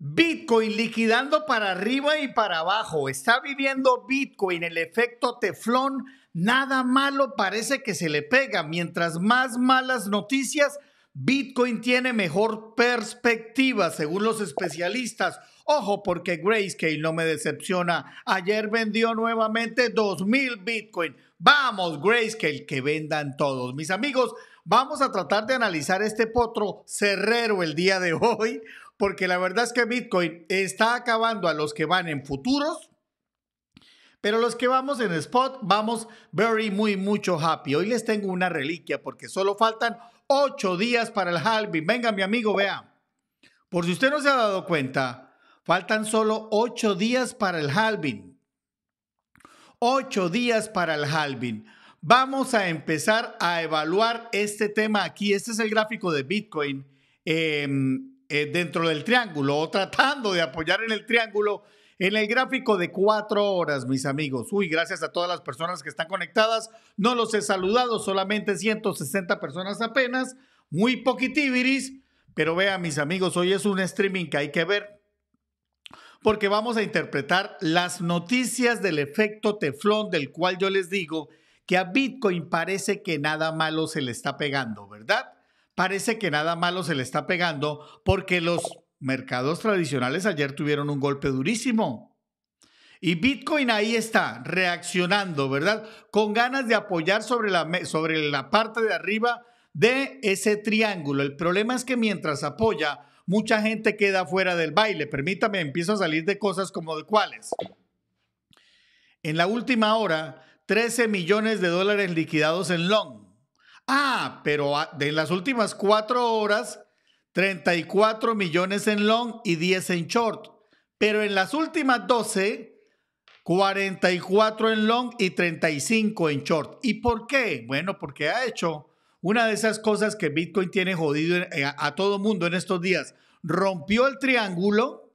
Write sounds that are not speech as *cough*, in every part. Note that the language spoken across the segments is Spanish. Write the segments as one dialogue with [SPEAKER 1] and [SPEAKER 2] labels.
[SPEAKER 1] Bitcoin liquidando para arriba y para abajo. Está viviendo Bitcoin el efecto teflón. Nada malo parece que se le pega. Mientras más malas noticias, Bitcoin tiene mejor perspectiva, según los especialistas. Ojo, porque Grayscale no me decepciona. Ayer vendió nuevamente 2.000 Bitcoin. Vamos, Grayscale, que vendan todos. Mis amigos, vamos a tratar de analizar este potro cerrero el día de hoy porque la verdad es que Bitcoin está acabando a los que van en futuros, pero los que vamos en spot, vamos very, muy, mucho happy. Hoy les tengo una reliquia porque solo faltan ocho días para el halving. Venga, mi amigo, vea. Por si usted no se ha dado cuenta, faltan solo ocho días para el halving. Ocho días para el halving. Vamos a empezar a evaluar este tema aquí. Este es el gráfico de Bitcoin. Em, eh, dentro del triángulo o tratando de apoyar en el triángulo en el gráfico de cuatro horas, mis amigos. Uy, gracias a todas las personas que están conectadas. No los he saludado, solamente 160 personas apenas. Muy poquitibiris. Pero vean, mis amigos, hoy es un streaming que hay que ver. Porque vamos a interpretar las noticias del efecto teflón, del cual yo les digo que a Bitcoin parece que nada malo se le está pegando, ¿verdad? parece que nada malo se le está pegando porque los mercados tradicionales ayer tuvieron un golpe durísimo. Y Bitcoin ahí está, reaccionando, ¿verdad? Con ganas de apoyar sobre la, sobre la parte de arriba de ese triángulo. El problema es que mientras apoya, mucha gente queda fuera del baile. Permítame, empiezo a salir de cosas como de cuáles. En la última hora, 13 millones de dólares liquidados en long. Ah, pero ah, de las últimas cuatro horas, 34 millones en long y 10 en short. Pero en las últimas 12, 44 en long y 35 en short. ¿Y por qué? Bueno, porque ha hecho una de esas cosas que Bitcoin tiene jodido eh, a todo mundo en estos días. Rompió el triángulo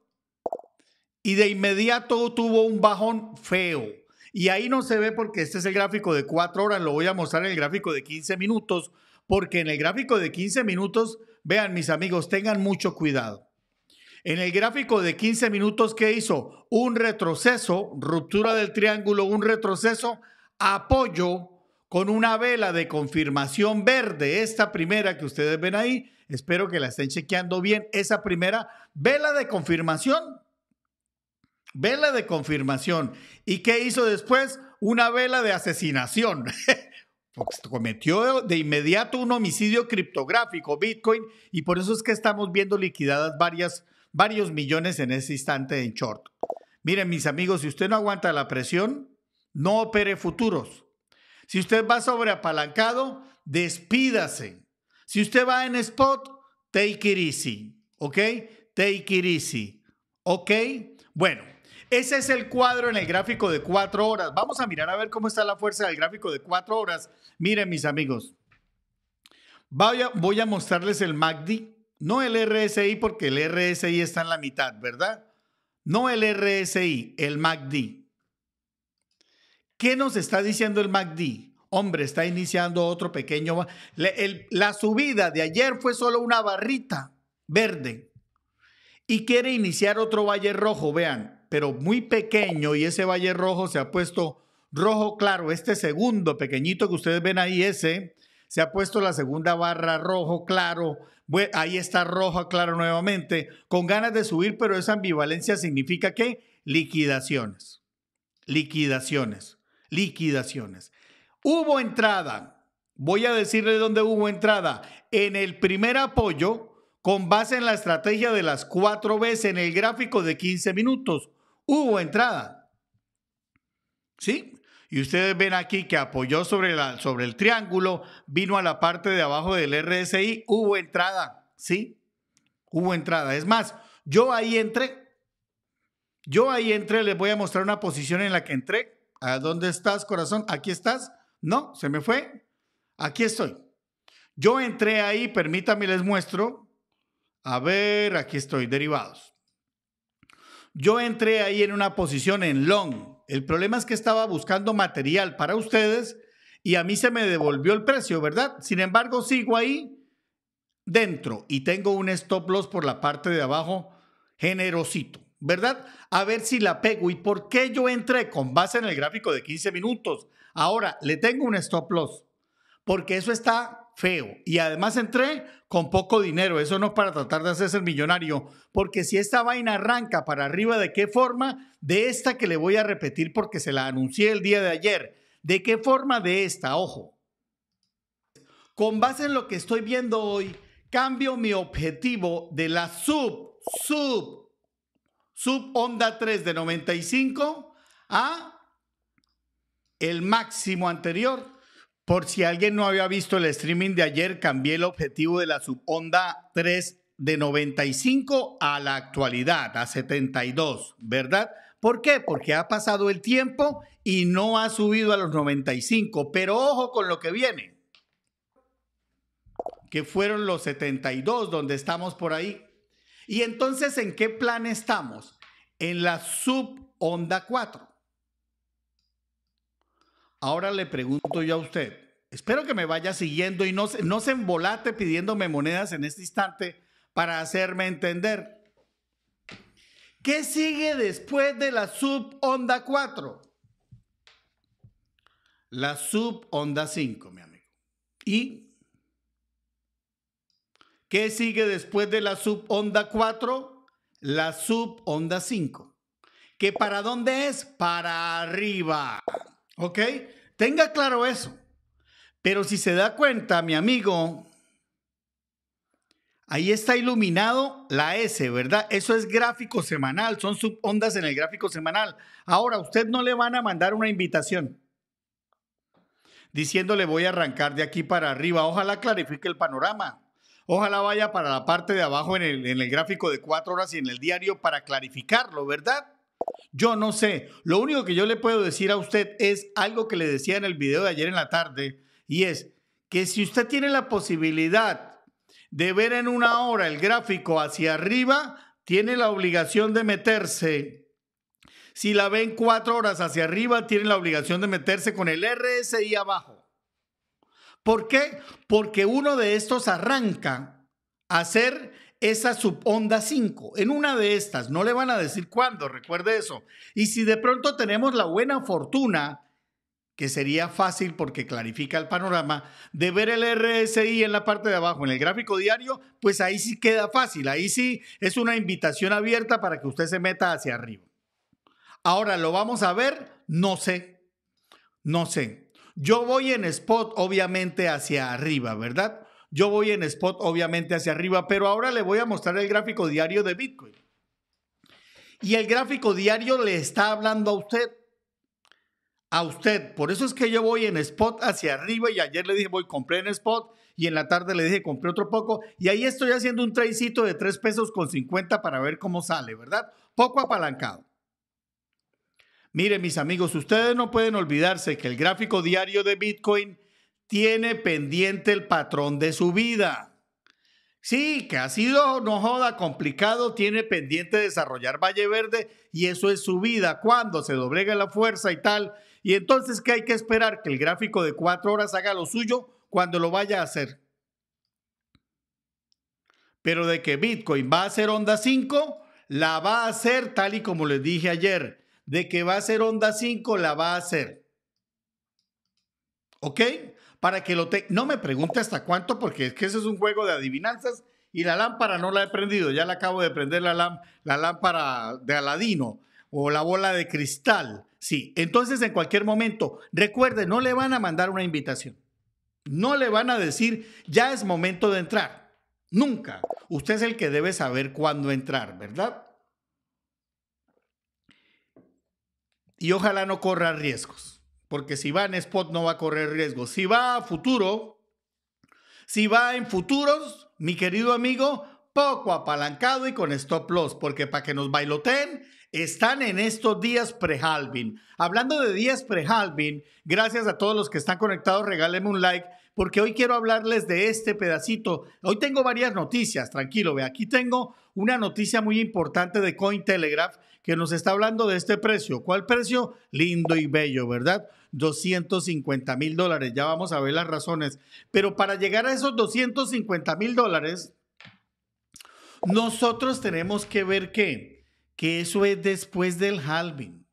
[SPEAKER 1] y de inmediato tuvo un bajón feo y ahí no se ve porque este es el gráfico de cuatro horas, lo voy a mostrar en el gráfico de 15 minutos, porque en el gráfico de 15 minutos, vean mis amigos, tengan mucho cuidado. En el gráfico de 15 minutos que hizo un retroceso, ruptura del triángulo, un retroceso, apoyo con una vela de confirmación verde, esta primera que ustedes ven ahí, espero que la estén chequeando bien, esa primera vela de confirmación vela de confirmación. ¿Y qué hizo después? Una vela de asesinación. *laughs* cometió de inmediato un homicidio criptográfico, Bitcoin, y por eso es que estamos viendo liquidadas varias, varios millones en ese instante en short. Miren, mis amigos, si usted no aguanta la presión, no opere futuros. Si usted va sobre apalancado despídase. Si usted va en spot, take it easy, ¿ok? Take it easy, ¿ok? Bueno, ese es el cuadro en el gráfico de cuatro horas. Vamos a mirar a ver cómo está la fuerza del gráfico de cuatro horas. Miren, mis amigos, voy a, voy a mostrarles el MACD, no el RSI, porque el RSI está en la mitad, ¿verdad? No el RSI, el MACD. ¿Qué nos está diciendo el MACD? Hombre, está iniciando otro pequeño... la subida de ayer fue solo una barrita verde y quiere iniciar otro valle rojo, vean pero muy pequeño y ese valle rojo se ha puesto rojo claro. Este segundo pequeñito que ustedes ven ahí, ese, se ha puesto la segunda barra rojo claro. ahí está rojo claro nuevamente, con ganas de subir, pero esa ambivalencia significa que liquidaciones, liquidaciones, liquidaciones. Hubo entrada, voy a decirle dónde hubo entrada, en el primer apoyo con base en la estrategia de las cuatro veces en el gráfico de 15 minutos hubo entrada. ¿Sí? Y ustedes ven aquí que apoyó sobre, sobre el triángulo, vino a la parte de abajo del RSI, hubo entrada, ¿sí? Hubo entrada. Es más, yo ahí entré. Yo ahí entré, les voy a mostrar una posición en la que entré. ¿A dónde estás, corazón? ¿Aquí estás? No, se me fue. Aquí estoy. Yo entré ahí, permítame, les muestro. A ver, aquí estoy, derivados. Yo entré ahí en una posición en long. El problema es que estaba buscando material para ustedes y a mí se me devolvió el precio, ¿verdad? Sin embargo, sigo ahí dentro y tengo un stop loss por la parte de abajo generosito, ¿verdad? A ver si la pego. ¿Y por qué yo entré con base en el gráfico de 15 minutos? Ahora, le tengo un stop loss porque eso está feo. Y además entré con poco dinero. Eso no es para tratar de hacerse el millonario. Porque si esta vaina arranca para arriba, ¿de qué forma? De esta que le voy a repetir porque se la anuncié el día de ayer. ¿De qué forma de esta? Ojo. Con base en lo que estoy viendo hoy, cambio mi objetivo de la sub, sub, sub onda 3 de 95 a el máximo anterior por si alguien no había visto el streaming de ayer, cambié el objetivo de la subonda 3 de 95 a la actualidad, a 72, ¿verdad? ¿Por qué? Porque ha pasado el tiempo y no ha subido a los 95, pero ojo con lo que viene, que fueron los 72 donde estamos por ahí. Y entonces, ¿en qué plan estamos? En la subonda 4. Ahora le pregunto yo a usted, espero que me vaya siguiendo y no, se embolate pidiéndome monedas en este instante para hacerme entender. ¿Qué sigue después de la subonda 4? La subonda 5, mi amigo. ¿Y qué sigue después de la subonda 4? La subonda 5. ¿Qué para dónde es? Para arriba. ¿Ok? Tenga claro eso. Pero si se da cuenta, mi amigo, ahí está iluminado la S, ¿verdad? Eso es gráfico semanal, son subondas en el gráfico semanal. Ahora, usted no le van a mandar una invitación diciéndole voy a arrancar de aquí para arriba. Ojalá clarifique el panorama. Ojalá vaya para la parte de abajo en el, en el gráfico de cuatro horas y en el diario para clarificarlo, ¿verdad? Yo no sé. Lo único que yo le puedo decir a usted es algo que le decía en el video de ayer en la tarde y es que si usted tiene la posibilidad de ver en una hora el gráfico hacia arriba, tiene la obligación de meterse. Si la ven cuatro horas hacia arriba, tiene la obligación de meterse con el RSI abajo. ¿Por qué? Porque uno de estos arranca a ser esa subonda 5. En una de estas, no le van a decir cuándo, recuerde eso. Y si de pronto tenemos la buena fortuna, que sería fácil porque clarifica el panorama, de ver el RSI en la parte de abajo, en el gráfico diario, pues ahí sí queda fácil, ahí sí es una invitación abierta para que usted se meta hacia arriba. Ahora, ¿lo vamos a ver? No sé, no sé. Yo voy en spot, obviamente, hacia arriba, ¿verdad? Yo voy en spot obviamente hacia arriba, pero ahora le voy a mostrar el gráfico diario de Bitcoin. Y el gráfico diario le está hablando a usted. A usted. Por eso es que yo voy en spot hacia arriba y ayer le dije voy, compré en spot y en la tarde le dije compré otro poco y ahí estoy haciendo un traicito de 3 pesos con 50 para ver cómo sale, ¿verdad? Poco apalancado. Mire, mis amigos, ustedes no pueden olvidarse que el gráfico diario de Bitcoin tiene pendiente el patrón de su vida. Sí, que ha sido, no joda, complicado, tiene pendiente desarrollar Valle Verde y eso es su vida, cuando se doblega la fuerza y tal. Y entonces, ¿qué hay que esperar? Que el gráfico de cuatro horas haga lo suyo cuando lo vaya a hacer. Pero de que Bitcoin va a ser onda 5, la va a hacer tal y como les dije ayer. De que va a ser onda 5, la va a hacer. ¿Ok? para que lo No me pregunte hasta cuánto, porque es que eso es un juego de adivinanzas y la lámpara no la he prendido, ya la acabo de prender la, la lámpara de Aladino o la bola de cristal. Sí, entonces en cualquier momento, recuerde, no le van a mandar una invitación. No le van a decir, ya es momento de entrar. Nunca. Usted es el que debe saber cuándo entrar, ¿verdad? Y ojalá no corra riesgos. Porque si va en spot no va a correr riesgo. Si va a futuro, si va en futuros, mi querido amigo, poco apalancado y con stop loss, porque para que nos bailoten están en estos días pre Hablando de días pre gracias a todos los que están conectados, regálenme un like, porque hoy quiero hablarles de este pedacito. Hoy tengo varias noticias, tranquilo, ve, aquí tengo una noticia muy importante de Cointelegraph que nos está hablando de este precio. ¿Cuál precio? Lindo y bello, ¿verdad? 250 mil dólares. Ya vamos a ver las razones. Pero para llegar a esos 250 mil dólares, nosotros tenemos que ver qué, que eso es después del halving.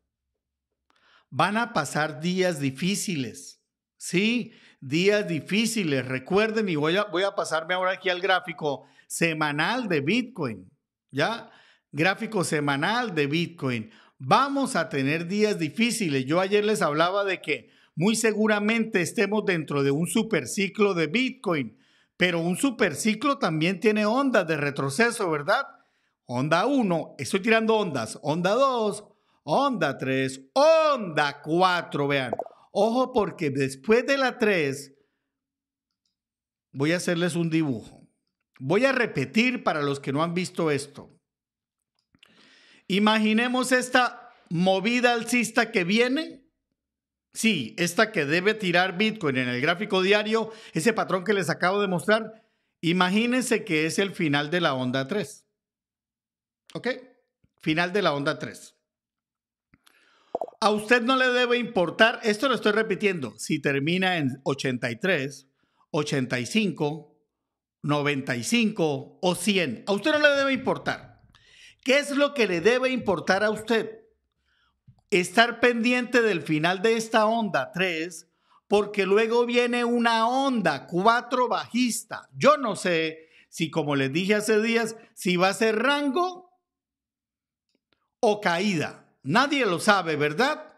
[SPEAKER 1] Van a pasar días difíciles, ¿sí? Días difíciles. Recuerden, y voy a, voy a pasarme ahora aquí al gráfico semanal de Bitcoin, ¿ya? gráfico semanal de Bitcoin. Vamos a tener días difíciles. Yo ayer les hablaba de que muy seguramente estemos dentro de un superciclo de Bitcoin, pero un superciclo también tiene ondas de retroceso, ¿verdad? Onda 1, estoy tirando ondas, onda 2, onda 3, onda 4, vean. Ojo porque después de la 3 voy a hacerles un dibujo. Voy a repetir para los que no han visto esto. Imaginemos esta movida alcista que viene. Sí, esta que debe tirar Bitcoin en el gráfico diario, ese patrón que les acabo de mostrar. Imagínense que es el final de la onda 3. ¿Ok? Final de la onda 3. A usted no le debe importar, esto lo estoy repitiendo, si termina en 83, 85, 95 o 100. A usted no le debe importar. ¿Qué es lo que le debe importar a usted? Estar pendiente del final de esta onda 3, porque luego viene una onda 4 bajista. Yo no sé si, como les dije hace días, si va a ser rango o caída. Nadie lo sabe, ¿verdad?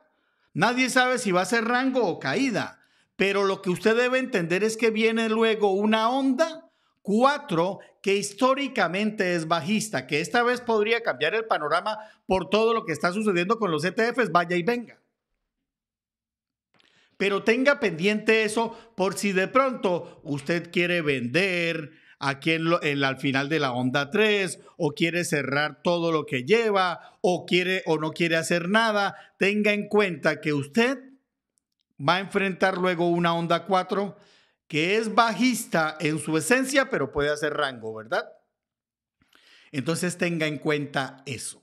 [SPEAKER 1] Nadie sabe si va a ser rango o caída. Pero lo que usted debe entender es que viene luego una onda 4 que históricamente es bajista, que esta vez podría cambiar el panorama por todo lo que está sucediendo con los ETFs, vaya y venga. Pero tenga pendiente eso por si de pronto usted quiere vender aquí al final de la onda 3 o quiere cerrar todo lo que lleva o quiere o no quiere hacer nada, tenga en cuenta que usted va a enfrentar luego una onda 4 que es bajista en su esencia, pero puede hacer rango, ¿verdad? Entonces tenga en cuenta eso.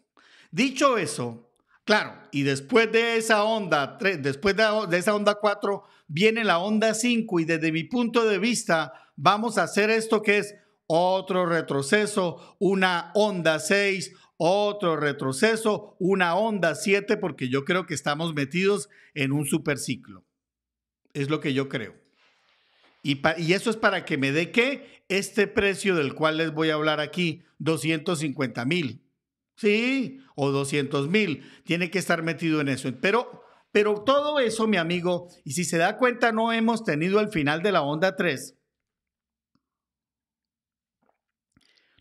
[SPEAKER 1] Dicho eso, claro, y después de esa onda, 3, después de, esa onda 4, viene la onda 5 y desde mi punto de vista vamos a hacer esto que es otro retroceso, una onda 6, otro retroceso, una onda 7, porque yo creo que estamos metidos en un superciclo. Es lo que yo creo. Y, eso es para que me dé que Este precio del cual les voy a hablar aquí, 250 mil. Sí, o 200 mil. Tiene que estar metido en eso. Pero, pero todo eso, mi amigo, y si se da cuenta, no hemos tenido el final de la onda 3.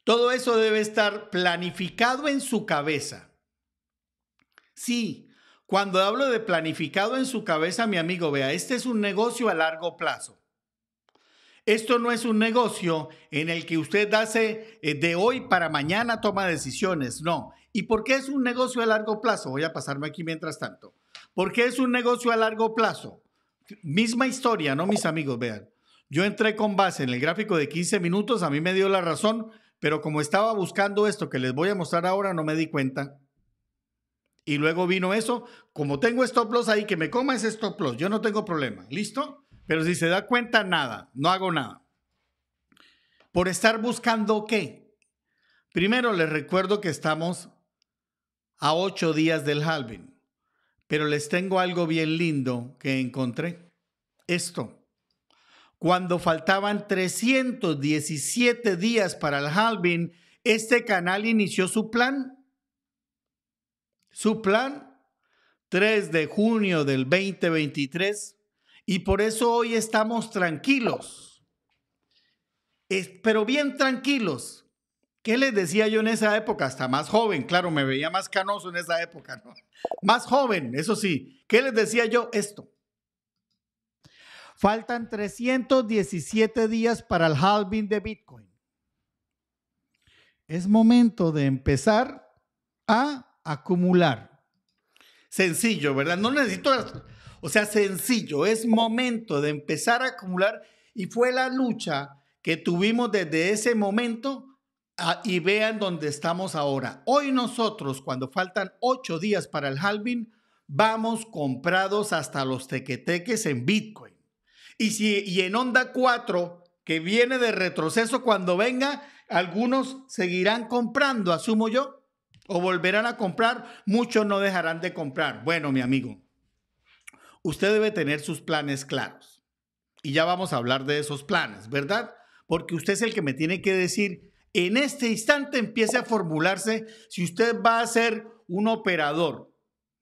[SPEAKER 1] Todo eso debe estar planificado en su cabeza. Sí, cuando hablo de planificado en su cabeza, mi amigo, vea, este es un negocio a largo plazo. Esto no es un negocio en el que usted hace eh, de hoy para mañana toma decisiones, no. ¿Y por qué es un negocio a largo plazo? Voy a pasarme aquí mientras tanto. ¿Por qué es un negocio a largo plazo? Misma historia, ¿no, mis amigos? Vean, yo entré con base en el gráfico de 15 minutos, a mí me dio la razón, pero como estaba buscando esto que les voy a mostrar ahora, no me di cuenta. Y luego vino eso, como tengo stop loss ahí, que me coma ese stop loss, yo no tengo problema, ¿listo? Pero si se da cuenta, nada, no hago nada. ¿Por estar buscando qué? Primero les recuerdo que estamos a ocho días del halving, pero les tengo algo bien lindo que encontré. Esto. Cuando faltaban 317 días para el halving, este canal inició su plan. Su plan, 3 de junio del 2023, y por eso hoy estamos tranquilos, pero bien tranquilos. ¿Qué les decía yo en esa época? Hasta más joven, claro, me veía más canoso en esa época, ¿no? Más joven, eso sí. ¿Qué les decía yo? Esto. Faltan 317 días para el halving de Bitcoin. Es momento de empezar a acumular. Sencillo, ¿verdad? No necesito o sea, sencillo, es momento de empezar a acumular y fue la lucha que tuvimos desde ese momento ah, y vean dónde estamos ahora. Hoy nosotros, cuando faltan ocho días para el halving, vamos comprados hasta los tequeteques en Bitcoin. Y, si, y en Onda 4, que viene de retroceso cuando venga, algunos seguirán comprando, asumo yo, o volverán a comprar, muchos no dejarán de comprar. Bueno, mi amigo, usted debe tener sus planes claros. Y ya vamos a hablar de esos planes, ¿verdad? Porque usted es el que me tiene que decir, en este instante empiece a formularse si usted va a ser un operador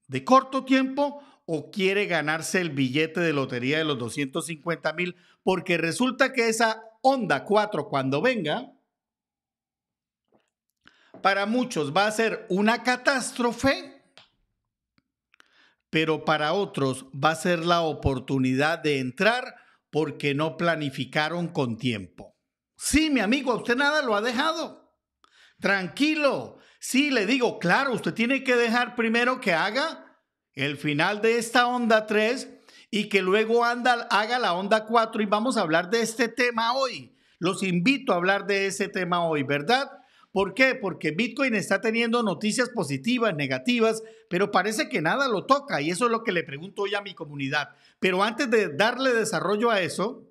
[SPEAKER 1] de corto tiempo o quiere ganarse el billete de lotería de los 250 mil, porque resulta que esa onda 4 cuando venga, para muchos va a ser una catástrofe pero para otros va a ser la oportunidad de entrar porque no planificaron con tiempo. Sí, mi amigo, usted nada lo ha dejado. Tranquilo. Sí, le digo, claro, usted tiene que dejar primero que haga el final de esta onda 3 y que luego haga la onda 4 y vamos a hablar de este tema hoy. Los invito a hablar de ese tema hoy, ¿verdad? ¿Por qué? Porque Bitcoin está teniendo noticias positivas, negativas, pero parece que nada lo toca y eso es lo que le pregunto hoy a mi comunidad. Pero antes de darle desarrollo a eso,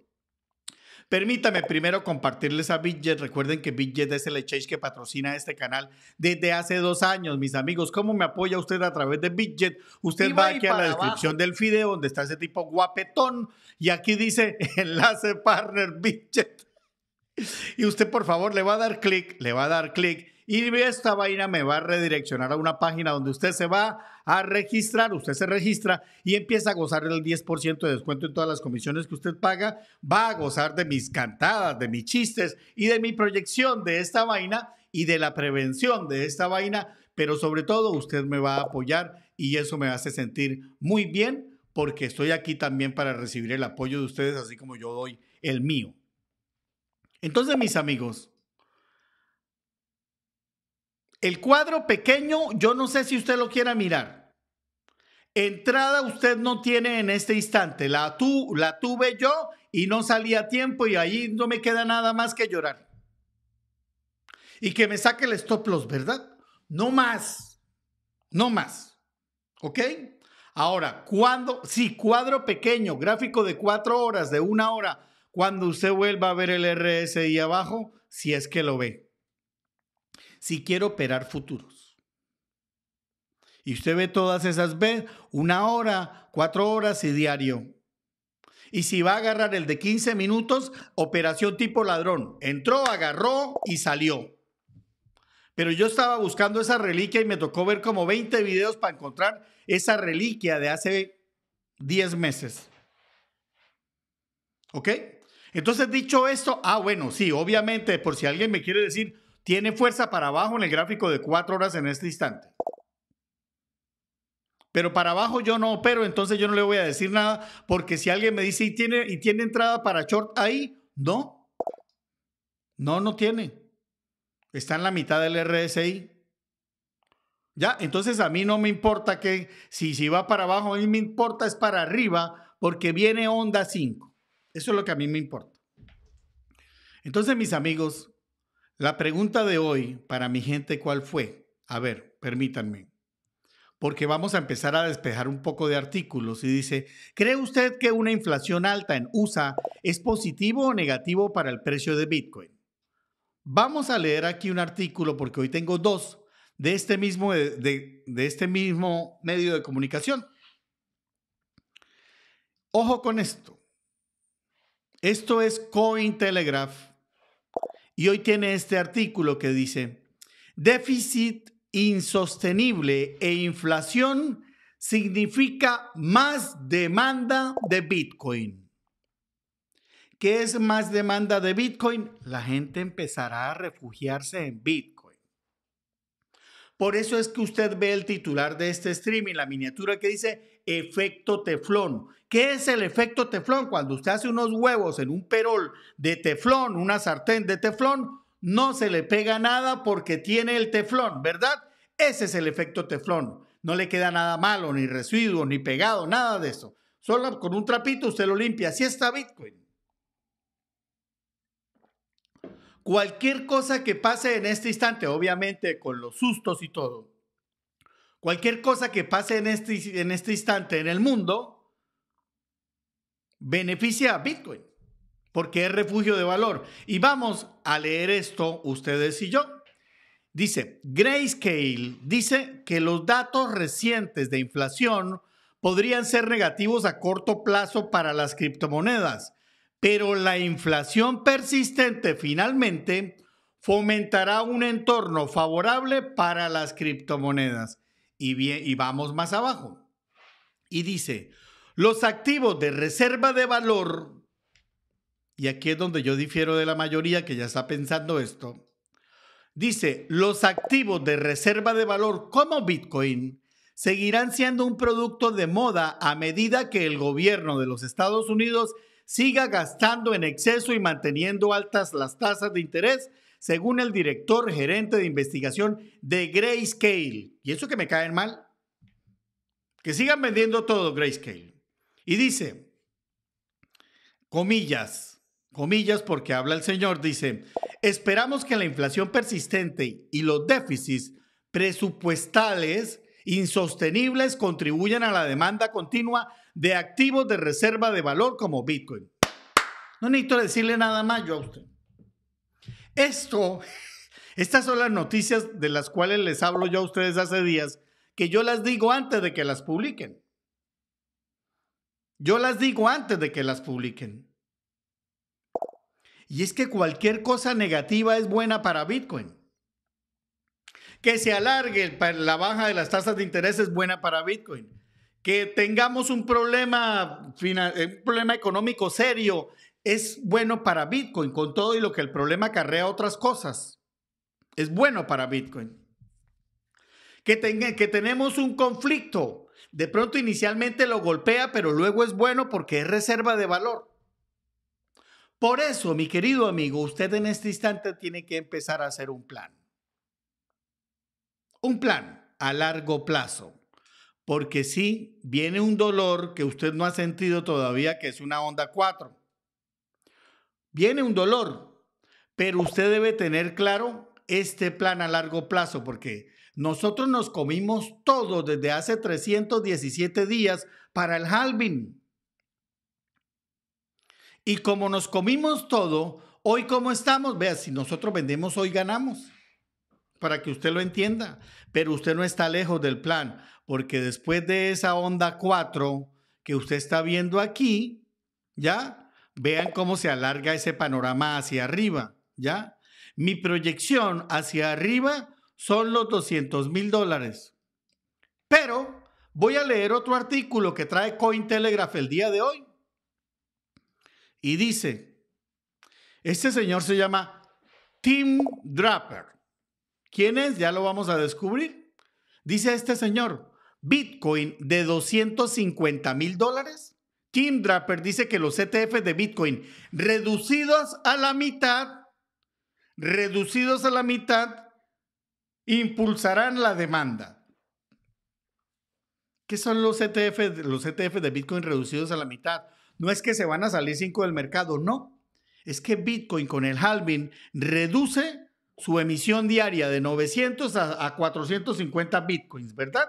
[SPEAKER 1] Permítame primero compartirles a Bitget. Recuerden que Bitget es el exchange que patrocina este canal desde hace dos años, mis amigos. ¿Cómo me apoya usted a través de Bitget? Usted va aquí a la descripción del video donde está ese tipo guapetón y aquí dice *laughs* enlace partner Bitget. Y usted, por favor, le va a dar clic, le va a dar clic. Y esta vaina me va a redireccionar a una página donde usted se va a registrar, usted se registra y empieza a gozar del 10% de descuento en todas las comisiones que usted paga, va a gozar de mis cantadas, de mis chistes y de mi proyección de esta vaina y de la prevención de esta vaina, pero sobre todo usted me va a apoyar y eso me hace sentir muy bien porque estoy aquí también para recibir el apoyo de ustedes, así como yo doy el mío. Entonces, mis amigos, el cuadro pequeño, yo no sé si usted lo quiera mirar. Entrada usted no tiene en este instante. La, la tuve yo y no salí a tiempo y ahí no me queda nada más que llorar. Y que me saque el stop loss, ¿verdad? No más. No más. ¿Ok? Ahora, cuando, sí, cuadro pequeño, gráfico de cuatro horas, de una hora, cuando usted vuelva a ver el RSI abajo, si es que lo ve. Si quiere operar futuros. Y usted ve todas esas veces, una hora, cuatro horas y diario. Y si va a agarrar el de 15 minutos, operación tipo ladrón. Entró, agarró y salió. Pero yo estaba buscando esa reliquia y me tocó ver como 20 videos para encontrar esa reliquia de hace 10 meses. ¿Ok? Entonces, dicho esto, ah, bueno, sí, obviamente, por si alguien me quiere decir, tiene fuerza para abajo en el gráfico de cuatro horas en este instante. Pero para abajo yo no opero, entonces yo no le voy a decir nada, porque si alguien me dice y tiene, y tiene entrada para short ahí, no. No, no tiene. Está en la mitad del RSI. Ya, entonces a mí no me importa que si, si va para abajo, a mí me importa es para arriba, porque viene onda 5. Eso es lo que a mí me importa. Entonces, mis amigos, la pregunta de hoy para mi gente, ¿cuál fue? A ver, permítanme. Porque vamos a empezar a despejar un poco de artículos y dice, ¿cree usted que una inflación alta en USA es positivo o negativo para el precio de Bitcoin? Vamos a leer aquí un artículo porque hoy tengo dos de este mismo, de este mismo medio de comunicación. Ojo con esto. Esto es Cointelegraph y hoy tiene este artículo que dice, déficit insostenible e inflación significa más demanda de Bitcoin. ¿Qué es más demanda de Bitcoin? La gente empezará a refugiarse en Bitcoin. Por eso es que usted ve el titular de este stream y la miniatura que dice efecto teflón. ¿Qué es el efecto teflón? Cuando usted hace unos huevos en un perol de teflón, una sartén de teflón, no se le pega nada porque tiene el teflón, ¿verdad? Ese es el efecto teflón. No le queda nada malo, ni residuo, ni pegado, nada de eso. Solo con un trapito usted lo limpia. Así está Bitcoin. Cualquier cosa que pase en este instante, obviamente con los sustos y todo, Cualquier cosa que pase en este, en este instante en el mundo beneficia a Bitcoin, porque es refugio de valor. Y vamos a leer esto ustedes y yo. Dice, Grayscale dice que los datos recientes de inflación podrían ser negativos a corto plazo para las criptomonedas, pero la inflación persistente finalmente fomentará un entorno favorable para las criptomonedas. Y, bien, y vamos más abajo. Y dice, los activos de reserva de valor, y aquí es donde yo difiero de la mayoría que ya está pensando esto, dice, los activos de reserva de valor como Bitcoin seguirán siendo un producto de moda a medida que el gobierno de los Estados Unidos siga gastando en exceso y manteniendo altas las tasas de interés según el director gerente de investigación de Grayscale. Y eso que me caen mal. Que sigan vendiendo todo Grayscale. Y dice, comillas, comillas porque habla el señor, dice, esperamos que la inflación persistente y los déficits presupuestales insostenibles contribuyan a la demanda continua de activos de reserva de valor como Bitcoin. No necesito decirle nada más yo a usted. Esto, estas son las noticias de las cuales les hablo yo a ustedes hace días, que yo las digo antes de que las publiquen. Yo las digo antes de que las publiquen. Y es que cualquier cosa negativa es buena para Bitcoin. Que se alargue la baja de las tasas de interés es buena para Bitcoin. Que tengamos un problema, eh, un problema económico serio es bueno para Bitcoin, con todo y lo que el problema acarrea otras cosas. Es bueno para Bitcoin. Que, que tenemos un conflicto. De pronto inicialmente lo golpea, pero luego es bueno porque es reserva de valor. Por eso, mi querido amigo, usted en este instante tiene que empezar a hacer un plan. Un plan a largo plazo. Porque si viene un dolor que usted no ha sentido todavía, que es una onda 4 viene un dolor, pero usted debe tener claro este plan a largo plazo, porque nosotros nos comimos todo desde hace 317 días para el halving. Y como nos comimos todo, hoy como estamos, vea, si nosotros vendemos, hoy ganamos, para que usted lo entienda, pero usted no está lejos del plan, porque después de esa onda 4 que usted está viendo aquí, ¿ya? Vean cómo se alarga ese panorama hacia arriba, ¿ya? Mi proyección hacia arriba son los 200 mil dólares. Pero voy a leer otro artículo que trae Cointelegraph el día de hoy. Y dice, este señor se llama Tim Draper. ¿Quién es? Ya lo vamos a descubrir. Dice este señor, Bitcoin de 250 mil dólares Kim Draper dice que los ETF de Bitcoin reducidos a la mitad, reducidos a la mitad, impulsarán la demanda. ¿Qué son los ETF, los e de Bitcoin reducidos a la mitad? No es que se van a salir cinco del mercado, no. Es que Bitcoin con el halving reduce su emisión diaria de 900 a 450 Bitcoins, ¿verdad?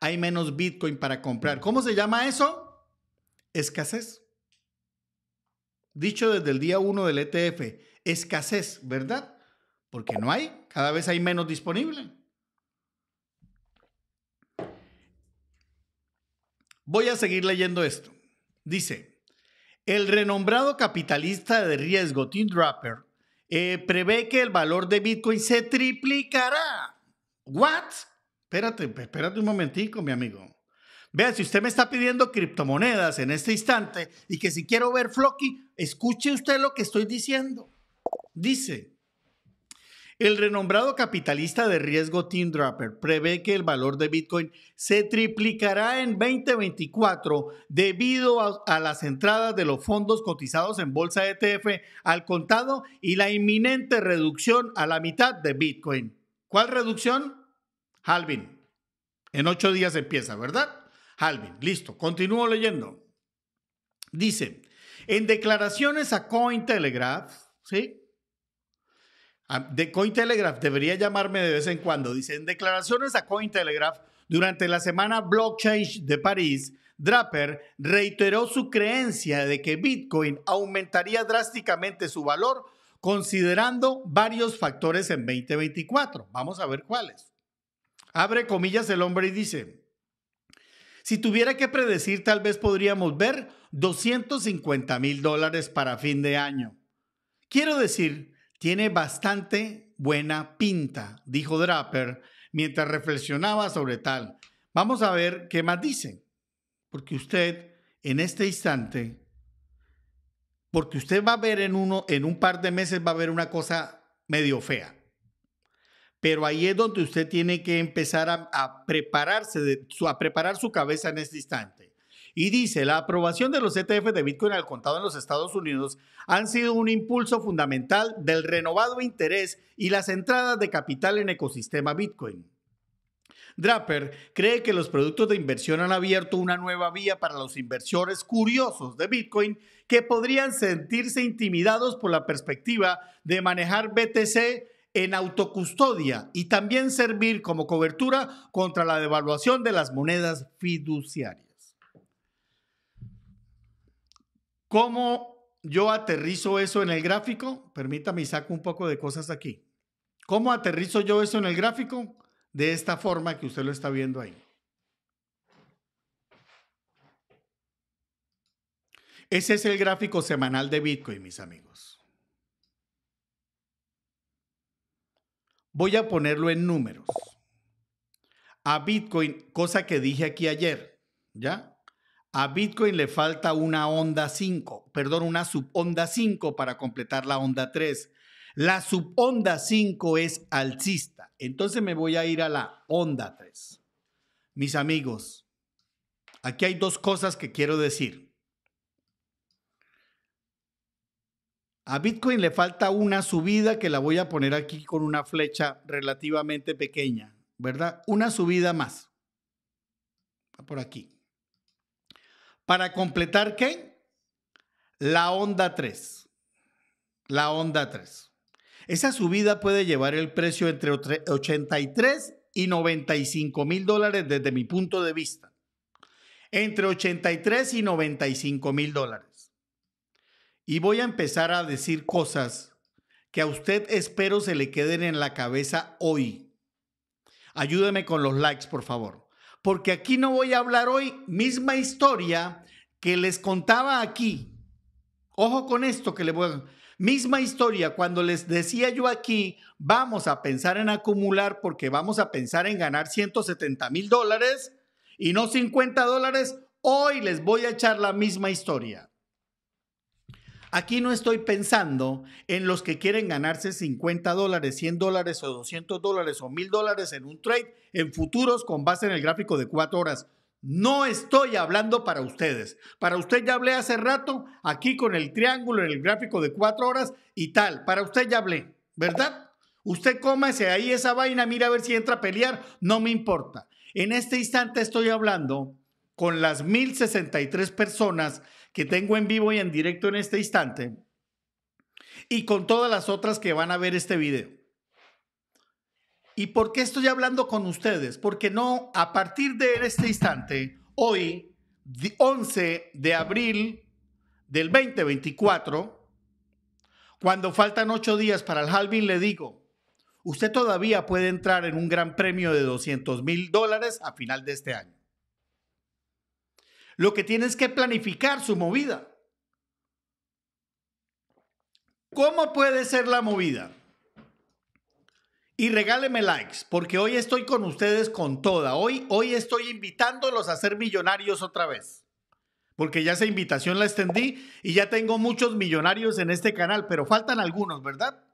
[SPEAKER 1] Hay menos Bitcoin para comprar. ¿Cómo se llama eso? Escasez. Dicho desde el día 1 del ETF, escasez, ¿verdad? Porque no hay, cada vez hay menos disponible. Voy a seguir leyendo esto. Dice, el renombrado capitalista de riesgo Tim Draper eh, prevé que el valor de Bitcoin se triplicará. ¿What? Espérate, espérate un momentico, mi amigo. Vean, si usted me está pidiendo criptomonedas en este instante y que si quiero ver Floki, escuche usted lo que estoy diciendo. Dice, el renombrado capitalista de riesgo Tim Draper prevé que el valor de Bitcoin se triplicará en 2024 debido a, las entradas de los fondos cotizados en bolsa ETF al contado y la inminente reducción a la mitad de Bitcoin. ¿Cuál reducción? Halving. En ocho días empieza, ¿verdad? Halvin. Listo, continúo leyendo. Dice, en declaraciones a Cointelegraph, ¿sí? De Cointelegraph, debería llamarme de vez en cuando. Dice, en declaraciones a Cointelegraph, durante la semana Blockchain de París, Draper reiteró su creencia de que Bitcoin aumentaría drásticamente su valor considerando varios factores en 2024. Vamos a ver cuáles. Abre comillas el hombre y dice, si tuviera que predecir, tal vez podríamos ver 250 mil dólares para fin de año. Quiero decir, tiene bastante buena pinta, dijo Draper mientras reflexionaba sobre tal. Vamos a ver qué más dice. Porque usted, en este instante, porque usted va a ver en, en un par de meses, va a ver una cosa medio fea. Pero ahí es donde usted tiene que empezar a, prepararse, a preparar su cabeza en este instante. Y dice, la aprobación de los ETF de Bitcoin al contado en los Estados Unidos han sido un impulso fundamental del renovado interés y las entradas de capital en ecosistema Bitcoin. Draper cree que los productos de inversión han abierto una nueva vía para los inversores curiosos de Bitcoin que podrían sentirse intimidados por la perspectiva de manejar BTC en autocustodia y también servir como cobertura contra la devaluación de las monedas fiduciarias. ¿Cómo yo aterrizo eso en el gráfico? Permítame y saco un poco de cosas aquí. ¿Cómo aterrizo yo eso en el gráfico? De esta forma que usted lo está viendo ahí. Ese es el gráfico semanal de Bitcoin, mis amigos. Voy a ponerlo en números. A Bitcoin, cosa que dije aquí ayer, ¿ya? A Bitcoin le falta una onda 5, perdón, una subonda 5 para completar la onda 3. La subonda 5 es alcista. Entonces me voy a ir a la onda 3. Mis amigos, aquí hay dos cosas que quiero decir. A Bitcoin le falta una subida que la voy a poner aquí con una flecha relativamente pequeña, ¿verdad? Una subida más. Por aquí. Para completar qué? La onda 3. La onda 3. Esa subida puede llevar el precio entre 83 y 95 mil dólares desde mi punto de vista. Entre 83 y 95 mil dólares. Y voy a empezar a decir cosas que a usted espero se le queden en la cabeza hoy. Ayúdeme con los likes, por favor. Porque aquí no voy a hablar hoy misma historia que les contaba aquí. Ojo con esto que le voy a... Misma historia, cuando les decía yo aquí, vamos a pensar en acumular porque vamos a pensar en ganar 170 mil dólares y no 50 dólares, hoy les voy a echar la misma historia. Aquí no estoy pensando en los que quieren ganarse 50 dólares, 100 dólares o 200 dólares o 1000 dólares en un trade en futuros con base en el gráfico de cuatro horas. No estoy hablando para ustedes. Para usted ya hablé hace rato aquí con el triángulo en el gráfico de cuatro horas y tal. Para usted ya hablé, ¿verdad? Usted cómase ahí esa vaina, mira a ver si entra a pelear, no me importa. En este instante estoy hablando con las 1063 personas que tengo en vivo y en directo en este instante y con todas las otras que van a ver este video. ¿Y por qué estoy hablando con ustedes? Porque no, a partir de este instante, hoy, 11 de abril del 2024, cuando faltan ocho días para el halving, le digo, usted todavía puede entrar en un gran premio de 200 mil dólares a final de este año. Lo que tienes que planificar su movida. ¿Cómo puede ser la movida? Y regáleme likes, porque hoy estoy con ustedes con toda. Hoy, hoy estoy invitándolos a ser millonarios otra vez. Porque ya esa invitación la extendí y ya tengo muchos millonarios en este canal, pero faltan algunos, ¿verdad?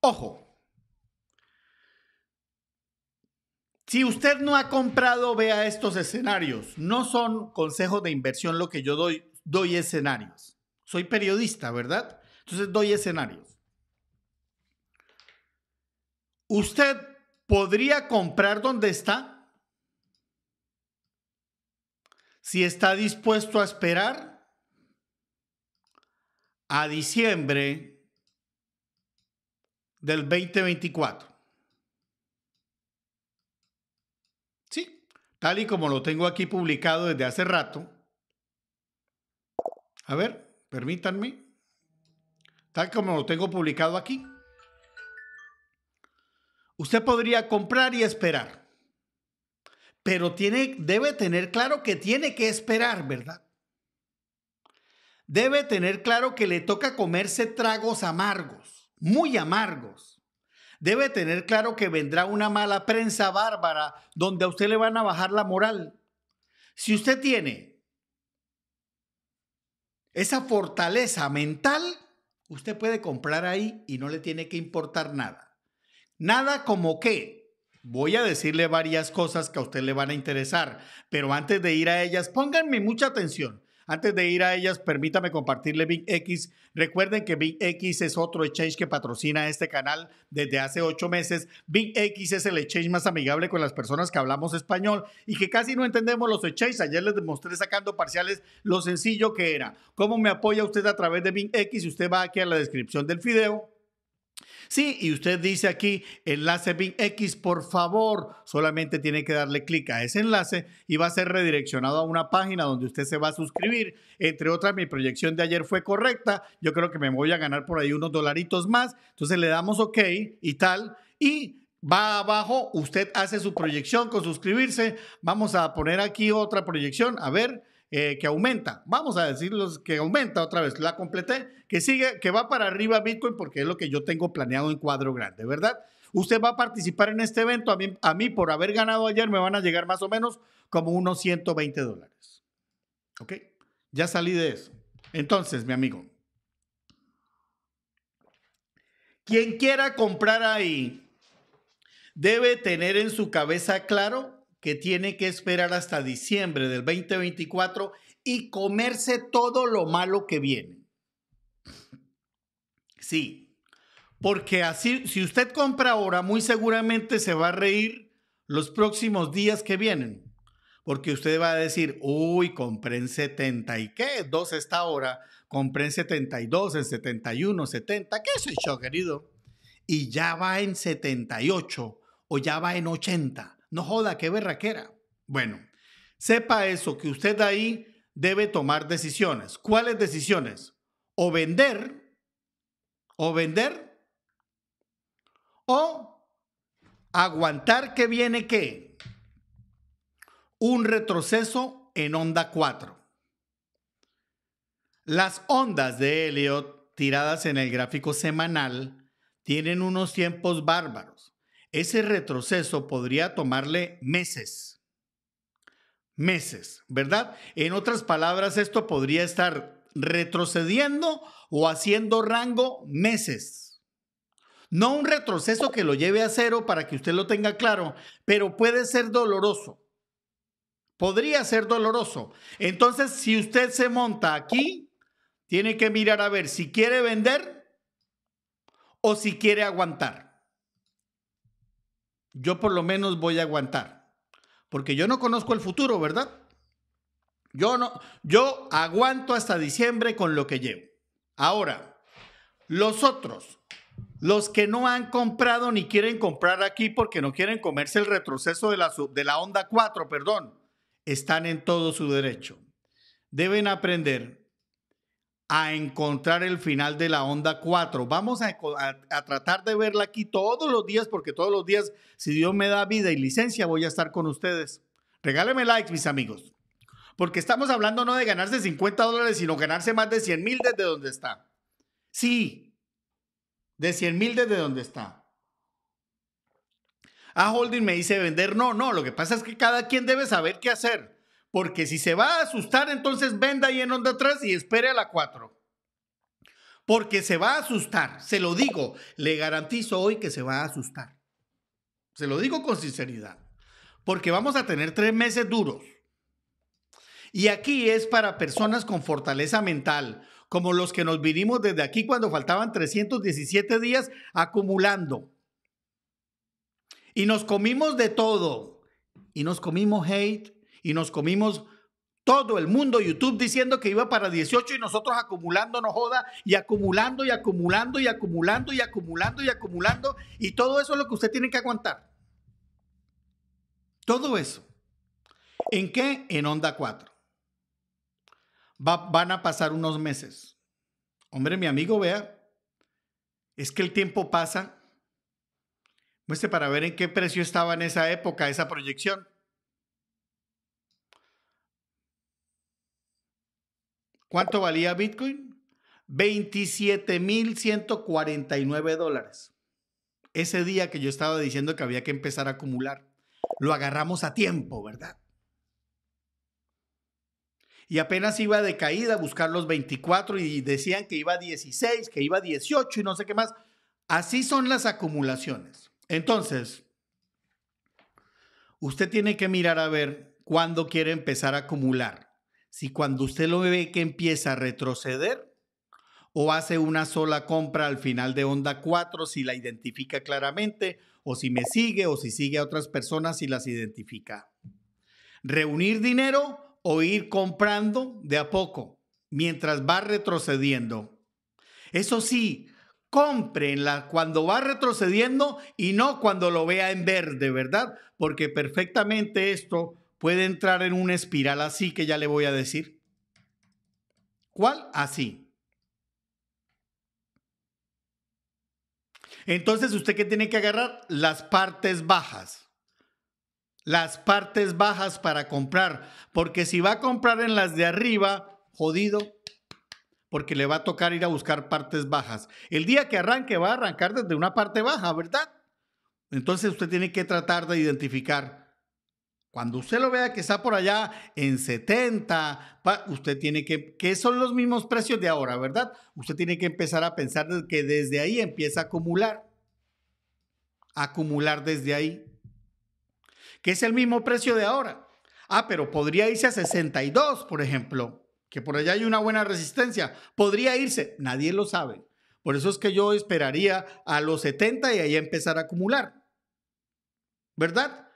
[SPEAKER 1] Ojo, Si usted no ha comprado, vea estos escenarios. No son consejos de inversión lo que yo doy, doy escenarios. Soy periodista, ¿verdad? Entonces doy escenarios. Usted podría comprar donde está si está dispuesto a esperar a diciembre del 2024. tal y como lo tengo aquí publicado desde hace rato. A ver, permítanme. Tal como lo tengo publicado aquí. Usted podría comprar y esperar. Pero tiene, debe tener claro que tiene que esperar, ¿verdad? Debe tener claro que le toca comerse tragos amargos, muy amargos debe tener claro que vendrá una mala prensa bárbara donde a usted le van a bajar la moral. Si usted tiene esa fortaleza mental, usted puede comprar ahí y no le tiene que importar nada. Nada como que voy a decirle varias cosas que a usted le van a interesar, pero antes de ir a ellas, pónganme mucha atención. Antes de ir a ellas, permítame compartirle Big Recuerden que Big es otro exchange que patrocina este canal desde hace ocho meses. Big es el exchange más amigable con las personas que hablamos español y que casi no entendemos los exchanges. Ayer les demostré sacando parciales lo sencillo que era. ¿Cómo me apoya usted a través de Big X? Usted va aquí a la descripción del video Sí, y usted dice aquí, enlace X, por favor, solamente tiene que darle clic a ese enlace y va a ser redireccionado a una página donde usted se va a suscribir. Entre otras, mi proyección de ayer fue correcta. Yo creo que me voy a ganar por ahí unos dolaritos más. Entonces le damos OK y tal. Y Va abajo, usted hace su proyección con suscribirse. Vamos a poner aquí otra proyección, a ver, eh, que aumenta. Vamos a decirles que aumenta otra vez. La completé, que sigue, que va para arriba Bitcoin porque es lo que yo tengo planeado en cuadro grande, ¿verdad? Usted va a participar en este evento. A mí, a mí por haber ganado ayer, me van a llegar más o menos como unos 120 dólares. ¿Ok? Ya salí de eso. Entonces, mi amigo, quien quiera comprar ahí debe tener en su cabeza claro que tiene que esperar hasta diciembre del 2024 y comerse todo lo malo que viene. Sí, porque así, si usted compra ahora, muy seguramente se va a reír los próximos días que vienen, porque usted va a decir, uy, compré en 70 y qué, 2 está ahora, compré en 72, en 71, 70, qué soy yo, querido. Y ya va en 78 o ya va en 80. No joda, qué berraquera. Bueno, sepa eso, que usted ahí debe tomar decisiones. ¿Cuáles decisiones? O vender o vender o aguantar que viene qué? Un retroceso en onda 4. Las ondas de Elliot tiradas en el gráfico semanal tienen unos tiempos bárbaros. Ese retroceso podría tomarle meses. Meses, ¿verdad? En otras palabras, esto podría estar retrocediendo o haciendo rango meses. No un retroceso que lo lleve a cero para que usted lo tenga claro, pero puede ser doloroso. Podría ser doloroso. Entonces, si usted se monta aquí, tiene que mirar a ver si quiere vender o si quiere aguantar. Yo por lo menos voy a aguantar, porque yo no conozco el futuro, ¿verdad? Yo no, yo aguanto hasta diciembre con lo que llevo. Ahora, los otros, los que no han comprado ni quieren comprar aquí porque no quieren comerse el retroceso de la, de la onda 4, perdón, están en todo su derecho. Deben aprender a encontrar el final de la onda 4. Vamos a, tratar de verla aquí todos los días, porque todos los días, si Dios me da vida y licencia, voy a estar con ustedes. Regálenme likes, mis amigos. Porque estamos hablando no de ganarse 50 dólares, sino ganarse más de 100 mil desde donde está. Sí, de 100 mil desde donde está. A Holding me dice vender. No, no, lo que pasa es que cada quien debe saber qué hacer. Porque si se va a asustar, entonces venda ahí en onda atrás y espere a la 4. Porque se va a asustar, se lo digo, le garantizo hoy que se va a asustar. Se lo digo con sinceridad. Porque vamos a tener tres meses duros. Y aquí es para personas con fortaleza mental, como los que nos vinimos desde aquí cuando faltaban 317 días acumulando. Y nos comimos de todo. Y nos comimos hate. Y nos comimos todo el mundo YouTube diciendo que iba para 18 y nosotros acumulando, no joda, y acumulando y acumulando y acumulando y acumulando y acumulando. Y todo eso es lo que usted tiene que aguantar. Todo eso. ¿En qué? En onda 4 van a pasar unos meses. Hombre, mi amigo, vea, es que el tiempo pasa. Muestre para ver en qué precio estaba en esa época esa proyección. ¿Cuánto valía Bitcoin? 27.149 dólares. Ese día que yo estaba diciendo que había que empezar a acumular, lo agarramos a tiempo, ¿verdad? y apenas iba de caída a buscar los 24 y decían que iba a 16, que iba a 18 y no sé qué más. Así son las acumulaciones. Entonces, usted tiene que mirar a ver cuándo quiere empezar a acumular. Si cuando usted lo ve que empieza a retroceder o hace una sola compra al final de onda 4 si la identifica claramente o si me sigue o si sigue a otras personas y las identifica. Reunir dinero o ir comprando de a poco mientras va retrocediendo. Eso sí, comprenla cuando va retrocediendo y no cuando lo vea en verde, ¿verdad? Porque perfectamente esto puede entrar en una espiral así que ya le voy a decir. ¿Cuál? Así. Entonces, ¿usted que tiene que agarrar? Las partes bajas las partes bajas para comprar, porque si va a comprar en las de arriba, jodido, porque le va a tocar ir a buscar partes bajas. El día que arranque va a arrancar desde una parte baja, ¿verdad? Entonces usted tiene que tratar de identificar. Cuando usted lo vea que está por allá en 70, usted tiene que, que son los mismos precios de ahora, ¿verdad? Usted tiene que empezar a pensar que desde ahí empieza a acumular. acumular desde ahí que es el mismo precio de ahora. Ah, pero podría irse a 62, por ejemplo, que por allá hay una buena resistencia. Podría irse, nadie lo sabe. Por eso es que yo esperaría a los 70 y ahí empezar a acumular. ¿Verdad?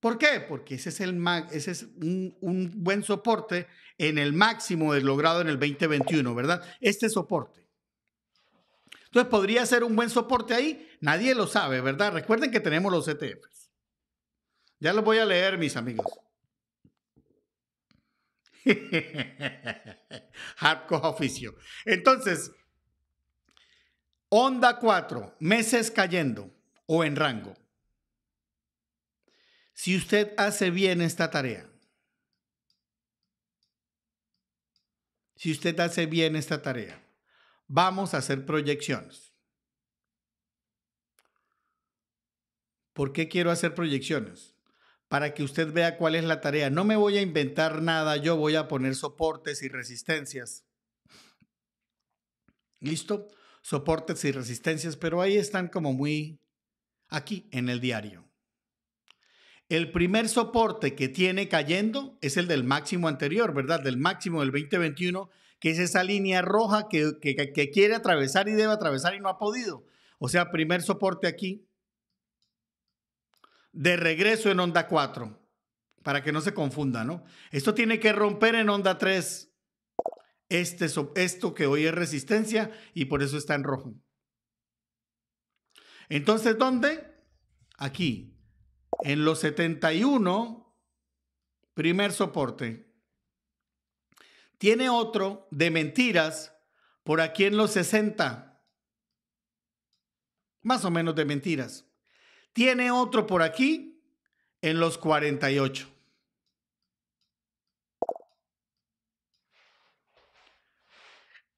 [SPEAKER 1] ¿Por qué? Porque ese es, el, es un, un buen soporte en el máximo logrado en el 2021, ¿verdad? Este soporte. Entonces podría ser un buen soporte ahí, nadie lo sabe, ¿verdad? Recuerden que tenemos los ETFs. Ya los voy a leer, mis amigos. *laughs* Hardcore oficio. Entonces, onda 4, meses cayendo o en rango. Si usted hace bien esta tarea, si usted hace bien esta tarea, vamos a hacer proyecciones. ¿Por qué quiero hacer proyecciones? para que usted vea cuál es la tarea. No me voy a inventar nada, yo voy a poner soportes y resistencias. ¿Listo? Soportes y resistencias, pero ahí están como muy aquí en el diario. El primer soporte que tiene cayendo es el del máximo anterior, ¿verdad? Del máximo del 2021, que es esa línea roja que, quiere atravesar y debe atravesar y no ha podido. O sea, primer soporte aquí, de regreso en onda 4, para que no se confunda, ¿no? Esto tiene que romper en onda 3 este, esto que hoy es resistencia y por eso está en rojo. Entonces, ¿dónde? Aquí, en los 71, primer soporte. Tiene otro de mentiras por aquí en los 60, más o menos de mentiras tiene otro por aquí en los 48.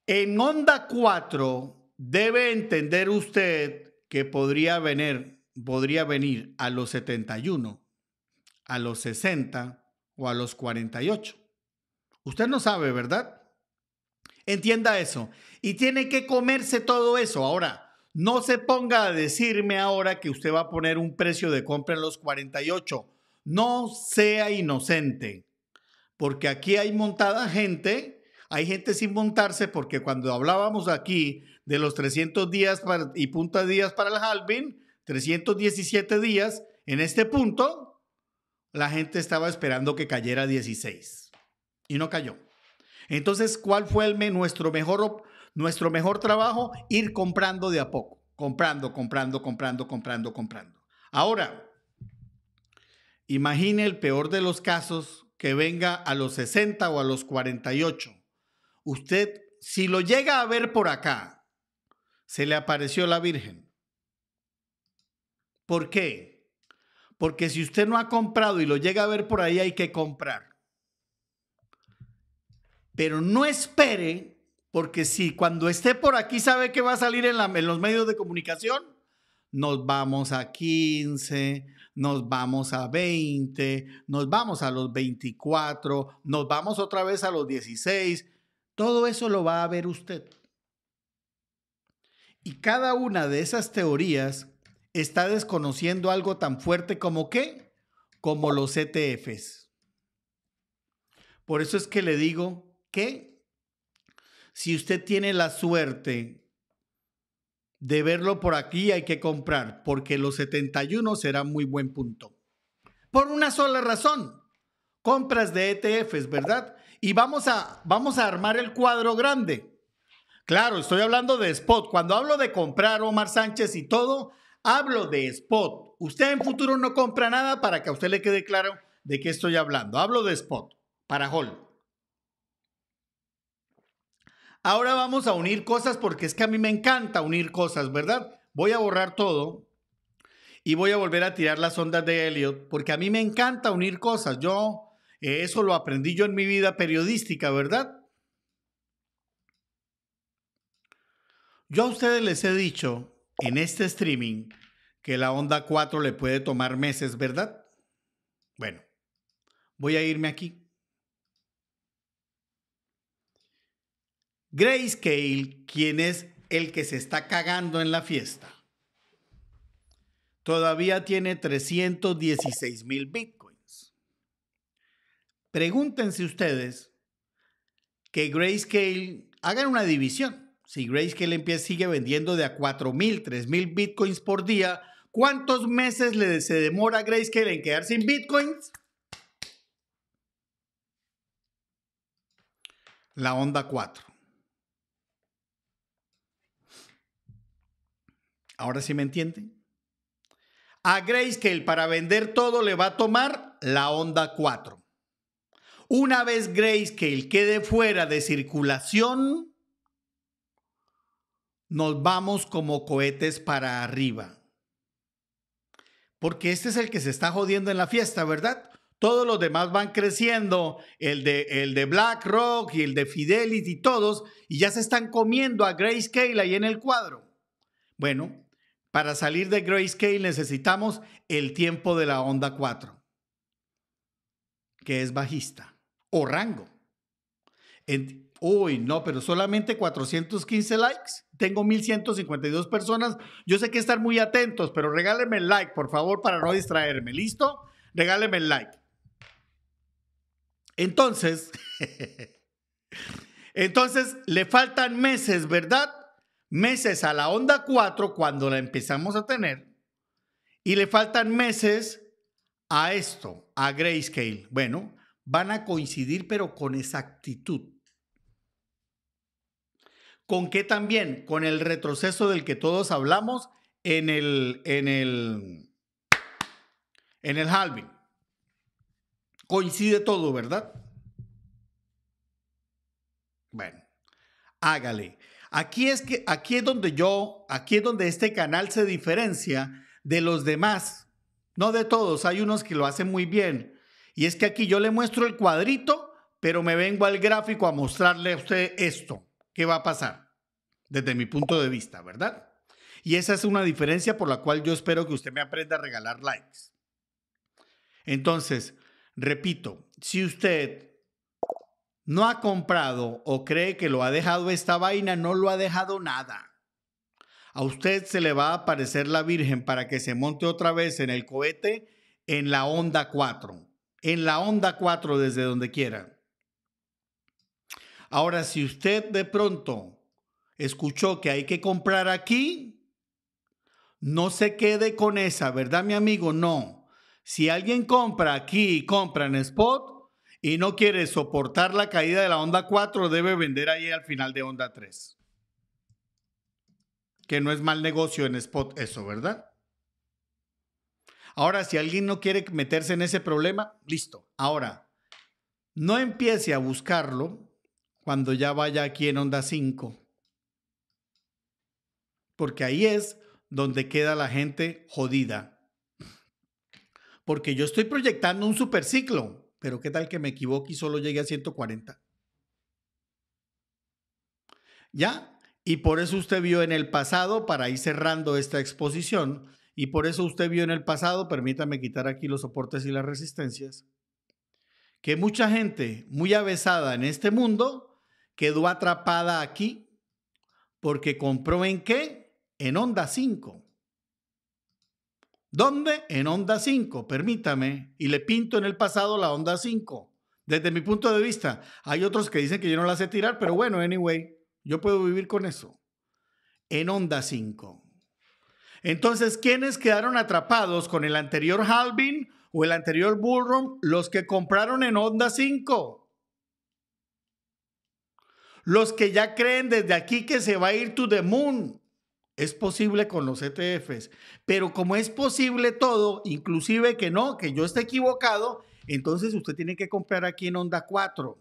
[SPEAKER 1] En onda 4 debe entender usted que podría venir, podría venir a los 71, a los 60 o a los 48. Usted no sabe, ¿verdad? Entienda eso. Y tiene que comerse todo eso. Ahora, no se ponga a decirme ahora que usted va a poner un precio de compra en los 48. No sea inocente, porque aquí hay montada gente, hay gente sin montarse, porque cuando hablábamos aquí de los 300 días y punta días para el halving, 317 días, en este punto, la gente estaba esperando que cayera 16 y no cayó. Entonces, ¿cuál fue el, nuestro mejor nuestro mejor trabajo, ir comprando de a poco, comprando, comprando, comprando, comprando, comprando. Ahora, imagine el peor de los casos que venga a los 60 o a los 48. Usted, si lo llega a ver por acá, se le apareció la Virgen. ¿Por qué? Porque si usted no ha comprado y lo llega a ver por ahí, hay que comprar. Pero no espere porque si cuando esté por aquí sabe que va a salir en, los medios de comunicación, nos vamos a 15, nos vamos a 20, nos vamos a los 24, nos vamos otra vez a los 16. Todo eso lo va a ver usted. Y cada una de esas teorías está desconociendo algo tan fuerte como qué? Como los ETFs. Por eso es que le digo que si usted tiene la suerte de verlo por aquí, hay que comprar, porque los 71 será muy buen punto. Por una sola razón, compras de ETFs, ¿verdad? Y vamos a, vamos a armar el cuadro grande. Claro, estoy hablando de spot. Cuando hablo de comprar Omar Sánchez y todo, hablo de spot. Usted en futuro no compra nada para que a usted le quede claro de qué estoy hablando. Hablo de spot para Hall. Ahora vamos a unir cosas porque es que a mí me encanta unir cosas, ¿verdad? Voy a borrar todo y voy a volver a tirar las ondas de Elliot porque a mí me encanta unir cosas. Yo, eh, eso lo aprendí yo en mi vida periodística, ¿verdad? Yo a ustedes les he dicho en este streaming que la onda 4 le puede tomar meses, ¿verdad? Bueno, voy a irme aquí. Grayscale, quien es el que se está cagando en la fiesta, todavía tiene 316 mil bitcoins. Pregúntense ustedes que Grayscale, hagan una división. Si Grayscale empieza, sigue vendiendo de a 4 mil, 3 mil bitcoins por día, ¿cuántos meses le, se demora a Grayscale en quedar sin bitcoins? La onda 4. Ahora sí me entiende A Grayscale para vender todo le va a tomar la onda 4. Una vez Grayscale quede fuera de circulación, nos vamos como cohetes para arriba. Porque este es el que se está jodiendo en la fiesta, ¿verdad? Todos los demás van creciendo, el de, el de BlackRock y el de Fidelity, y todos, y ya se están comiendo a Grayscale ahí en el cuadro. Bueno, para salir de grayscale necesitamos el tiempo de la onda 4, que es bajista, o rango. uy, no, pero solamente 415 likes. Tengo 1152 personas. Yo sé que están muy atentos, pero regálenme el like, por favor, para no distraerme. ¿Listo? Regálenme el like. Entonces, *laughs* entonces le faltan meses, ¿verdad? meses a la onda 4 cuando la empezamos a tener y le faltan meses a esto, a grayscale. Bueno, van a coincidir pero con exactitud. ¿Con qué también? Con el retroceso del que todos hablamos en el en el en el halving. Coincide todo, ¿verdad? Bueno, hágale. Aquí es, que, aquí es donde yo, aquí es donde este canal se diferencia de los demás. No de todos, hay unos que lo hacen muy bien. Y es que aquí yo le muestro el cuadrito, pero me vengo al gráfico a mostrarle a usted esto. ¿Qué va a pasar? Desde mi punto de vista, ¿verdad? Y esa es una diferencia por la cual yo espero que usted me aprenda a regalar likes. Entonces, repito, si usted no ha comprado o cree que lo ha dejado esta vaina, no lo ha dejado nada. A usted se le va a aparecer la Virgen para que se monte otra vez en el cohete en la onda 4, en la onda 4 desde donde quiera. Ahora, si usted de pronto escuchó que hay que comprar aquí, no se quede con esa, ¿verdad, mi amigo? No. Si alguien compra aquí y compra en spot, y no quiere soportar la caída de la onda 4, debe vender ahí al final de onda 3. Que no es mal negocio en spot eso, ¿verdad? Ahora, si alguien no quiere meterse en ese problema, listo. Ahora, no empiece a buscarlo cuando ya vaya aquí en onda 5. Porque ahí es donde queda la gente jodida. Porque yo estoy proyectando un ciclo pero ¿qué tal que me equivoque y solo llegue a 140? ¿Ya? Y por eso usted vio en el pasado, para ir cerrando esta exposición, y por eso usted vio en el pasado, permítame quitar aquí los soportes y las resistencias, que mucha gente muy avesada en este mundo quedó atrapada aquí porque compró en qué? En onda 5. ¿Dónde? En onda 5, permítame, y le pinto en el pasado la onda 5. Desde mi punto de vista, hay otros que dicen que yo no la sé tirar, pero bueno, anyway, yo puedo vivir con eso. En onda 5. Entonces, ¿quiénes quedaron atrapados con el anterior Halvin o el anterior bullrun? Los que compraron en onda 5 los que ya creen desde aquí que se va a ir to the moon. Es posible con los ETFs, pero como es posible todo, inclusive que no, que yo esté equivocado, entonces usted tiene que comprar aquí en Onda 4.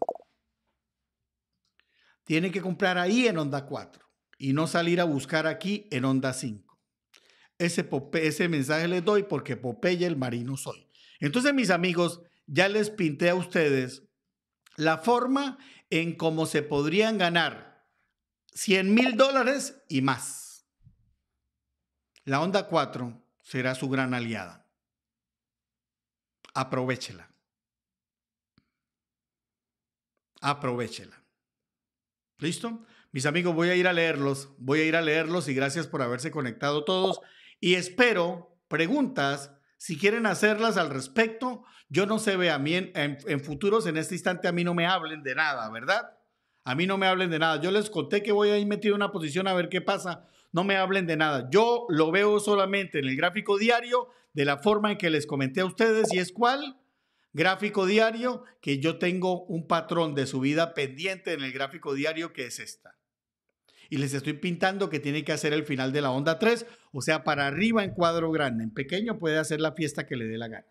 [SPEAKER 1] Tiene que comprar ahí en Onda 4 y no salir a buscar aquí en Onda 5. Ese, mensaje les doy porque Popeye el marino soy. Entonces, mis amigos, ya les pinté a ustedes la forma en cómo se podrían ganar 100 mil dólares y más. La onda 4 será su gran aliada. Aprovechela. Aprovechela. ¿Listo? Mis amigos, voy a ir a leerlos, voy a ir a leerlos y gracias por haberse conectado todos y espero preguntas, si quieren hacerlas al respecto, yo no se ve a mí en, futuros, en este instante a mí no me hablen de nada, ¿verdad? A mí no me hablen de nada. Yo les conté que voy a ir metido en una posición a ver qué pasa, no me hablen de nada. Yo lo veo solamente en el gráfico diario de la forma en que les comenté a ustedes y es cuál gráfico diario que yo tengo un patrón de subida pendiente en el gráfico diario que es esta. Y les estoy pintando que tiene que hacer el final de la onda 3, o sea, para arriba en cuadro grande, en pequeño puede hacer la fiesta que le dé la gana.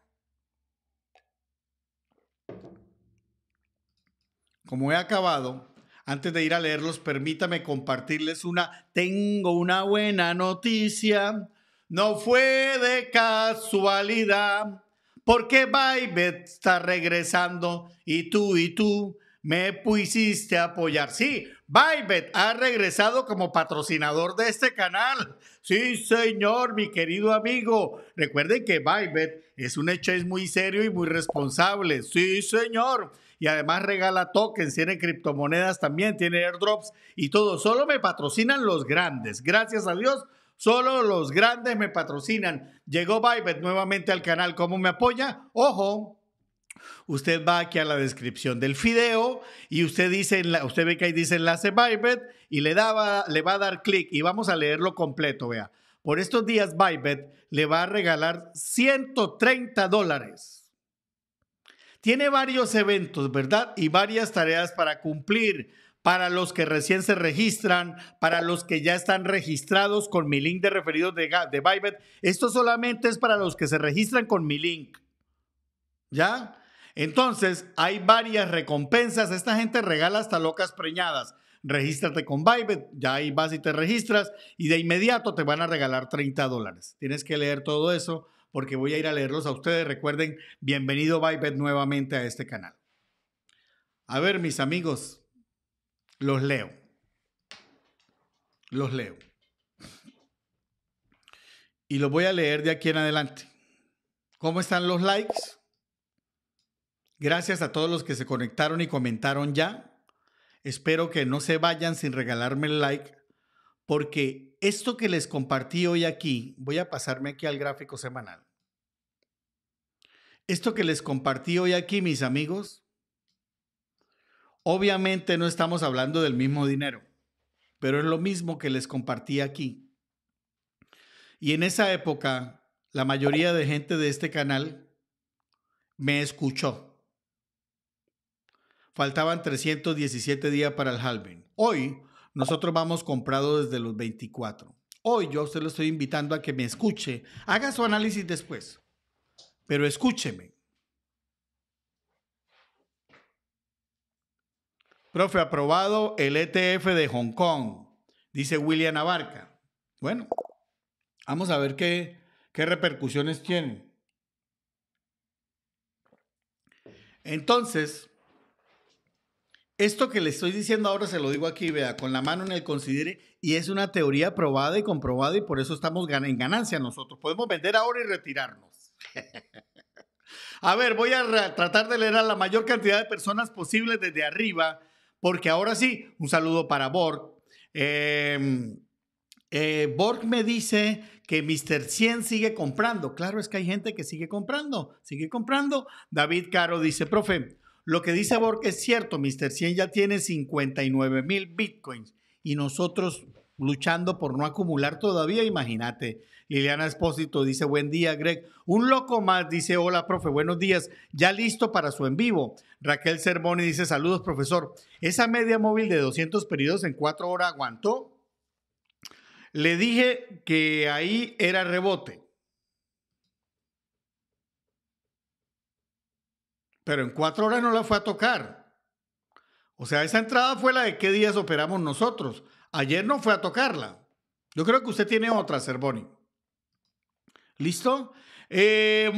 [SPEAKER 1] Como he acabado, antes de ir a leerlos, permítame compartirles una, tengo una buena noticia. No fue de casualidad, porque Bybet está regresando y tú y tú me pusiste a apoyar. Sí, Bybet ha regresado como patrocinador de este canal. Sí, señor, mi querido amigo. Recuerden que Bybet es un hecho es muy serio y muy responsable. Sí, señor y además regala tokens, tiene criptomonedas también, tiene airdrops y todo. Solo me patrocinan los grandes. Gracias a Dios, solo los grandes me patrocinan. Llegó Bybet nuevamente al canal. ¿Cómo me apoya? Ojo, Usted va aquí a la descripción del video y usted dice, usted ve que ahí dice enlace Bybet y le, daba, le va a dar clic y vamos a leerlo completo, vea. Por estos días Bybet le va a regalar 130 dólares tiene varios eventos, ¿verdad? Y varias tareas para cumplir para los que recién se registran, para los que ya están registrados con mi link de referidos de, de Bybet. Esto solamente es para los que se registran con mi link. ¿Ya? Entonces, hay varias recompensas. Esta gente regala hasta locas preñadas. Regístrate con Bybet, ya ahí vas y te registras y de inmediato te van a regalar 30 dólares. Tienes que leer todo eso porque voy a ir a leerlos a ustedes. Recuerden, bienvenido Bybet nuevamente a este canal. A ver, mis amigos, los leo. Los leo. Y los voy a leer de aquí en adelante. ¿Cómo están los likes? Gracias a todos los que se conectaron y comentaron ya. Espero que no se vayan sin regalarme el like porque esto que les compartí hoy aquí, voy a pasarme aquí al gráfico semanal. Esto que les compartí hoy aquí, mis amigos, obviamente no estamos hablando del mismo dinero, pero es lo mismo que les compartí aquí. Y en esa época, la mayoría de gente de este canal me escuchó. Faltaban 317 días para el halving. Hoy nosotros vamos comprado desde los 24. Hoy yo a usted lo estoy invitando a que me escuche. Haga su análisis después, pero escúcheme. Profe, aprobado el ETF de Hong Kong, dice William Abarca. Bueno, vamos a ver qué, qué repercusiones tiene. Entonces, esto que le estoy diciendo ahora se lo digo aquí, vea, con la mano en el considere, y es una teoría probada y comprobada, y por eso estamos en ganancia nosotros. Podemos vender ahora y retirarnos. *laughs* a ver, voy a tratar de leer a la mayor cantidad de personas posible desde arriba, porque ahora sí, un saludo para Borg. Em, eh, Borg me dice que Mr. 100 sigue comprando. Claro, es que hay gente que sigue comprando, sigue comprando. David Caro dice, profe, lo que dice Borg es cierto, Mr. 100 ya tiene 59 mil bitcoins y nosotros luchando por no acumular todavía, imagínate. Liliana Espósito dice, buen día, Greg. Un loco más dice, hola, profe, buenos días. Ya listo para su en vivo. Raquel Cermoni dice, saludos, profesor. Esa media móvil de 200 periodos en cuatro horas aguantó. Le dije que ahí era rebote. pero en cuatro horas no la fue a tocar. O sea, esa entrada fue la de qué días operamos nosotros. Ayer no fue a tocarla. Yo creo que usted tiene otra, Cervoni. ¿Listo? Eh,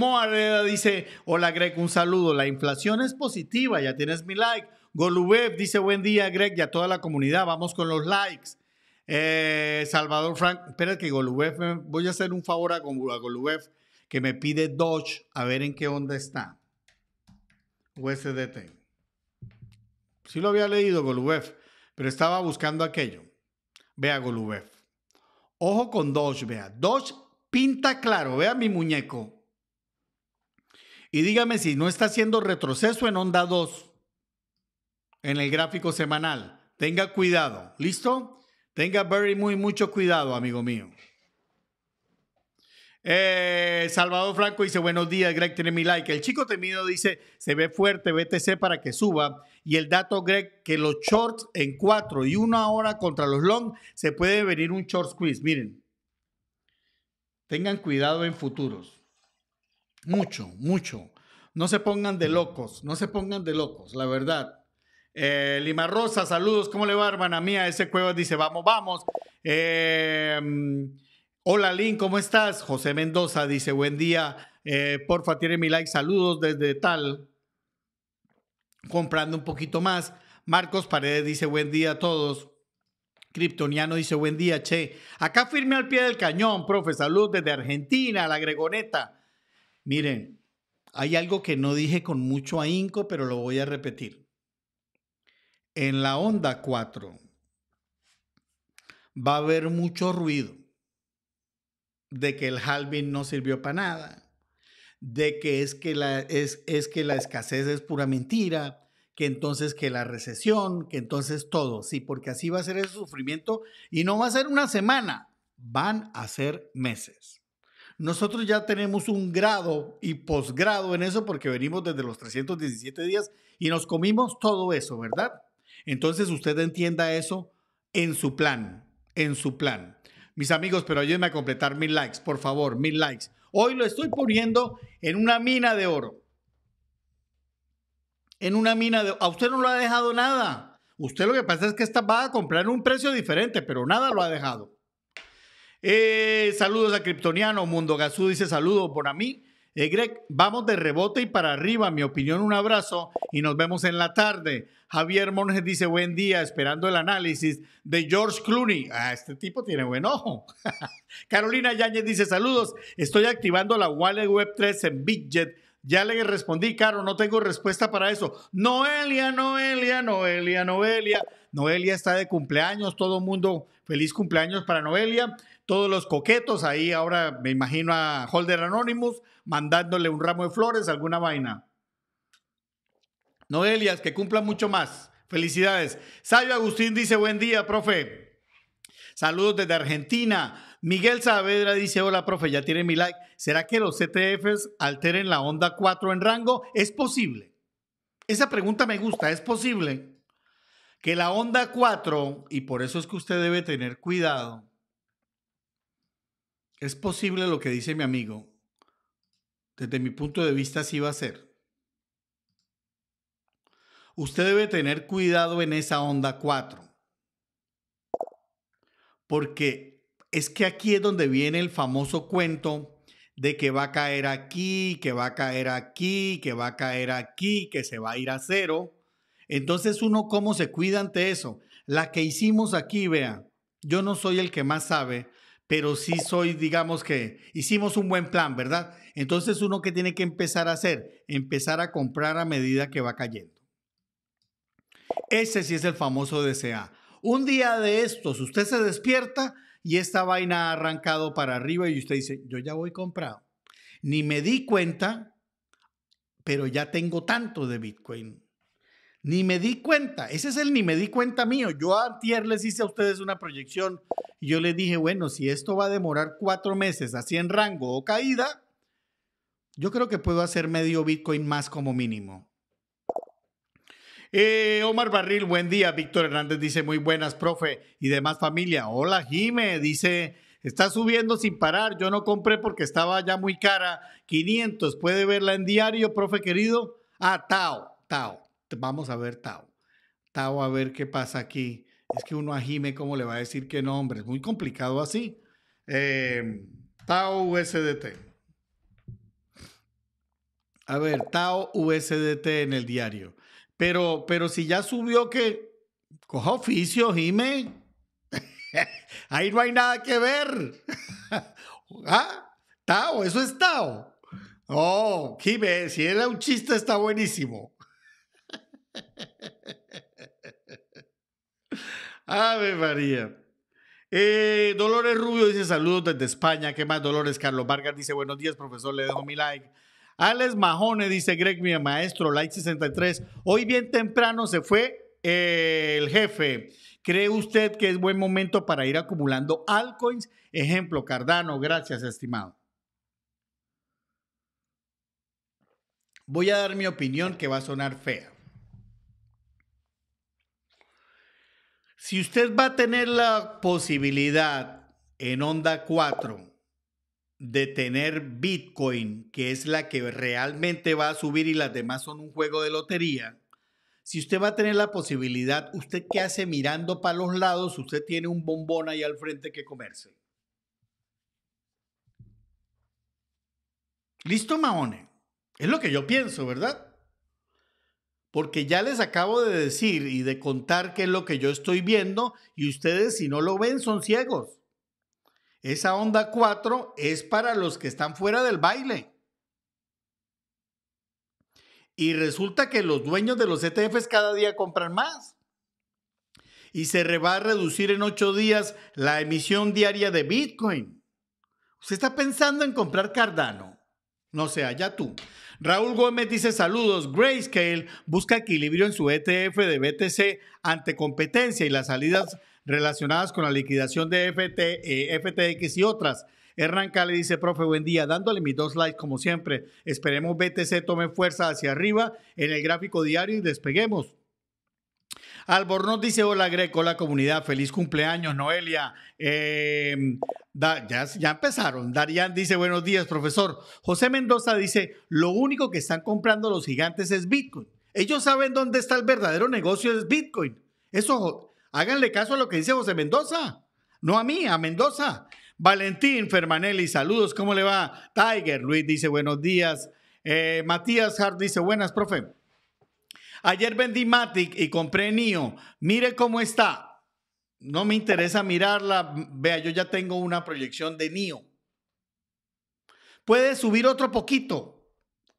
[SPEAKER 1] dice, hola Greg, un saludo. La inflación es positiva, ya tienes mi like. Golubev dice, buen día Greg y a toda la comunidad, vamos con los likes. Eh, Salvador Frank, espera que Golubev, eh, voy a hacer un favor a, a Golubev que me pide Dodge a ver en qué onda está. USDT. Sí lo había leído Golubev, pero estaba buscando aquello. Vea Golubev. Ojo con Doge, vea. Doge pinta claro, vea mi muñeco. Y dígame si no está haciendo retroceso en onda 2 en el gráfico semanal. Tenga cuidado, ¿listo? Tenga very muy mucho cuidado, amigo mío. Eh, Salvador Franco dice, buenos días, Greg, tiene mi like. El chico temido dice, se ve fuerte, BTC para que suba. Y el dato, Greg, que los shorts en 4 y una hora contra los long, se puede venir un short squeeze. Miren, tengan cuidado en futuros. Mucho, mucho. No se pongan de locos, no se pongan de locos, la verdad. Eh, Lima Rosa, saludos, ¿cómo le va, hermana mía? Ese cueva dice, vamos, vamos. Eh, Hola Lin, ¿cómo estás? José Mendoza dice, buen día. Eh, porfa, tiene mi like. Saludos desde tal. Comprando un poquito más. Marcos Paredes dice, buen día a todos. Kryptoniano dice, buen día, che. Acá firme al pie del cañón, profe. Salud desde Argentina, la Gregoneta. Miren, hay algo que no dije con mucho ahínco, pero lo voy a repetir. En la onda 4 va a haber mucho ruido de que el halving no sirvió para nada, de que es que la, es, es que la escasez es pura mentira, que entonces que la recesión, que entonces todo, sí, porque así va a ser ese sufrimiento y no va a ser una semana, van a ser meses. Nosotros ya tenemos un grado y posgrado en eso porque venimos desde los 317 días y nos comimos todo eso, ¿verdad? Entonces usted entienda eso en su plan, en su plan. Mis amigos, pero ayúdenme a completar mil likes, por favor, mil likes. Hoy lo estoy poniendo en una mina de oro. En una mina de oro. A usted no lo ha dejado nada. Usted lo que pasa es que está, va a comprar un precio diferente, pero nada lo ha dejado. Eh, saludos a Kryptoniano, Mundo Gazú dice saludos por a mí. Y eh, vamos de rebote y para arriba. Mi opinión, un abrazo y nos vemos en la tarde. Javier Monge dice buen día, esperando el análisis de George Clooney. Ah, este tipo tiene buen ojo. *laughs* Carolina Yáñez dice saludos. Estoy activando la Wallet Web 3 en Bitget. Ya le respondí, Caro, no tengo respuesta para eso. Noelia, Noelia, Noelia, Noelia. Noelia está de cumpleaños, todo mundo feliz cumpleaños para Noelia todos los coquetos. Ahí ahora me imagino a Holder Anonymous mandándole un ramo de flores, alguna vaina. Noelias, que cumpla mucho más. Felicidades. Sabio Agustín dice, buen día, profe. Saludos desde Argentina. Miguel Saavedra dice, hola, profe, ya tiene mi like. ¿Será que los CTFs alteren la onda 4 en rango? Es posible. Esa pregunta me gusta. ¿Es posible que la onda 4, y por eso es que usted debe tener cuidado, es posible lo que dice mi amigo. Desde mi punto de vista sí va a ser. Usted debe tener cuidado en esa onda 4. Porque es que aquí es donde viene el famoso cuento de que va a caer aquí, que va a caer aquí, que va a caer aquí, que se va a ir a cero. Entonces uno cómo se cuida ante eso. La que hicimos aquí, vea, yo no soy el que más sabe, pero sí soy, digamos que hicimos un buen plan, ¿verdad? Entonces uno que tiene que empezar a hacer, empezar a comprar a medida que va cayendo. Ese sí es el famoso DCA. Un día de estos, usted se despierta y esta vaina ha arrancado para arriba y usted dice, yo ya voy comprado. Ni me di cuenta, pero ya tengo tanto de Bitcoin. Ni me di cuenta, ese es el ni me di cuenta mío. Yo ayer les hice a ustedes una proyección y yo les dije, bueno, si esto va a demorar cuatro meses así en rango o caída, yo creo que puedo hacer medio Bitcoin más como mínimo. Eh, Omar Barril, buen día. Víctor Hernández dice, muy buenas, profe, y demás familia. Hola, Jime, dice, está subiendo sin parar. Yo no compré porque estaba ya muy cara. 500, puede verla en diario, profe querido. Ah, Tao, Tao vamos a ver Tao. Tao a ver qué pasa aquí. Es que uno a Jime, ¿cómo le va a decir qué nombre? Es muy complicado así. Eh, Tao USDT. A ver, Tao USDT en el diario. Pero, pero si ya subió que coja oficio, Jime. *laughs* Ahí no hay nada que ver. *laughs* ¿Ah? Tao, eso es Tao. Oh, Jime, si era un chiste está buenísimo. Ave María. Eh, Dolores Rubio dice saludos desde España. ¿Qué más, Dolores? Carlos Vargas dice buenos días, profesor. Le dejo mi like. Alex Majone dice Greg, mi maestro, like 63. Hoy bien temprano se fue eh, el jefe. ¿Cree usted que es buen momento para ir acumulando altcoins? Ejemplo, Cardano. Gracias, estimado. Voy a dar mi opinión que va a sonar fea. Si usted va a tener la posibilidad en onda 4 de tener Bitcoin, que es la que realmente va a subir y las demás son un juego de lotería, si usted va a tener la posibilidad, ¿usted qué hace mirando para los lados? Usted tiene un bombón ahí al frente que comerse. ¿Listo, Mahone? Es lo que yo pienso, ¿verdad? porque ya les acabo de decir y de contar qué es lo que yo estoy viendo y ustedes si no lo ven son ciegos. Esa onda 4 es para los que están fuera del baile. Y resulta que los dueños de los ETFs cada día compran más. Y se va a reducir en 8 días la emisión diaria de Bitcoin. Usted está pensando en comprar Cardano. No sea, ya tú. Raúl Gómez dice saludos. Grayscale busca equilibrio en su ETF de BTC ante competencia y las salidas relacionadas con la liquidación de FT, eh, FTX y otras. Hernán Cale dice, profe, buen día, dándole mis dos likes como siempre. Esperemos BTC tome fuerza hacia arriba en el gráfico diario y despeguemos. Albornoz dice, hola Greco, la comunidad, feliz cumpleaños, Noelia. Em, ya, empezaron. Darían dice, buenos días, profesor. José Mendoza dice, lo único que están comprando los gigantes es Bitcoin. Ellos saben dónde está el verdadero negocio, es Bitcoin. Eso, háganle caso a lo que dice José Mendoza. No a mí, a Mendoza. Valentín Fermanelli, saludos, ¿cómo le va? Tiger Luis dice, buenos días. Eh, Matías Hart dice, buenas, profe. Ayer vendí Matic y compré NIO. Mire cómo está. No me interesa mirarla. Vea, yo ya tengo una proyección de NIO. Puede subir otro poquito,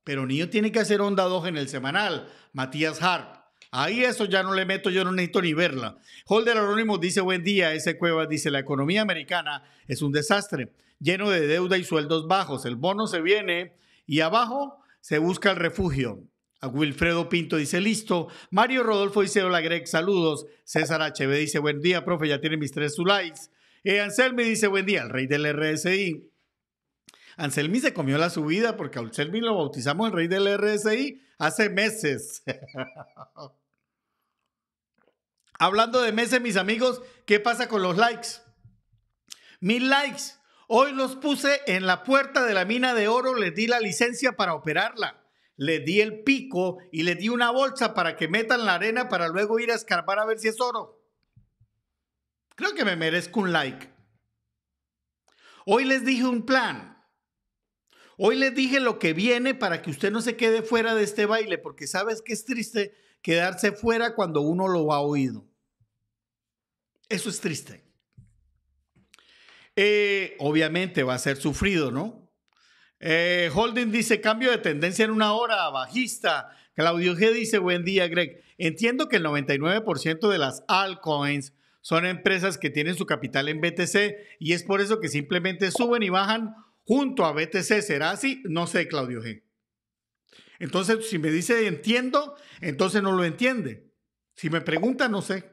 [SPEAKER 1] pero NIO tiene que hacer onda 2 en el semanal. Matías Hart. Ahí eso ya no le meto, yo no necesito ni verla. Holder anónimo dice, buen día, ese cueva dice, la economía americana es un desastre, lleno de deuda y sueldos bajos. El bono se viene y abajo se busca el refugio. Wilfredo Pinto dice, listo. Mario Rodolfo dice, hola Greg, saludos. César HB dice, buen día, profe, ya tiene mis tres likes. Eh, Anselmi dice, buen día, el rey del RSI. Anselmi se comió la subida porque a Anselmi lo bautizamos el rey del RSI hace meses. *laughs* Hablando de meses, mis amigos, ¿qué pasa con los likes? Mil likes. Hoy los puse en la puerta de la mina de oro, les di la licencia para operarla le di el pico y le di una bolsa para que metan la arena para luego ir a escarbar a ver si es oro. Creo que me merezco un like. Hoy les dije un plan. Hoy les dije lo que viene para que usted no se quede fuera de este baile, porque sabes que es triste quedarse fuera cuando uno lo ha oído. Eso es triste. Eh, obviamente va a ser sufrido, ¿no? Eh, Holding dice, cambio de tendencia en una hora, bajista. Claudio G dice, buen día, Greg. Entiendo que el 99% de las altcoins son empresas que tienen su capital en BTC y es por eso que simplemente suben y bajan junto a BTC. ¿Será así? No sé, Claudio G. Entonces, si me dice entiendo, entonces no lo entiende. Si me pregunta, no sé.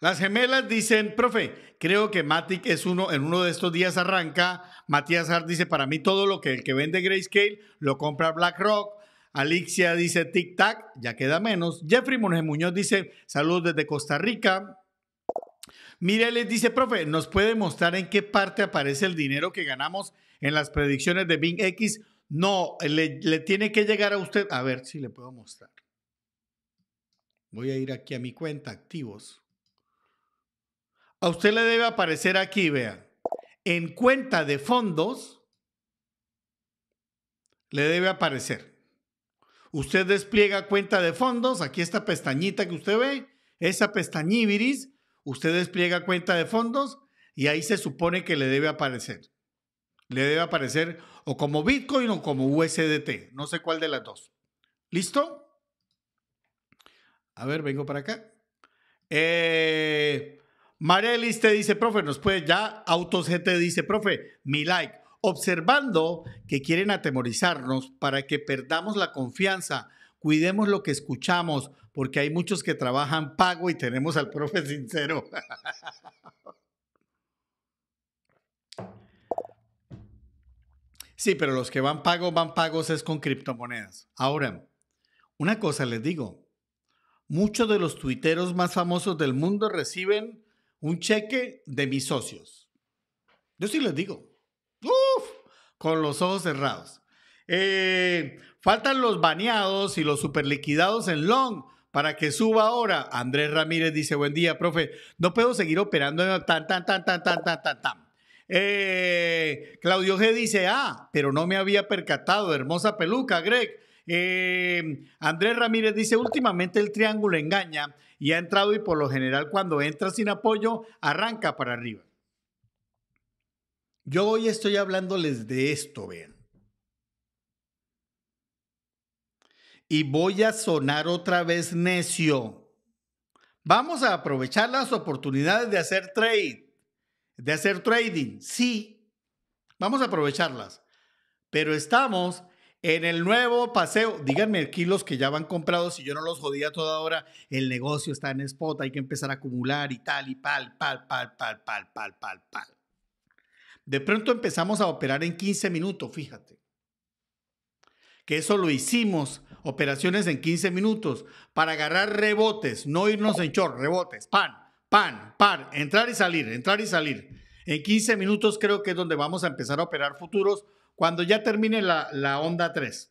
[SPEAKER 1] Las gemelas dicen, profe, creo que Matic es uno, en uno de estos días arranca. Matías Hart dice, para mí todo lo que el que vende Grayscale lo compra BlackRock. Alixia dice, tic tac, ya queda menos. Jeffrey Monge Muñoz dice, saludos desde Costa Rica. Mireles dice, profe, ¿nos puede mostrar en qué parte aparece el dinero que ganamos en las predicciones de Bing X? No, le tiene que llegar a usted. A ver si le puedo mostrar. Voy a ir aquí a mi cuenta, activos. A usted le debe aparecer aquí, vea. En cuenta de fondos le debe aparecer. Usted despliega cuenta de fondos, aquí esta pestañita que usted ve, esa pestañíbiris, usted despliega cuenta de fondos y ahí se supone que le debe aparecer. Le debe aparecer o como Bitcoin o como USDT, no sé cuál de las dos. ¿Listo? A ver, vengo para acá. Eh, Marelis te dice, profe, nos puede ya. Autos te dice, profe, mi like. Observando que quieren atemorizarnos para que perdamos la confianza. Cuidemos lo que escuchamos, porque hay muchos que trabajan pago y tenemos al profe sincero. Sí, pero los que van pago, van pagos es con criptomonedas. Ahora, una cosa les digo, muchos de los tuiteros más famosos del mundo reciben un cheque de mis socios. Yo sí les digo. Uf, con los ojos cerrados. Eh, faltan los baneados y los superliquidados en long para que suba ahora. Andrés Ramírez dice, buen día, profe. No puedo seguir operando tan, tan, tan, tan, tan, tan, tan, tan. Eh, Claudio G dice, ah, pero no me había percatado. Hermosa peluca, Greg. Eh, Andrés Ramírez dice, últimamente el triángulo engaña y ha entrado y por lo general cuando entra sin apoyo, arranca para arriba. Yo hoy estoy hablándoles de esto, vean. Y voy a sonar otra vez necio. Vamos a aprovechar las oportunidades de hacer trade, de hacer trading. Sí, vamos a aprovecharlas. Pero estamos en el nuevo paseo, díganme aquí los que ya van comprados, si yo no los jodía toda hora, el negocio está en spot, hay que empezar a acumular y tal y pal, pal, pal, pal, pal, pal, pal, pal. De pronto empezamos a operar en 15 minutos, fíjate. Que eso lo hicimos, operaciones en 15 minutos, para agarrar rebotes, no irnos en short, rebotes, pan, pan, pan, entrar y salir, entrar y salir. En 15 minutos creo que es donde vamos a empezar a operar futuros cuando ya termine la, onda 3.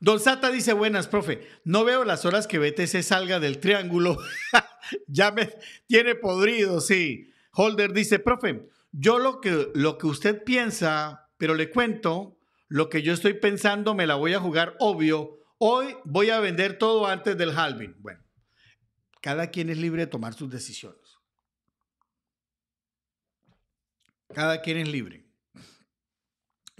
[SPEAKER 1] Don dice, buenas, profe, no veo las horas que BTC salga del triángulo. *laughs* ya me tiene podrido, sí. Holder dice, profe, yo lo que, lo que usted piensa, pero le cuento, lo que yo estoy pensando me la voy a jugar obvio. Hoy voy a vender todo antes del halving. Bueno, cada quien es libre de tomar sus decisiones. Cada quien es libre.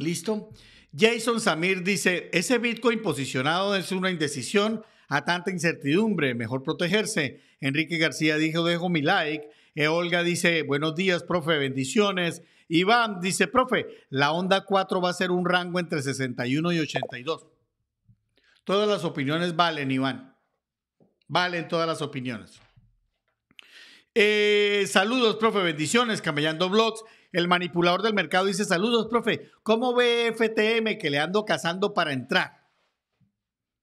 [SPEAKER 1] ¿Listo? Jason Samir dice, ese Bitcoin posicionado es una indecisión a tanta incertidumbre, mejor protegerse. Enrique García dijo, dejo mi like. E Olga dice, buenos días, profe, bendiciones. Iván dice, profe, la onda 4 va a ser un rango entre 61 y 82. Todas las opiniones valen, Iván. Valen todas las opiniones. Eh, saludos, profe, bendiciones, camellando blogs el manipulador del mercado dice, saludos, profe, ¿cómo ve FTM que le ando cazando para entrar?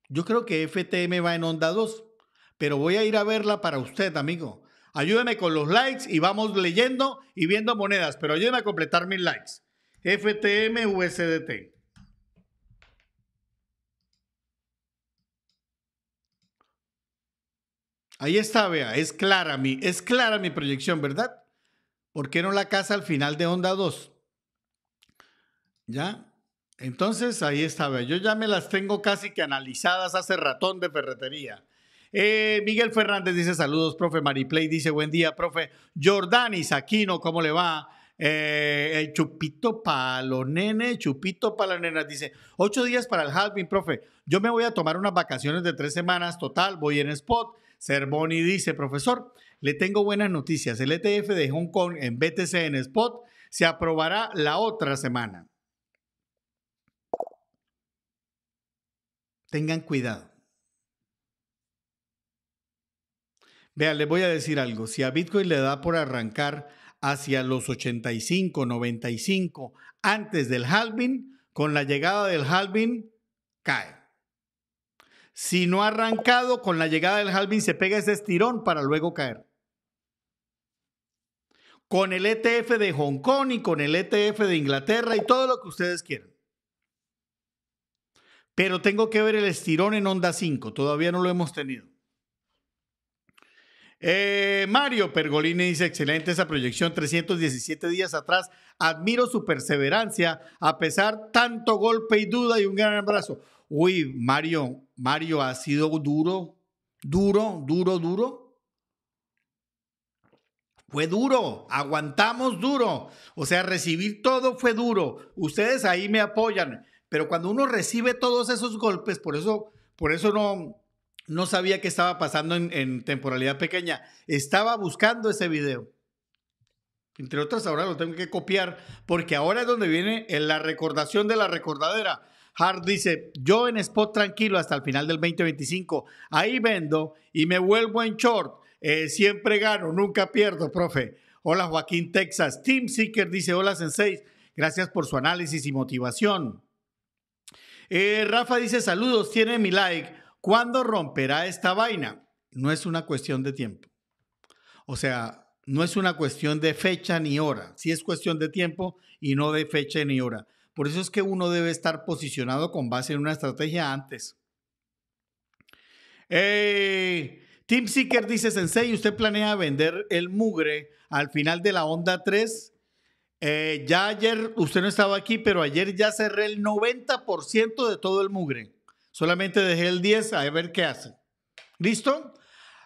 [SPEAKER 1] Yo creo que FTM va en onda 2, pero voy a ir a verla para usted, amigo. Ayúdeme con los likes y vamos leyendo y viendo monedas, pero ayúdeme a completar mis likes. FTM USDT. Ahí está, vea, es clara mi, es clara mi proyección, ¿verdad? ¿Por qué no la casa al final de onda 2? ¿Ya? Entonces ahí estaba. Yo ya me las tengo casi que analizadas hace ratón de ferretería. Eh, Miguel Fernández dice saludos, profe. Mariplay dice buen día, profe. Jordani Saquino, ¿cómo le va? Eh, chupito para los nenes, chupito para nenas. Dice, ocho días para el halving, profe. Yo me voy a tomar unas vacaciones de tres semanas total. Voy en spot. Cervoni dice, profesor, le tengo buenas noticias. El ETF de Hong Kong en BTC en Spot se aprobará la otra semana. Tengan cuidado. Vean, les voy a decir algo. Si a Bitcoin le da por arrancar hacia los 85, 95 antes del halving, con la llegada del halving, cae. Si no ha arrancado, con la llegada del halving se pega ese estirón para luego caer con el ETF de Hong Kong y con el ETF de Inglaterra y todo lo que ustedes quieran. Pero tengo que ver el estirón en Onda 5, todavía no lo hemos tenido. Eh, Mario Pergolini dice, excelente esa proyección, 317 días atrás. Admiro su perseverancia, a pesar tanto golpe y duda y un gran abrazo. Uy, Mario, Mario ha sido duro, duro, duro, duro. Fue duro, aguantamos duro. O sea, recibir todo fue duro. Ustedes ahí me apoyan, pero cuando uno recibe todos esos golpes, por eso, por eso no, no sabía qué estaba pasando en, en temporalidad pequeña. Estaba buscando ese video. Entre otras, ahora lo tengo que copiar porque ahora es donde viene la recordación de la recordadera. Hart dice, yo en spot tranquilo hasta el final del 2025, ahí vendo y me vuelvo en short. Eh, siempre gano, nunca pierdo, profe. Hola Joaquín Texas. Team Seeker dice, hola Senseis gracias por su análisis y motivación. Eh, Rafa dice, saludos, tiene mi like. ¿Cuándo romperá esta vaina? No es una cuestión de tiempo. O sea, no es una cuestión de fecha ni hora. Sí es cuestión de tiempo y no de fecha ni hora. Por eso es que uno debe estar posicionado con base en una estrategia antes. Eh, Tim Seeker dice, Sensei, usted planea vender el mugre al final de la onda 3. Eh, ya ayer, usted no estaba aquí, pero ayer ya cerré el 90% de todo el mugre. Solamente dejé el 10, a ver qué hace. ¿Listo?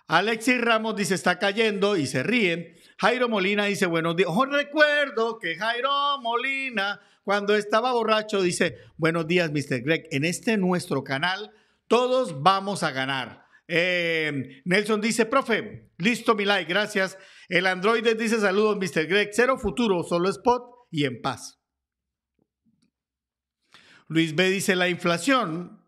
[SPEAKER 1] Alexis Ramos dice, está cayendo y se ríen. Jairo Molina dice, buenos días. Oh, recuerdo que Jairo Molina, cuando estaba borracho, dice, buenos días, Mr. Greg. En este nuestro canal, todos vamos a ganar. Eh, Nelson dice, profe, listo mi like, gracias. El androide dice saludos, Mr. Greg, cero futuro, solo spot y en paz. Luis B dice, la inflación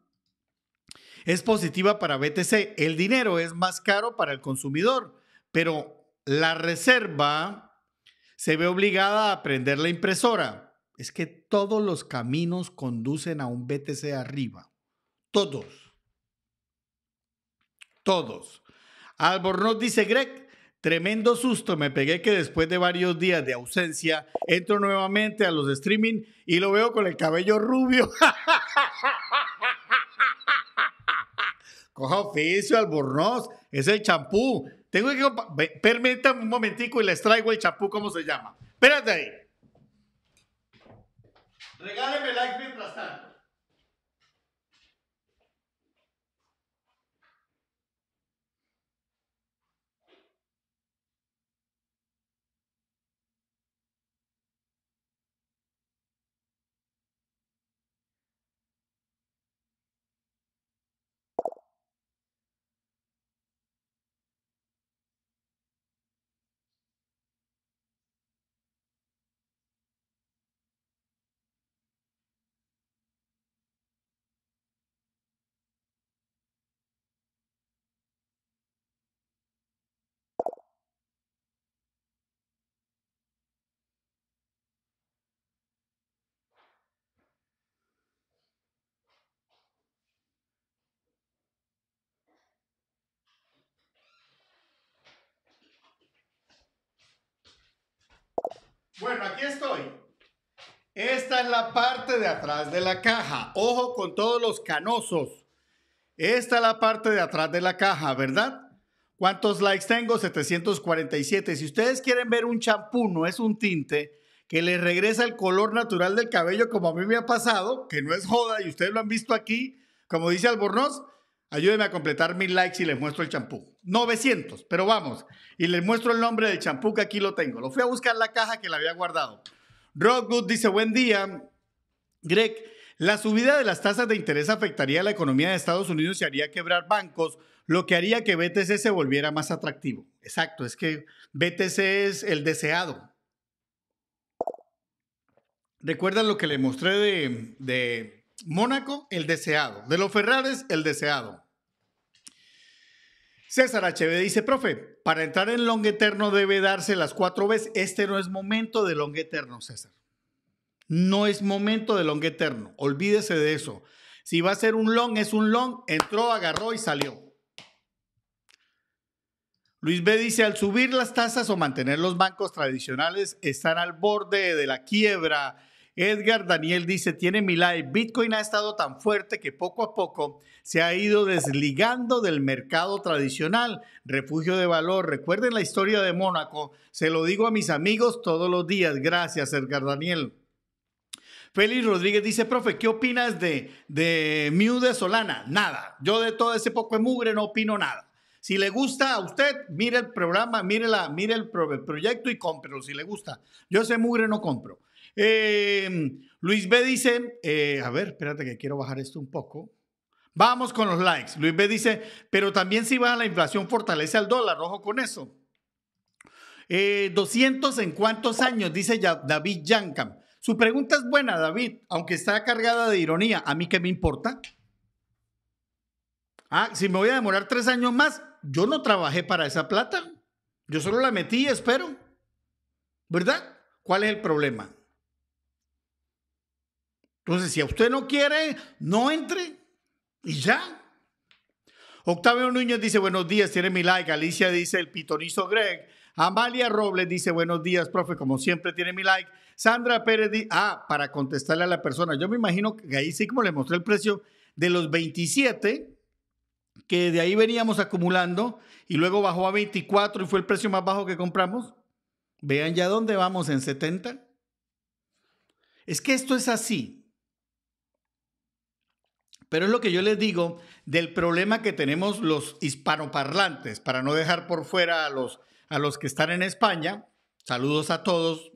[SPEAKER 1] es positiva para BTC, el dinero es más caro para el consumidor, pero la reserva se ve obligada a prender la impresora. Es que todos los caminos conducen a un BTC arriba, todos todos. Albornoz dice Greg, tremendo susto me pegué que después de varios días de ausencia entro nuevamente a los streaming y lo veo con el cabello rubio. *laughs* Coja oficio, Albornoz, es el champú. Tengo que permítanme un momentico y les traigo el champú, ¿cómo se llama? Espérate ahí. Regáleme like mientras tanto. Bueno, aquí estoy. Esta es la parte de atrás de la caja. Ojo con todos los canosos. Esta es la parte de atrás de la caja, ¿verdad? ¿Cuántos likes tengo? 747. Si ustedes quieren ver un champú, no es un tinte, que les regresa el color natural del cabello como a mí me ha pasado, que no es joda y ustedes lo han visto aquí, como dice Albornoz, ayúdenme a completar mil likes y les muestro el champú. 900, pero vamos. Y les muestro el nombre del champú que aquí lo tengo. Lo fui a buscar la caja que la había guardado. Rockwood dice, buen día. Greg, la subida de las tasas de interés afectaría a la economía de Estados Unidos y haría quebrar bancos, lo que haría que BTC se volviera más atractivo. Exacto, es que BTC es el deseado. ¿Recuerdan lo que le mostré de, de Mónaco? El deseado. De los Ferrares, el deseado. César HB dice, profe, para entrar en long eterno debe darse las cuatro veces. Este no es momento de long eterno, César. No es momento de long eterno. Olvídese de eso. Si va a ser un long, es un long. Entró, agarró y salió. Luis B dice, al subir las tasas o mantener los bancos tradicionales, están al borde de la quiebra Edgar Daniel dice, tiene mi live, Bitcoin ha estado tan fuerte que poco a poco se ha ido desligando del mercado tradicional, refugio de valor. Recuerden la historia de Mónaco, se lo digo a mis amigos todos los días. Gracias, Edgar Daniel. Félix Rodríguez dice, profe, ¿qué opinas de, de Mew Solana? Nada, yo de todo ese poco de mugre no opino nada. Si le gusta a usted, mire el programa, mire, el, el, proyecto y cómprelo si le gusta. Yo ese mugre no compro. Em, Luis B dice, eh, a ver, espérate que quiero bajar esto un poco. Vamos con los likes. Luis B dice, pero también si baja la inflación fortalece al dólar, ojo con eso. 200 eh, en cuántos años, dice David Yankam. Su pregunta es buena, David, aunque está cargada de ironía. ¿A mí qué me importa? Ah, si me voy a demorar tres años más, yo no trabajé para esa plata. Yo solo la metí y espero. ¿Verdad? ¿Cuál es el problema? Entonces, si a usted no quiere, no entre y ya. Octavio Núñez dice, buenos días, tiene mi like. Alicia dice, el pitonizo Greg. Amalia Robles dice, buenos días, profe, como siempre tiene mi like. Sandra Pérez dice, ah, para contestarle a la persona, yo me imagino que ahí sí como le mostré el precio de los 27, que de ahí veníamos acumulando y luego bajó a 24 y fue el precio más bajo que compramos. Vean ya dónde vamos en 70. Es que esto es así. Pero es lo que yo les digo del problema que tenemos los hispanoparlantes, para no dejar por fuera a los, a los que están en España. Saludos a todos.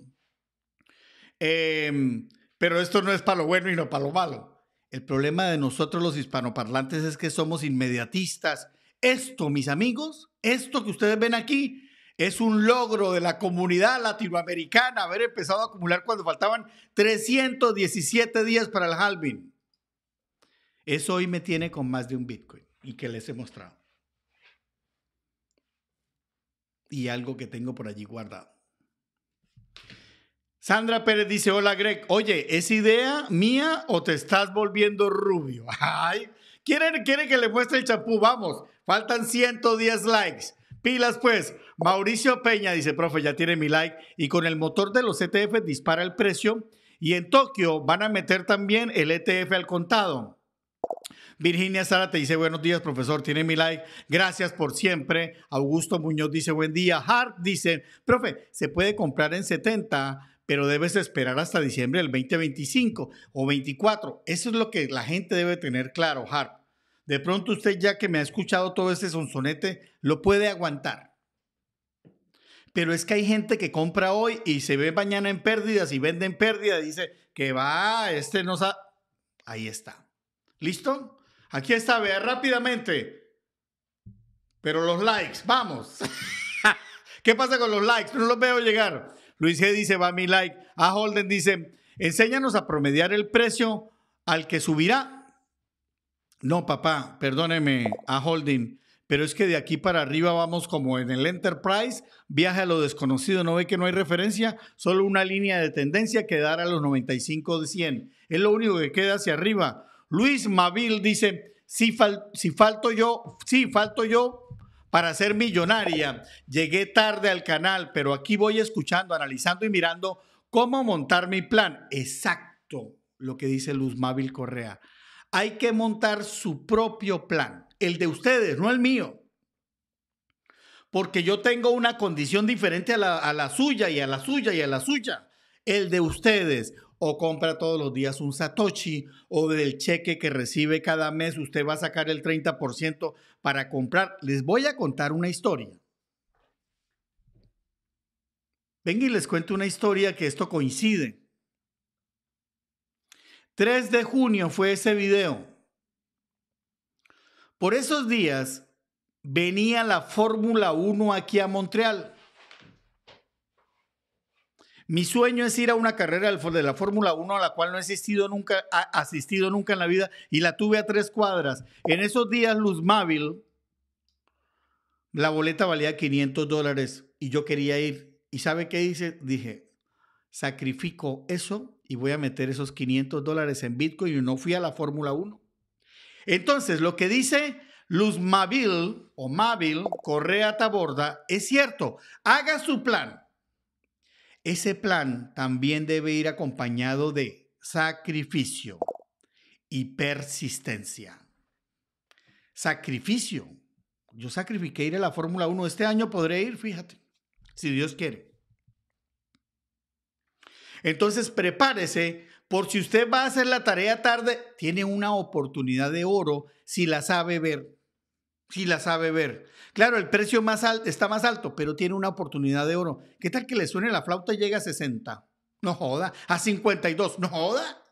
[SPEAKER 1] Em, pero esto no es para lo bueno y no para lo malo. El problema de nosotros los hispanoparlantes es que somos inmediatistas. Esto, mis amigos, esto que ustedes ven aquí es un logro de la comunidad latinoamericana haber empezado a acumular cuando faltaban 317 días para el halving. Eso hoy me tiene con más de un Bitcoin y que les he mostrado. Y algo que tengo por allí guardado. Sandra Pérez dice, hola Greg, oye, ¿es idea mía o te estás volviendo rubio? *laughs* Ay, ¿quieren, que le muestre el chapú Vamos, faltan 110 likes. Pilas pues. Mauricio Peña dice, profe, ya tiene mi like. Y con el motor de los ETF dispara el precio. Y en Tokio van a meter también el ETF al contado. Virginia Sara te dice buenos días, profesor, tiene mi like. Gracias por siempre. Augusto Muñoz dice buen día. Hart dice, profe, se puede comprar en 70, pero debes esperar hasta diciembre del 2025 o 24. Eso es lo que la gente debe tener claro, Hart. De pronto usted ya que me ha escuchado todo este sonsonete, lo puede aguantar. Pero es que hay gente que compra hoy y se ve mañana en pérdidas y vende en pérdida, dice que va, este no sabe. Ahí está. ¿Listo? Aquí está, vea rápidamente. Pero los likes, vamos. *laughs* ¿Qué pasa con los likes? No los veo llegar. Luis G dice, va mi like. A Holden dice, enséñanos a promediar el precio al que subirá. No, papá, perdóneme, a Holden, pero es que de aquí para arriba vamos como en el Enterprise, viaje a lo desconocido, no ve que no hay referencia, solo una línea de tendencia que dará a los 95 de 100. Es lo único que queda hacia arriba. Luis Mavil dice, si, si falto yo, si falto yo para ser millonaria, llegué tarde al canal, pero aquí voy escuchando, analizando y mirando cómo montar mi plan. Exacto lo que dice Luis Mavil Correa. Hay que montar su propio plan, el de ustedes, no el mío porque yo tengo una condición diferente a la, a la, suya y a la suya y a la suya. El de ustedes o compra todos los días un Satoshi o del cheque que recibe cada mes usted va a sacar el 30% para comprar. Les voy a contar una historia. Venga y les cuento una historia que esto coincide. 3 de junio fue ese video. Por esos días venía la Fórmula 1 aquí a Montreal. Mi sueño es ir a una carrera de la Fórmula 1 a la cual no he asistido nunca, asistido nunca en la vida y la tuve a tres cuadras. En esos días, Luz Mávil, la boleta valía 500 dólares y yo quería ir. ¿Y sabe qué hice? Dije, sacrifico eso y voy a meter esos 500 dólares en Bitcoin y no fui a la Fórmula 1. Entonces, lo que dice Luz Mávil, o Mávil, Correa Taborda es cierto. Haga su plan. Ese plan también debe ir acompañado de sacrificio y persistencia. Sacrificio. Yo sacrifiqué ir a la Fórmula 1. Este año podré ir, fíjate, si Dios quiere. Entonces prepárese por si usted va a hacer la tarea tarde, tiene una oportunidad de oro si la sabe ver si la sabe ver. Claro, el precio más alto está más alto, pero tiene una oportunidad de oro. ¿Qué tal que le suene la flauta y llega a 60? No joda. A 52, no joda.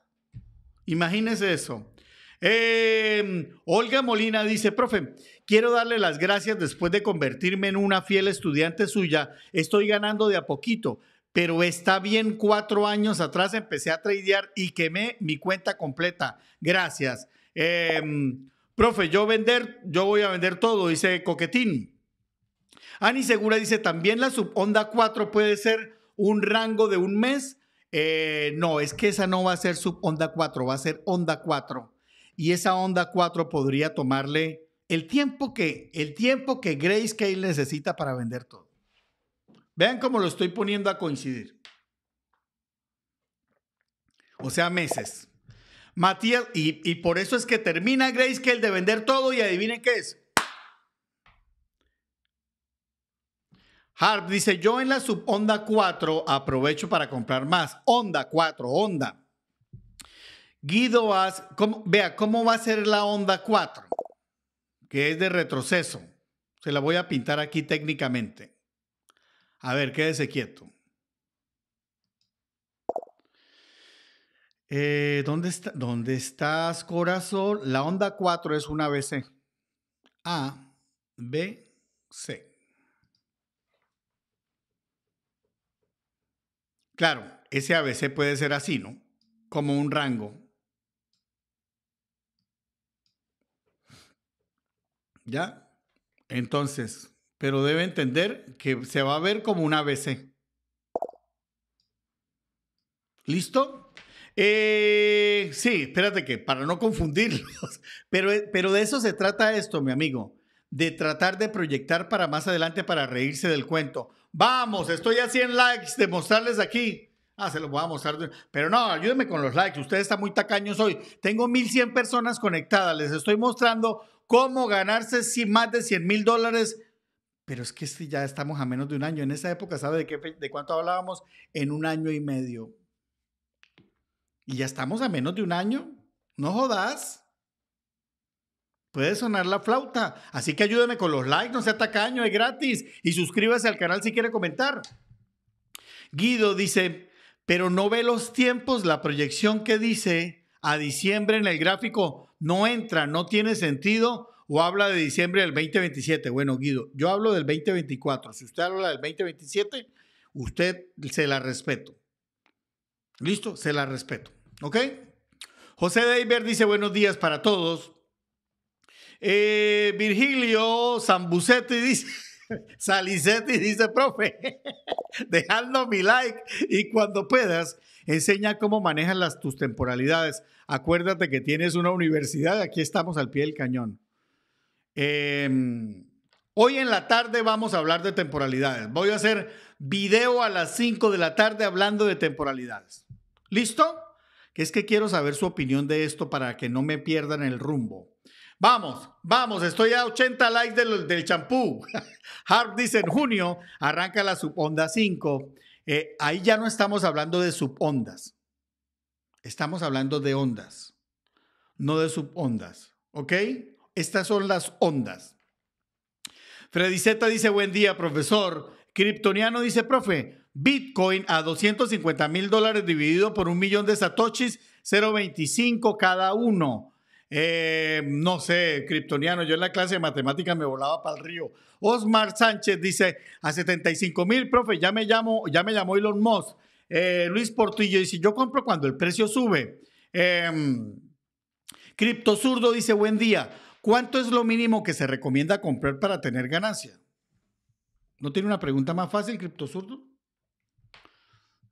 [SPEAKER 1] Imagínese eso. Em, Olga Molina dice, profe, quiero darle las gracias después de convertirme en una fiel estudiante suya. Estoy ganando de a poquito, pero está bien, cuatro años atrás empecé a tradear y quemé mi cuenta completa. Gracias. Em, Profe, yo vender, yo voy a vender todo, dice Coquetín. Ani Segura dice, también la subonda 4 puede ser un rango de un mes. Eh, no, es que esa no va a ser subonda 4, va a ser onda 4. Y esa onda 4 podría tomarle el tiempo que, el tiempo que Grayscale necesita para vender todo. Vean cómo lo estoy poniendo a coincidir. O sea, meses. Matías, y, por eso es que termina el de vender todo y adivinen qué es. Harp dice, yo en la subonda 4 aprovecho para comprar más. Onda 4, onda. Guido, As, vea, ¿cómo va a ser la onda 4? Que es de retroceso. Se la voy a pintar aquí técnicamente. A ver, quédese quieto. Eh, ¿dónde, está, ¿Dónde estás, corazón? La onda 4 es una ABC. A, B, C. Claro, ese ABC puede ser así, ¿no? Como un rango. ¿Ya? Entonces, pero debe entender que se va a ver como un ABC. ¿Listo? Eh, sí, espérate que para no confundirlos, *laughs* pero, eh, pero de eso se trata esto, mi amigo, de tratar de proyectar para más adelante para reírse del cuento. Vamos, estoy a 100 likes de mostrarles aquí. Ah, se los voy a mostrar. Pero no, ayúdenme con los likes. Usted está muy tacaños hoy. Tengo 1100 personas conectadas. Les estoy mostrando cómo ganarse más de 100 mil dólares. Pero es que este ya estamos a menos de un año. En esa época, ¿sabe de, qué, de cuánto hablábamos? En un año y medio. Y ya estamos a menos de un año. No jodas. Puede sonar la flauta. Así que ayúdame con los likes, no sea tacaño, es gratis. Y suscríbase al canal si quiere comentar. Guido dice, pero no ve los tiempos, la proyección que dice a diciembre en el gráfico no entra, no tiene sentido o habla de diciembre del 2027. Bueno, Guido, yo hablo del 2024. Si usted habla del 2027, usted se la respeto. ¿Listo? Se la respeto. ¿Ok? José Deiber dice buenos días para todos. Eh, Virgilio Zambucetti dice, *laughs* Salicetti dice, profe, *laughs* dejando mi like y cuando puedas, enseña cómo manejas tus temporalidades. Acuérdate que tienes una universidad, aquí estamos al pie del cañón. Em, hoy en la tarde vamos a hablar de temporalidades. Voy a hacer video a las 5 de la tarde hablando de temporalidades. ¿Listo? es que quiero saber su opinión de esto para que no me pierdan el rumbo. Vamos, vamos, estoy a 80 likes del, champú. *laughs* Hard dice en junio, arranca la subonda 5. Eh, ahí ya no estamos hablando de subondas. Estamos hablando de ondas, no de subondas. ¿Ok? Estas son las ondas. Frediceta dice, buen día, profesor. Kryptoniano dice, profe, Bitcoin a 250 mil dólares dividido por un millón de satoshis, 0.25 cada uno. Eh, no sé, Criptoniano, yo en la clase de matemáticas me volaba para el río. Osmar Sánchez dice, a 75 mil, profe, ya me, llamo, ya me llamó Elon Musk. Eh, Luis Portillo dice, yo compro cuando el precio sube. Em, Cripto Zurdo dice, buen día, ¿cuánto es lo mínimo que se recomienda comprar para tener ganancia? ¿No tiene una pregunta más fácil, Zurdo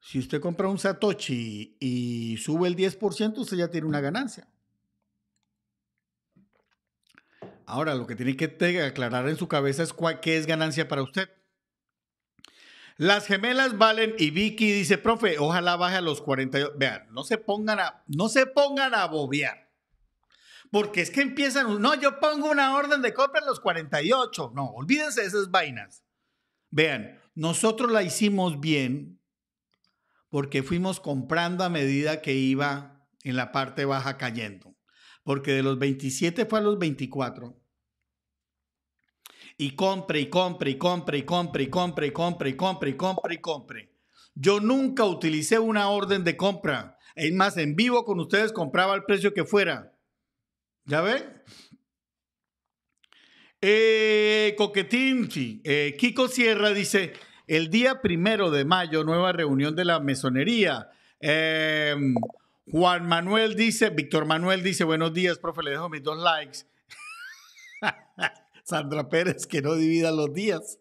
[SPEAKER 1] si usted compra un Satoshi y sube el 10%, usted ya tiene una ganancia. Ahora, lo que tiene que aclarar en su cabeza es cuál, qué es ganancia para usted. Las gemelas valen y Vicky dice, profe, ojalá baje a los 48. Vean, no se pongan a, no se pongan a bobear. Porque es que empiezan, no, yo pongo una orden de compra en los 48. No, olvídense de esas vainas. Vean, nosotros la hicimos bien porque fuimos comprando a medida que iba en la parte baja cayendo. Porque de los 27 fue a los 24. Y compre y compre y compre y compre y compre y compre y compre y compre y compre. Yo nunca utilicé una orden de compra. Es más, en vivo con ustedes compraba al precio que fuera. ¿Ya ven? Eh, Coquetín, eh, Kiko Sierra dice, el día primero de mayo, nueva reunión de la mesonería. Em, Juan Manuel dice, Víctor Manuel dice, buenos días, profe, le dejo mis dos likes. *laughs* Sandra Pérez, que no divida los días.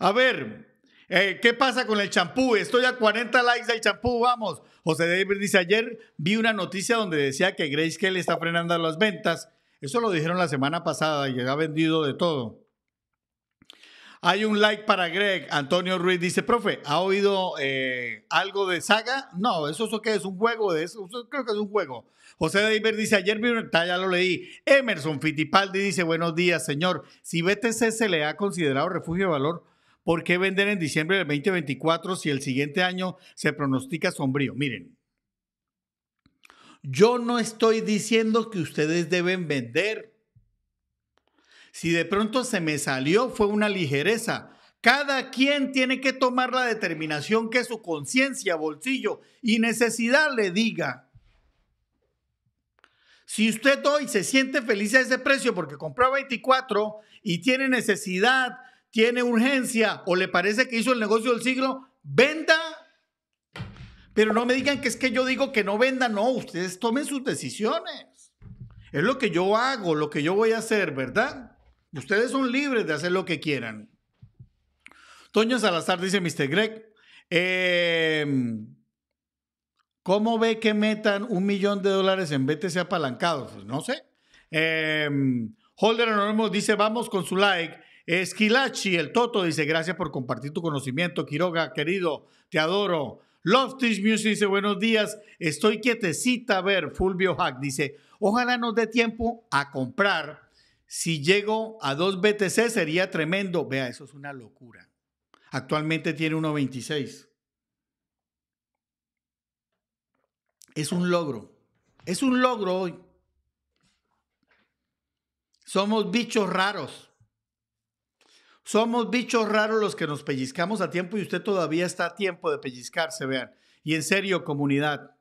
[SPEAKER 1] A ver, eh, ¿qué pasa con el champú? Estoy a 40 likes del champú, vamos. José David dice, ayer vi una noticia donde decía que Grace Kelly está frenando las ventas. Eso lo dijeron la semana pasada y ha vendido de todo. Hay un like para Greg. Antonio Ruiz dice, profe, ¿ha oído eh, algo de saga? No, eso, eso que es un juego de eso, creo que es un juego. José David dice, ayer vi ya lo leí. Emerson Fittipaldi dice, buenos días, señor. Si BTC se le ha considerado refugio de valor, ¿por qué vender en diciembre del 2024 si el siguiente año se pronostica sombrío? Miren, yo no estoy diciendo que ustedes deben vender. Si de pronto se me salió, fue una ligereza. Cada quien tiene que tomar la determinación que su conciencia, bolsillo y necesidad le diga. Si usted hoy se siente feliz a ese precio porque compró 24 y tiene necesidad, tiene urgencia o le parece que hizo el negocio del siglo, venda. Pero no me digan que es que yo digo que no venda, no, ustedes tomen sus decisiones. Es lo que yo hago, lo que yo voy a hacer, ¿verdad? Ustedes son libres de hacer lo que quieran. Toño Salazar dice, Mr. Greg, em, ¿cómo ve que metan un millón de dólares en BTC apalancados? Pues no sé. Em, Holder Anonymous dice, vamos con su like. Esquilachi, el Toto, dice, gracias por compartir tu conocimiento. Quiroga, querido, te adoro. Loftis Music dice, buenos días, estoy quietecita a ver. Fulvio Hack dice, ojalá nos dé tiempo a comprar si llego a dos BTC sería tremendo. Vea, eso es una locura. Actualmente tiene 1.26. Es un logro. Es un logro hoy. Somos bichos raros. Somos bichos raros los que nos pellizcamos a tiempo y usted todavía está a tiempo de pellizcarse, vean. Y en serio, comunidad,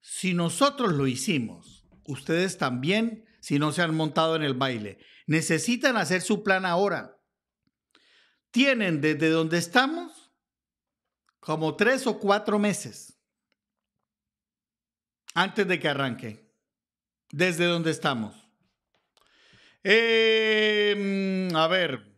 [SPEAKER 1] si nosotros lo hicimos, ustedes también si no se han montado en el baile. Necesitan hacer su plan ahora. Tienen desde donde estamos como tres o cuatro meses antes de que arranque. Desde donde estamos. Eh, mm, a ver.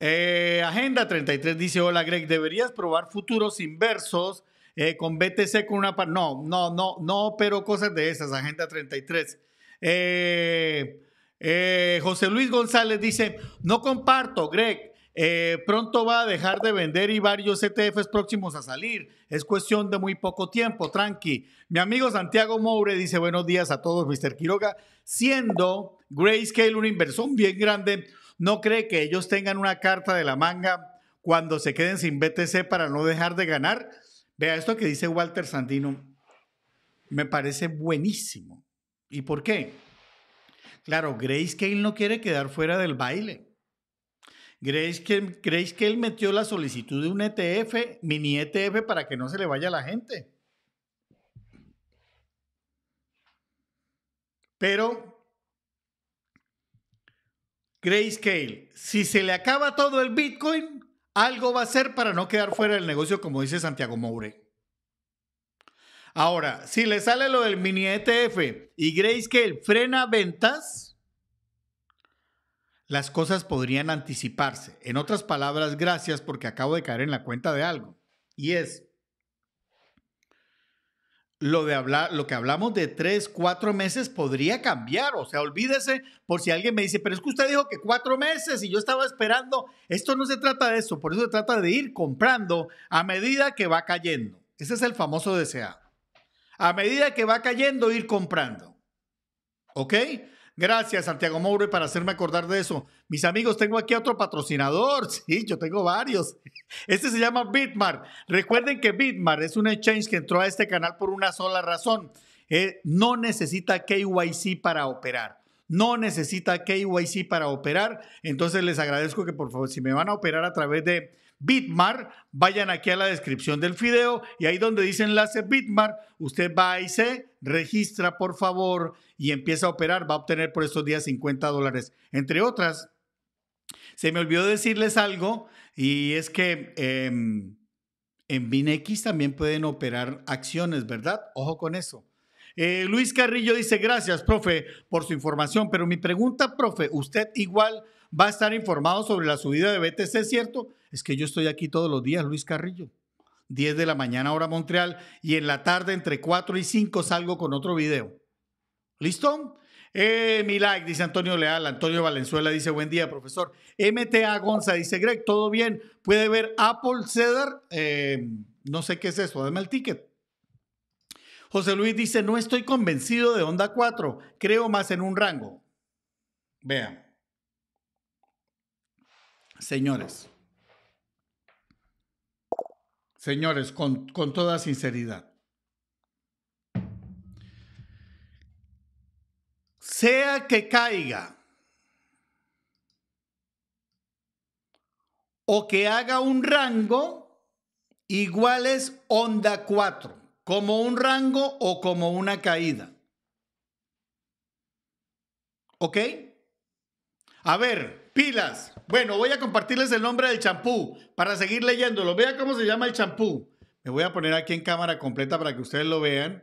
[SPEAKER 1] Eh, Agenda 33 dice, hola Greg, deberías probar futuros inversos eh, con BTC con una... No, no, no, no, pero cosas de esas, Agenda 33. Eh, eh, José Luis González dice, no comparto, Greg, eh, pronto va a dejar de vender y varios ETFs próximos a salir. Es cuestión de muy poco tiempo, tranqui. Mi amigo Santiago Moure dice buenos días a todos, Mr. Quiroga. Siendo Grayscale una inversión bien grande, ¿no cree que ellos tengan una carta de la manga cuando se queden sin BTC para no dejar de ganar? Vea esto que dice Walter Sandino. Me parece buenísimo. ¿Y por qué? Claro, Grace no quiere quedar fuera del baile. Grace metió la solicitud de un ETF, mini ETF, para que no se le vaya a la gente. Pero Grayscale, si se le acaba todo el Bitcoin, algo va a hacer para no quedar fuera del negocio, como dice Santiago Moure. Ahora, si le sale lo del mini ETF y Grayscale frena ventas, las cosas podrían anticiparse. En otras palabras, gracias porque acabo de caer en la cuenta de algo. Y es lo, de hablar, lo que hablamos de tres, cuatro meses podría cambiar. O sea, olvídese por si alguien me dice, pero es que usted dijo que cuatro meses y yo estaba esperando. Esto no se trata de eso, por eso se trata de ir comprando a medida que va cayendo. Ese es el famoso deseado. A medida que va cayendo, ir comprando. ¿Ok? Gracias, Santiago Moure, para hacerme acordar de eso. Mis amigos, tengo aquí otro patrocinador. *laughs* Sí, yo tengo varios. Este se llama Bitmart. Recuerden que Bitmart es un exchange que entró a este canal por una sola razón. Eh, no necesita KYC para operar. No necesita KYC para operar. Entonces les agradezco que por favor, si me van a operar a través de Bitmar, vayan aquí a la descripción del video y ahí donde dice enlace Bitmar, usted va y se registra, por favor, y empieza a operar. Va a obtener por estos días 50 dólares, entre otras. Se me olvidó decirles algo y es que em, en BinX también pueden operar acciones, ¿verdad? Ojo con eso. Eh, Luis Carrillo dice, gracias, profe, por su información, pero mi pregunta, profe, usted igual va a estar informado sobre la subida de BTC, ¿cierto? Es que yo estoy aquí todos los días, Luis Carrillo. 10 de la mañana hora Montreal y en la tarde entre 4 y 5 salgo con otro video. ¿Listo? Eh, mi like, dice Antonio Leal, Antonio Valenzuela dice buen día, profesor. MTA Gonza dice, Greg, todo bien, puede ver Apple Cedar, em, no sé qué es eso, dame el ticket. José Luis dice, no estoy convencido de Onda 4, creo más en un rango. Vean. Señores señores, con, toda sinceridad. Sea que caiga o que haga un rango, igual es onda 4, como un rango o como una caída. ¿Ok? A ver, Pilas. Bueno, voy a compartirles el nombre del champú para seguir leyéndolo. Vea cómo se llama el champú. Me voy a poner aquí en cámara completa para que ustedes lo vean.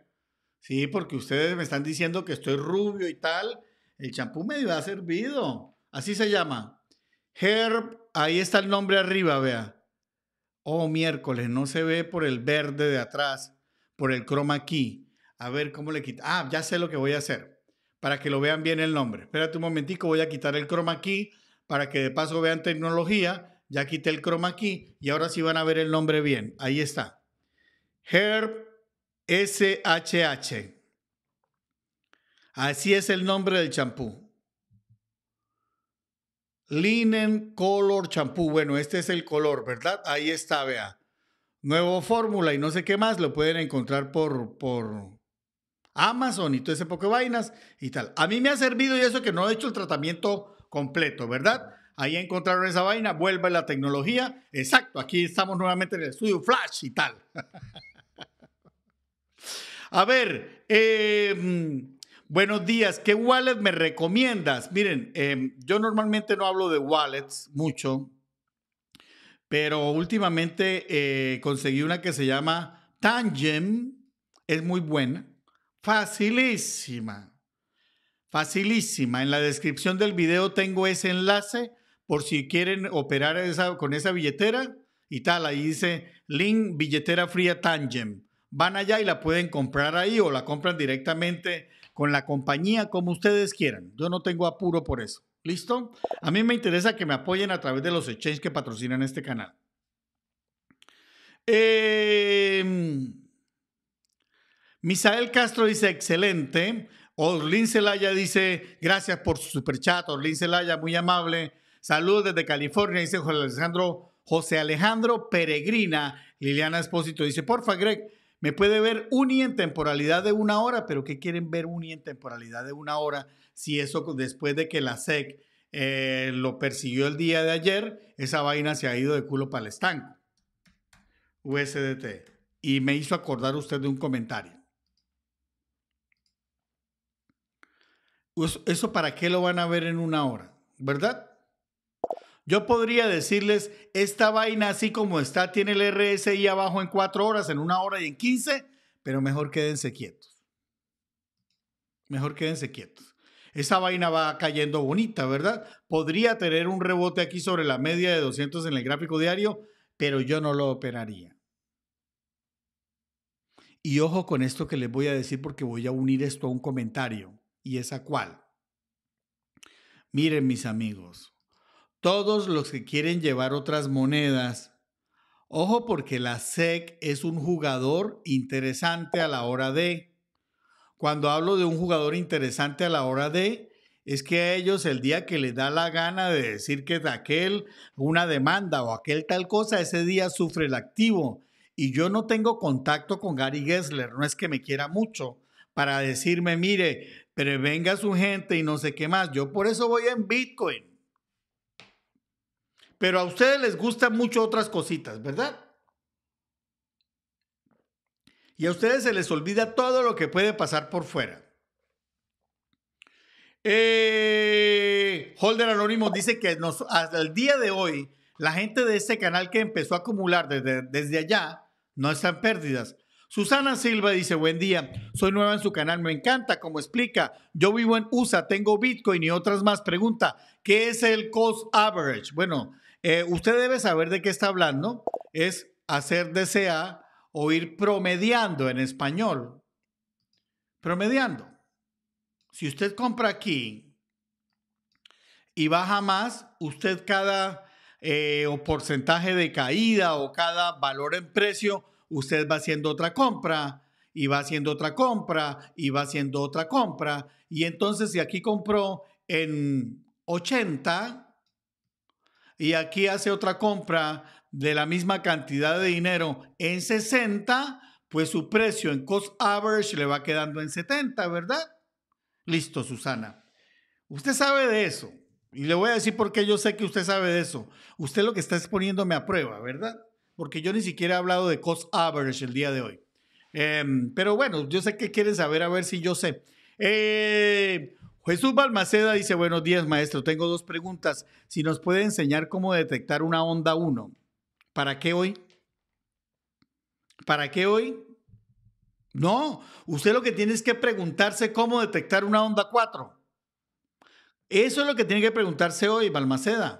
[SPEAKER 1] Sí, porque ustedes me están diciendo que estoy rubio y tal. El champú me iba a servido. Así se llama. Herb, ahí está el nombre arriba, vea. Oh, miércoles, no se ve por el verde de atrás, por el croma aquí. A ver cómo le quita. Ah, ya sé lo que voy a hacer para que lo vean bien el nombre. Espérate un momentico, voy a quitar el chroma aquí para que de paso vean tecnología. Ya quité el croma aquí y ahora sí van a ver el nombre bien. Ahí está. Herb SHH. Así es el nombre del champú. Linen Color Champú. Bueno, este es el color, ¿verdad? Ahí está, vea. Nuevo fórmula y no sé qué más. Lo pueden encontrar por, por Amazon y todo ese poco vainas y tal. A mí me ha servido y eso que no he hecho el tratamiento completo, ¿verdad? Ahí encontraron esa vaina, vuelve la tecnología. Exacto, aquí estamos nuevamente en el estudio Flash y tal. *laughs* A ver, em, buenos días, ¿qué wallet me recomiendas? Miren, em, yo normalmente no hablo de wallets mucho, pero últimamente eh, conseguí una que se llama Tangem, es muy buena, facilísima, Facilísima. En la descripción del video tengo ese enlace por si quieren operar con esa billetera y tal. Ahí dice link billetera fría Tangem. Van allá y la pueden comprar ahí o la compran directamente con la compañía, como ustedes quieran. Yo no tengo apuro por eso. ¿Listo? A mí me interesa que me apoyen a través de los exchanges que patrocinan este canal. Em, Misael Castro dice, excelente. Orlin Celaya dice, gracias por su superchat. Orlin Celaya, muy amable. Saludos desde California, dice José Alejandro, José Alejandro Peregrina. Liliana Espósito dice, porfa, Greg, me puede ver y en temporalidad de una hora, pero ¿qué quieren ver y en temporalidad de una hora? Si eso después de que la SEC eh, lo persiguió el día de ayer, esa vaina se ha ido de culo para el estanco. USDT. Y me hizo acordar usted de un comentario. ¿Eso para qué lo van a ver en una hora? ¿Verdad? Yo podría decirles, esta vaina así como está, tiene el RSI abajo en cuatro horas, en una hora y en quince, pero mejor quédense quietos. Mejor quédense quietos. Esa vaina va cayendo bonita, ¿verdad? Podría tener un rebote aquí sobre la media de 200 en el gráfico diario, pero yo no lo operaría. Y ojo con esto que les voy a decir porque voy a unir esto a un comentario. ¿Y esa cual Miren mis amigos, todos los que quieren llevar otras monedas, ojo porque la SEC es un jugador interesante a la hora de. Cuando hablo de un jugador interesante a la hora de, es que a ellos el día que les da la gana de decir que de aquel una demanda o aquel tal cosa, ese día sufre el activo. Y yo no tengo contacto con Gary Gessler, no es que me quiera mucho, para decirme, mire, pero venga su gente y no sé qué más. Yo por eso voy en Bitcoin. Pero a ustedes les gustan mucho otras cositas, ¿verdad? Y a ustedes se les olvida todo lo que puede pasar por fuera. Eh, Holder Anónimo dice que nos, hasta el día de hoy, la gente de este canal que empezó a acumular desde, allá no están pérdidas. Susana Silva dice, buen día, soy nueva en su canal, me encanta, como explica, yo vivo en USA, tengo Bitcoin y otras más. Pregunta, ¿qué es el cost average? Bueno, eh, usted debe saber de qué está hablando, es hacer DCA o ir promediando en español. Promediando. Si usted compra aquí y baja más, usted cada eh, o porcentaje de caída o cada valor en precio, usted va haciendo otra compra y va haciendo otra compra y va haciendo otra compra. Y entonces si aquí compró en 80 y aquí hace otra compra de la misma cantidad de dinero en 60, pues su precio en cost average le va quedando en 70, ¿verdad? Listo, Susana. Usted sabe de eso. Y le voy a decir por qué yo sé que usted sabe de eso. Usted lo que está exponiéndome a prueba, ¿verdad? porque yo ni siquiera he hablado de cost average el día de hoy. Em, pero bueno, yo sé que quieren saber, a ver si yo sé. Eh, Jesús Balmaceda dice, buenos días, maestro. Tengo dos preguntas. Si nos puede enseñar cómo detectar una onda 1. ¿Para qué hoy? ¿Para qué hoy? No, usted lo que tiene es que preguntarse cómo detectar una onda 4. Eso es lo que tiene que preguntarse hoy, Balmaceda.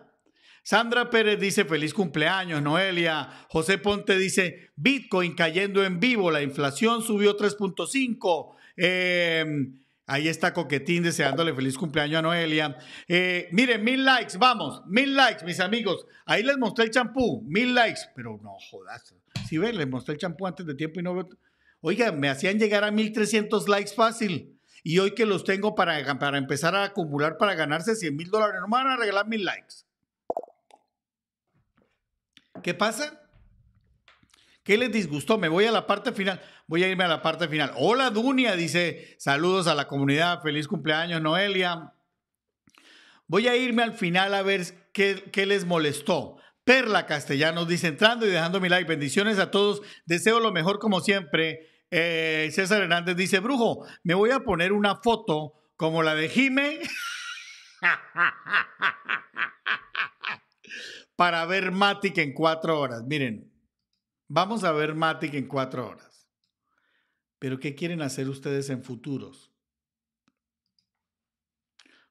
[SPEAKER 1] Sandra Pérez dice feliz cumpleaños, Noelia. José Ponte dice Bitcoin cayendo en vivo, la inflación subió 3.5. Em, ahí está Coquetín deseándole feliz cumpleaños a Noelia. Eh, miren, mil likes, vamos, mil likes, mis amigos. Ahí les mostré el champú, mil likes, pero no jodas. Si ven, les mostré el champú antes de tiempo y no Oiga, me hacían llegar a 1300 likes fácil. Y hoy que los tengo para, para empezar a acumular, para ganarse 100 mil dólares, no me van a regalar mil likes. ¿Qué pasa? ¿Qué les disgustó? Me voy a la parte final. Voy a irme a la parte final. Hola Dunia, dice, saludos a la comunidad, feliz cumpleaños Noelia. Voy a irme al final a ver qué, les molestó. Perla Castellanos dice, entrando y dejando mi like, bendiciones a todos, deseo lo mejor como siempre. Eh, César Hernández dice, brujo, me voy a poner una foto como la de Jime. *laughs* para ver Matic en cuatro horas. Miren, vamos a ver Matic en cuatro horas. Pero ¿qué quieren hacer ustedes en futuros?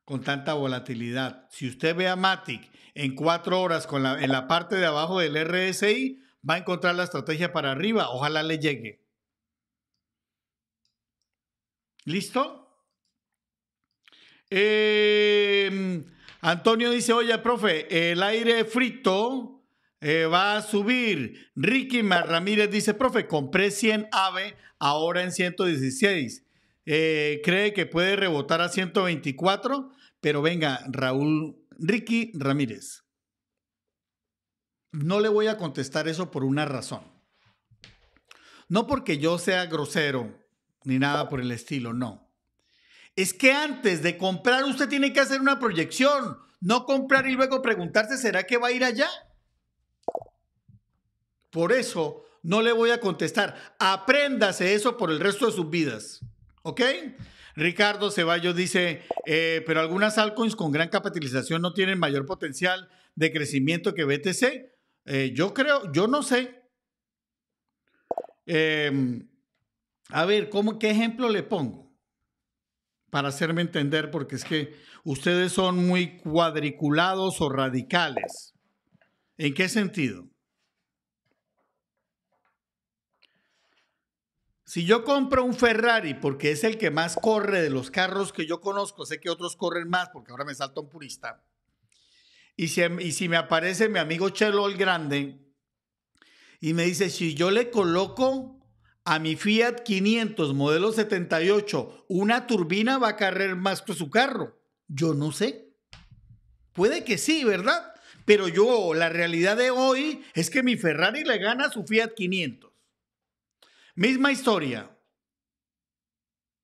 [SPEAKER 1] Con tanta volatilidad. Si usted ve a Matic en cuatro horas con en la parte de abajo del RSI, va a encontrar la estrategia para arriba. Ojalá le llegue. ¿Listo? Eh, Antonio dice, oye, profe, el aire frito eh, va a subir. Ricky Ramírez dice, profe, compré 100 AVE, ahora en 116. Eh, cree que puede rebotar a 124, pero venga, Raúl Ricky Ramírez. No le voy a contestar eso por una razón. No porque yo sea grosero ni nada por el estilo, no es que antes de comprar usted tiene que hacer una proyección, no comprar y luego preguntarse, ¿será que va a ir allá? Por eso no le voy a contestar. Apréndase eso por el resto de sus vidas. ¿Ok? Ricardo Ceballos dice, eh, pero algunas altcoins con gran capitalización no tienen mayor potencial de crecimiento que BTC. Eh, yo creo, yo no sé. Em, a ver, ¿cómo, ¿qué ejemplo le pongo? para hacerme entender, porque es que ustedes son muy cuadriculados o radicales. ¿En qué sentido? Si yo compro un Ferrari porque es el que más corre de los carros que yo conozco, sé que otros corren más porque ahora me salta un purista. Y si, y si me aparece mi amigo Chelo el Grande y me dice, si yo le coloco a mi Fiat 500 modelo 78, una turbina va a correr más que su carro. Yo no sé. Puede que sí, ¿verdad? Pero yo, la realidad de hoy es que mi Ferrari le gana a su Fiat 500. Misma historia.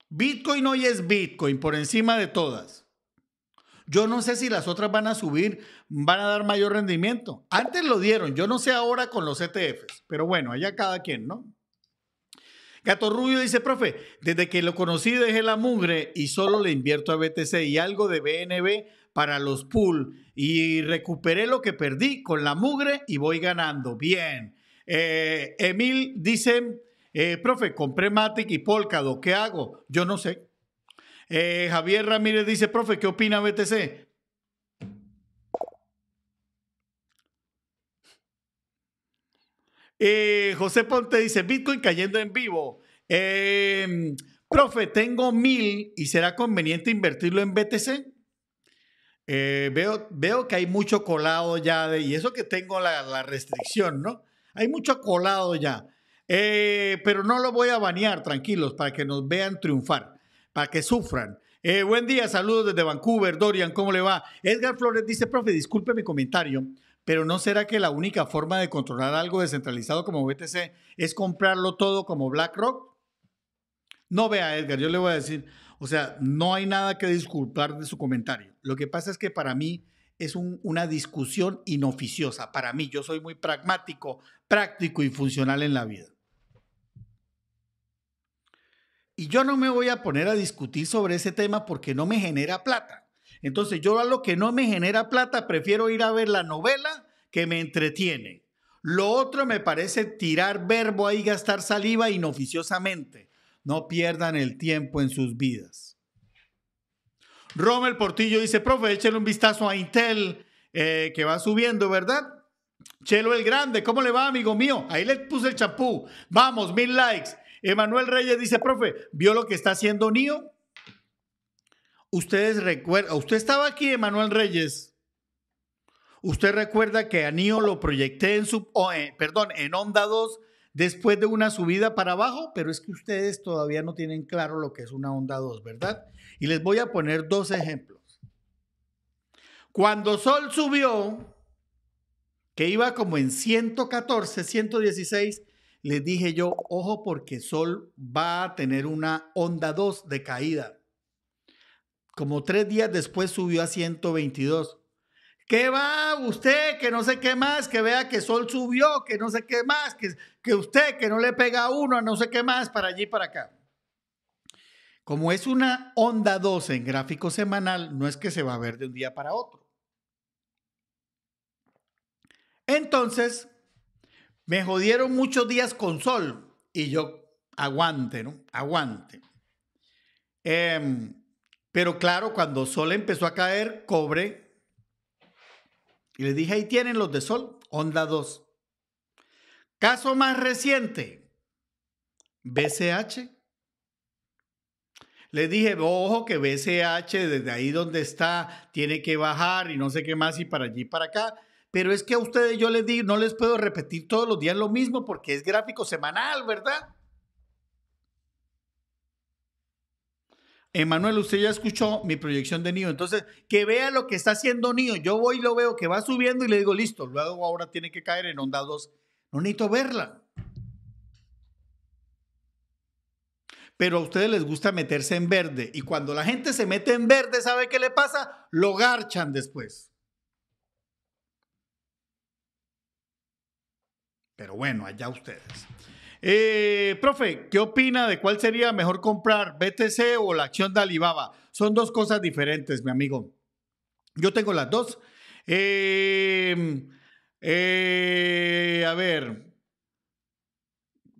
[SPEAKER 1] Bitcoin hoy es Bitcoin por encima de todas. Yo no sé si las otras van a subir, van a dar mayor rendimiento. Antes lo dieron, yo no sé ahora con los ETFs, pero bueno, allá cada quien, ¿no? Gato Rubio dice, profe, desde que lo conocí dejé la mugre y solo le invierto a BTC y algo de BNB para los pool y recuperé lo que perdí con la mugre y voy ganando. Bien. Eh, Emil dice, eh, profe, compré Matic y Polkadot, ¿qué hago? Yo no sé. Eh, Javier Ramírez dice, profe, ¿qué opina BTC? José Ponte dice, Bitcoin cayendo en vivo. Em, profe, tengo mil y será conveniente invertirlo en BTC. Eh, veo, veo que hay mucho colado ya y eso que tengo la, la restricción, ¿no? Hay mucho colado ya. Eh, pero no lo voy a banear, tranquilos, para que nos vean triunfar, para que sufran. Eh, buen día, saludos desde Vancouver, Dorian, ¿cómo le va? Edgar Flores dice, profe, disculpe mi comentario pero ¿no será que la única forma de controlar algo descentralizado como BTC es comprarlo todo como BlackRock? No vea, Edgar, yo le voy a decir, o sea, no hay nada que disculpar de su comentario. Lo que pasa es que para mí es una discusión inoficiosa. Para mí, yo soy muy pragmático, práctico y funcional en la vida. Y yo no me voy a poner a discutir sobre ese tema porque no me genera plata. Entonces yo a lo que no me genera plata prefiero ir a ver la novela que me entretiene. Lo otro me parece tirar verbo ahí, gastar saliva inoficiosamente. No pierdan el tiempo en sus vidas. Romel Portillo dice, profe, échale un vistazo a Intel eh, que va subiendo, ¿verdad? Chelo el Grande, ¿cómo le va, amigo mío? Ahí le puse el champú. Vamos, mil likes. Emanuel Reyes dice, profe, ¿vio lo que está haciendo Nio? Ustedes recuerdan, usted estaba aquí, Emanuel Reyes. Usted recuerda que a lo proyecté en su eh, perdón, en onda 2 después de una subida para abajo, pero es que ustedes todavía no tienen claro lo que es una onda 2, ¿verdad? Y les voy a poner dos ejemplos. Cuando Sol subió, que iba como en 114, 116, les dije yo, ojo porque Sol va a tener una onda 2 de caída. Como tres días después subió a 122. ¿Qué va usted? Que no sé qué más, que vea que Sol subió, que no sé qué más, que, que usted, que no le pega a uno, a no sé qué más, para allí, para acá. Como es una onda 12 en gráfico semanal, no es que se va a ver de un día para otro. Entonces, me jodieron muchos días con Sol y yo aguante, ¿no? Aguante. Em, pero claro, cuando Sol empezó a caer, cobre. Y les dije, ahí tienen los de Sol, onda 2. Caso más reciente, BCH. Les dije, ojo que BCH desde ahí donde está tiene que bajar y no sé qué más y para allí para acá. Pero es que a ustedes yo les digo, no les puedo repetir todos los días lo mismo porque es gráfico semanal, ¿verdad? Emanuel, usted ya escuchó mi proyección de Nio, entonces que vea lo que está haciendo Nio. Yo voy y lo veo que va subiendo y le digo, listo, luego ahora tiene que caer en onda 2. No necesito verla. Pero a ustedes les gusta meterse en verde y cuando la gente se mete en verde, ¿sabe qué le pasa? Lo garchan después. Pero bueno, allá ustedes. Eh, profe, ¿qué opina de cuál sería mejor comprar BTC o la acción de Alibaba? Son dos cosas diferentes, mi amigo. Yo tengo las dos. Em, eh, a ver,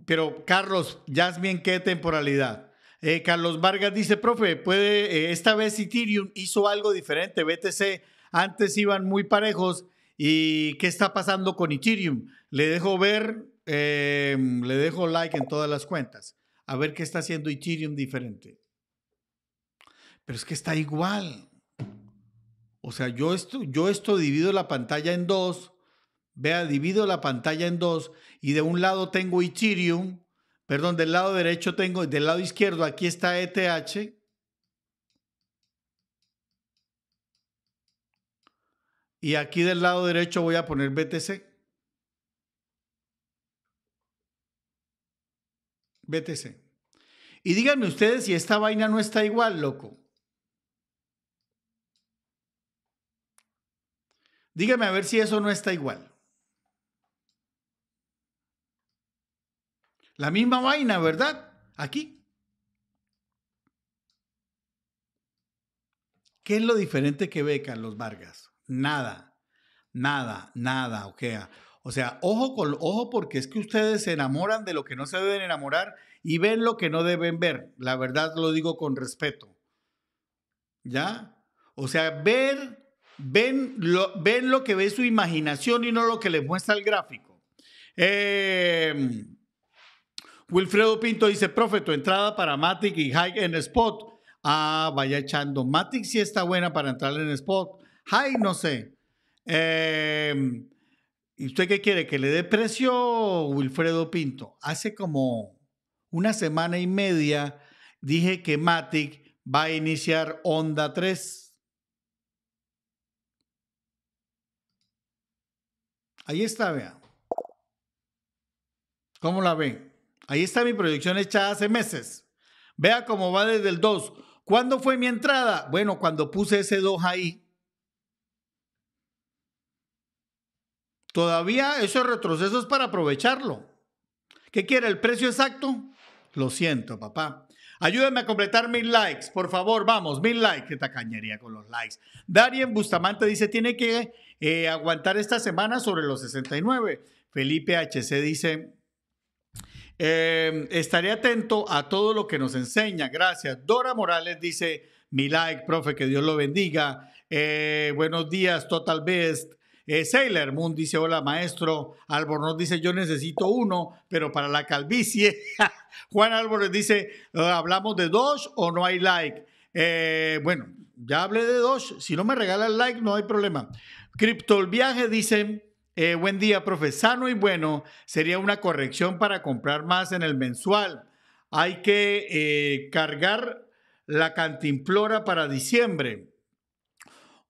[SPEAKER 1] pero Carlos, ya es bien ¿qué temporalidad? Eh, Carlos Vargas dice, profe, puede, esta vez Ethereum hizo algo diferente, BTC, antes iban muy parejos y ¿qué está pasando con Ethereum? Le dejo ver eh, mm, le dejo like en todas las cuentas, a ver qué está haciendo Ethereum diferente. Pero es que está igual. O sea, yo esto, yo esto divido la pantalla en dos. Vea, divido la pantalla en dos y de un lado tengo Ethereum, perdón, del lado derecho tengo, del lado izquierdo aquí está ETH. Y aquí del lado derecho voy a poner BTC. BTC. Y díganme ustedes si esta vaina no está igual, loco. Díganme a ver si eso no está igual. La misma vaina, ¿verdad? Aquí. ¿Qué es lo diferente que ve Carlos Vargas? Nada, nada, nada, o o sea, ojo, con, ojo porque es que ustedes se enamoran de lo que no se deben enamorar y ven lo que no deben ver. La verdad lo digo con respeto. ¿Ya? O sea, ver, ven lo, ven lo que ve su imaginación y no lo que les muestra el gráfico. Em, Wilfredo Pinto dice, profe, tu entrada para Matic y Hike en spot. Ah, vaya echando. Matic sí está buena para entrar en spot. Hike, no sé. Eh, ¿Y usted qué quiere? ¿Que le dé precio Wilfredo Pinto? Hace como una semana y media dije que Matic va a iniciar Onda 3. Ahí está, vean. ¿Cómo la ven? Ahí está mi proyección hecha hace meses. Vea cómo va desde el 2. ¿Cuándo fue mi entrada? Bueno, cuando puse ese 2 ahí, Todavía esos retrocesos para aprovecharlo. ¿Qué quiere? ¿El precio exacto? Lo siento, papá. Ayúdame a completar mil likes, por favor, vamos, mil likes. Qué tacañería con los likes. Darien Bustamante dice, tiene que eh, aguantar esta semana sobre los 69. Felipe HC dice, em, estaré atento a todo lo que nos enseña. Gracias. Dora Morales dice, mi like, profe, que Dios lo bendiga. Eh, buenos días, Total Best. Eh, Sailor Moon dice, hola maestro. Albornoz dice, yo necesito uno, pero para la calvicie. *laughs* Juan Álvarez dice, eh, ¿hablamos de dos o no hay like? Eh, bueno, ya hablé de dos. Si no me regala el like, no hay problema. Crypto el Viaje dice, eh, buen día, profe. Sano y bueno, sería una corrección para comprar más en el mensual. Hay que cargar la cantimplora para diciembre.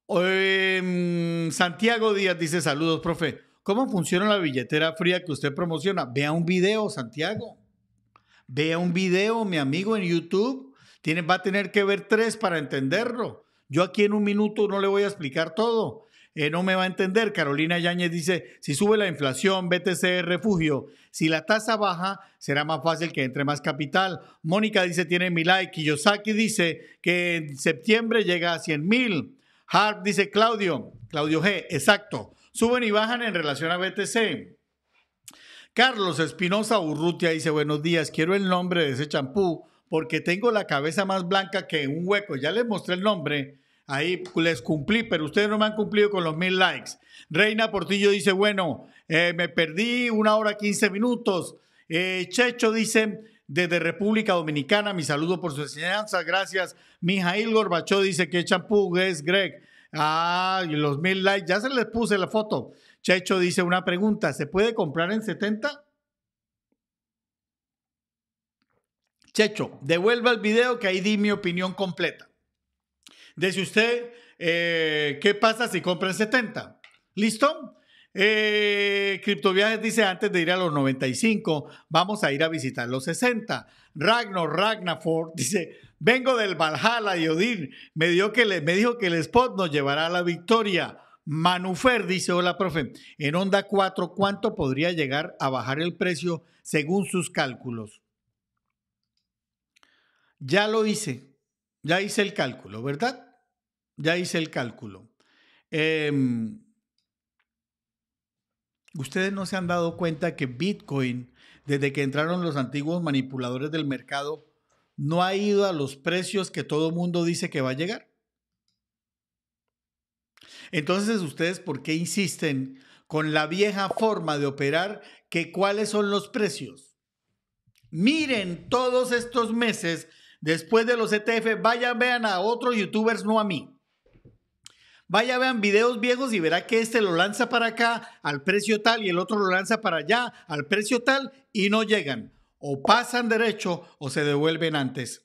[SPEAKER 1] Em, Santiago Díaz dice saludos, profe. ¿Cómo funciona la billetera fría que usted promociona? Vea un video, Santiago. Vea un video, mi amigo, en YouTube. Tiene, va a tener que ver tres para entenderlo. Yo aquí en un minuto no le voy a explicar todo. Eh, no me va a entender. Carolina Yáñez dice, si sube la inflación, BTC refugio. Si la tasa baja, será más fácil que entre más capital. Mónica dice, tiene mi like. Kiyosaki dice que en septiembre llega a 100 mil. Harp dice Claudio, Claudio G, exacto. Suben y bajan en relación a BTC. Carlos Espinosa Urrutia dice, buenos días, quiero el nombre de ese champú porque tengo la cabeza más blanca que un hueco. Ya les mostré el nombre, ahí les cumplí, pero ustedes no me han cumplido con los mil likes. Reina Portillo dice, bueno, eh, me perdí una hora quince minutos. Eh, Checho dice, desde República Dominicana. Mi saludo por su enseñanza. Gracias. Mijail Gorbachó dice que champú es Greg. Ah, y los mil likes. Ya se les puse la foto. Checho dice una pregunta. ¿Se puede comprar en 70? Checho, devuelva el video que ahí di mi opinión completa. Dice usted, eh, ¿qué pasa si compra en 70? ¿Listo? Eh, Criptoviajes dice, antes de ir a los 95, vamos a ir a visitar los 60. Ragnar Ragnarford *laughs* dice, vengo del Valhalla y Odín, me, dio que le, me dijo que el spot nos llevará a la victoria. Manufer dice, hola profe, en Onda 4, ¿cuánto podría llegar a bajar el precio según sus cálculos? Ya lo hice, ya hice el cálculo, ¿verdad? Ya hice el cálculo. Em, Ustedes no se han dado cuenta que Bitcoin, desde que entraron los antiguos manipuladores del mercado, no ha ido a los precios que todo mundo dice que va a llegar. Entonces, ¿ustedes por qué insisten con la vieja forma de operar que cuáles son los precios? Miren todos estos meses después de los ETF, vayan, vean a otros youtubers, no a mí. Vaya, vean videos viejos y verá que este lo lanza para acá al precio tal y el otro lo lanza para allá al precio tal y no llegan. O pasan derecho o se devuelven antes.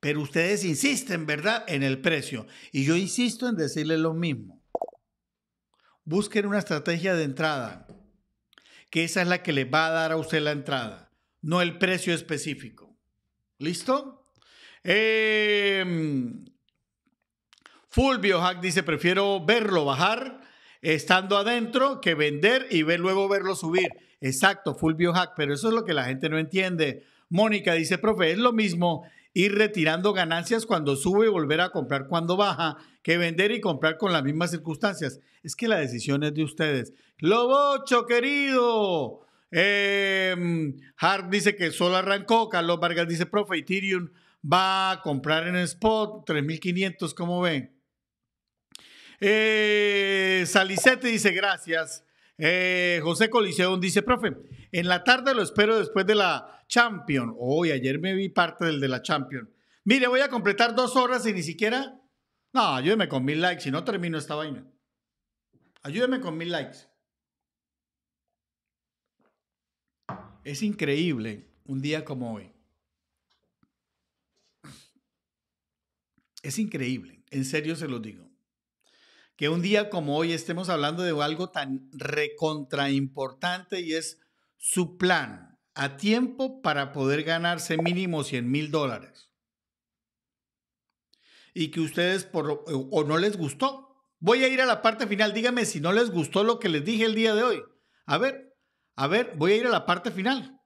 [SPEAKER 1] Pero ustedes insisten, ¿verdad?, en el precio. Y yo insisto en decirles lo mismo. Busquen una estrategia de entrada, que esa es la que le va a dar a usted la entrada, no el precio específico. ¿Listo? Eh, Fulvio Hack dice, prefiero verlo bajar estando adentro que vender y ver luego verlo subir. Exacto, Fulvio Hack, pero eso es lo que la gente no entiende. Mónica dice, profe, es lo mismo ir retirando ganancias cuando sube y volver a comprar cuando baja, que vender y comprar con las mismas circunstancias. Es que la decisión es de ustedes. Lobocho, querido. Em, Hart dice que solo arrancó. Carlos Vargas dice, profe, Ethereum va a comprar en spot 3.500, ¿cómo ven? Eh, Salicete dice gracias. Eh, José Coliseón dice, profe, en la tarde lo espero después de la Champion. Hoy, ayer me vi parte del de la Champion. Mire, voy a completar dos horas y ni siquiera... No, ayúdeme con mil likes, si no termino esta vaina. Ayúdeme con mil likes. Es increíble un día como hoy. Es increíble, en serio se lo digo que un día como hoy estemos hablando de algo tan recontra importante y es su plan a tiempo para poder ganarse mínimo 100 mil dólares. Y que ustedes por, eh, o no les gustó. Voy a ir a la parte final. díganme si no les gustó lo que les dije el día de hoy. A ver, a ver, voy a ir a la parte final.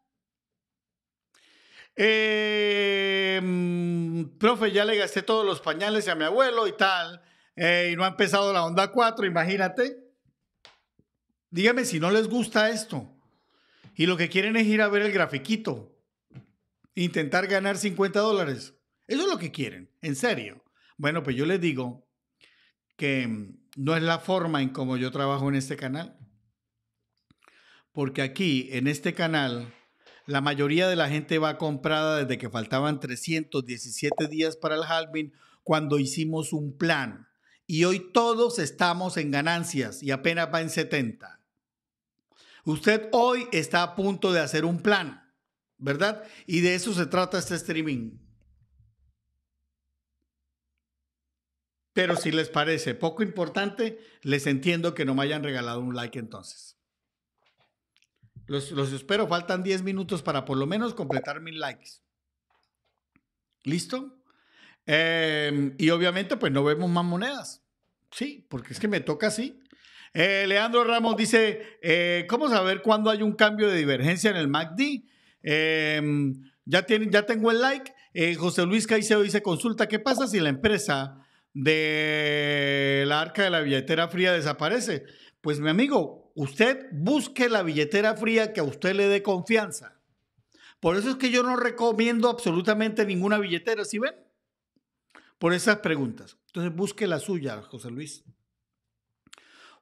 [SPEAKER 1] Eh, mm, profe, ya le gasté todos los pañales a mi abuelo y tal. Eh, y no ha empezado la onda 4, imagínate. Dígame si no les gusta esto. Y lo que quieren es ir a ver el grafiquito. Intentar ganar 50 dólares. Eso es lo que quieren, en serio. Bueno, pues yo les digo que mm, no es la forma en como yo trabajo en este canal. Porque aquí, en este canal, la mayoría de la gente va comprada desde que faltaban 317 días para el halving cuando hicimos un plan y hoy todos estamos en ganancias y apenas va en 70. Usted hoy está a punto de hacer un plan, ¿verdad? Y de eso se trata este streaming. Pero si les parece poco importante, les entiendo que no me hayan regalado un like entonces. Los, los espero, faltan 10 minutos para por lo menos completar mil likes. ¿Listo? Em, y obviamente, pues no vemos más monedas. Sí, porque es que me toca así. Eh, Leandro Ramos dice, eh, ¿cómo saber cuándo hay un cambio de divergencia en el MACD? Em, ya, tienen, ya tengo el like. Eh, José Luis Caicedo dice, consulta, ¿qué pasa si la empresa de la arca de la billetera fría desaparece? Pues mi amigo, usted busque la billetera fría que a usted le dé confianza. Por eso es que yo no recomiendo absolutamente ninguna billetera. Si ¿sí ven, por esas preguntas. Entonces busque la suya, José Luis.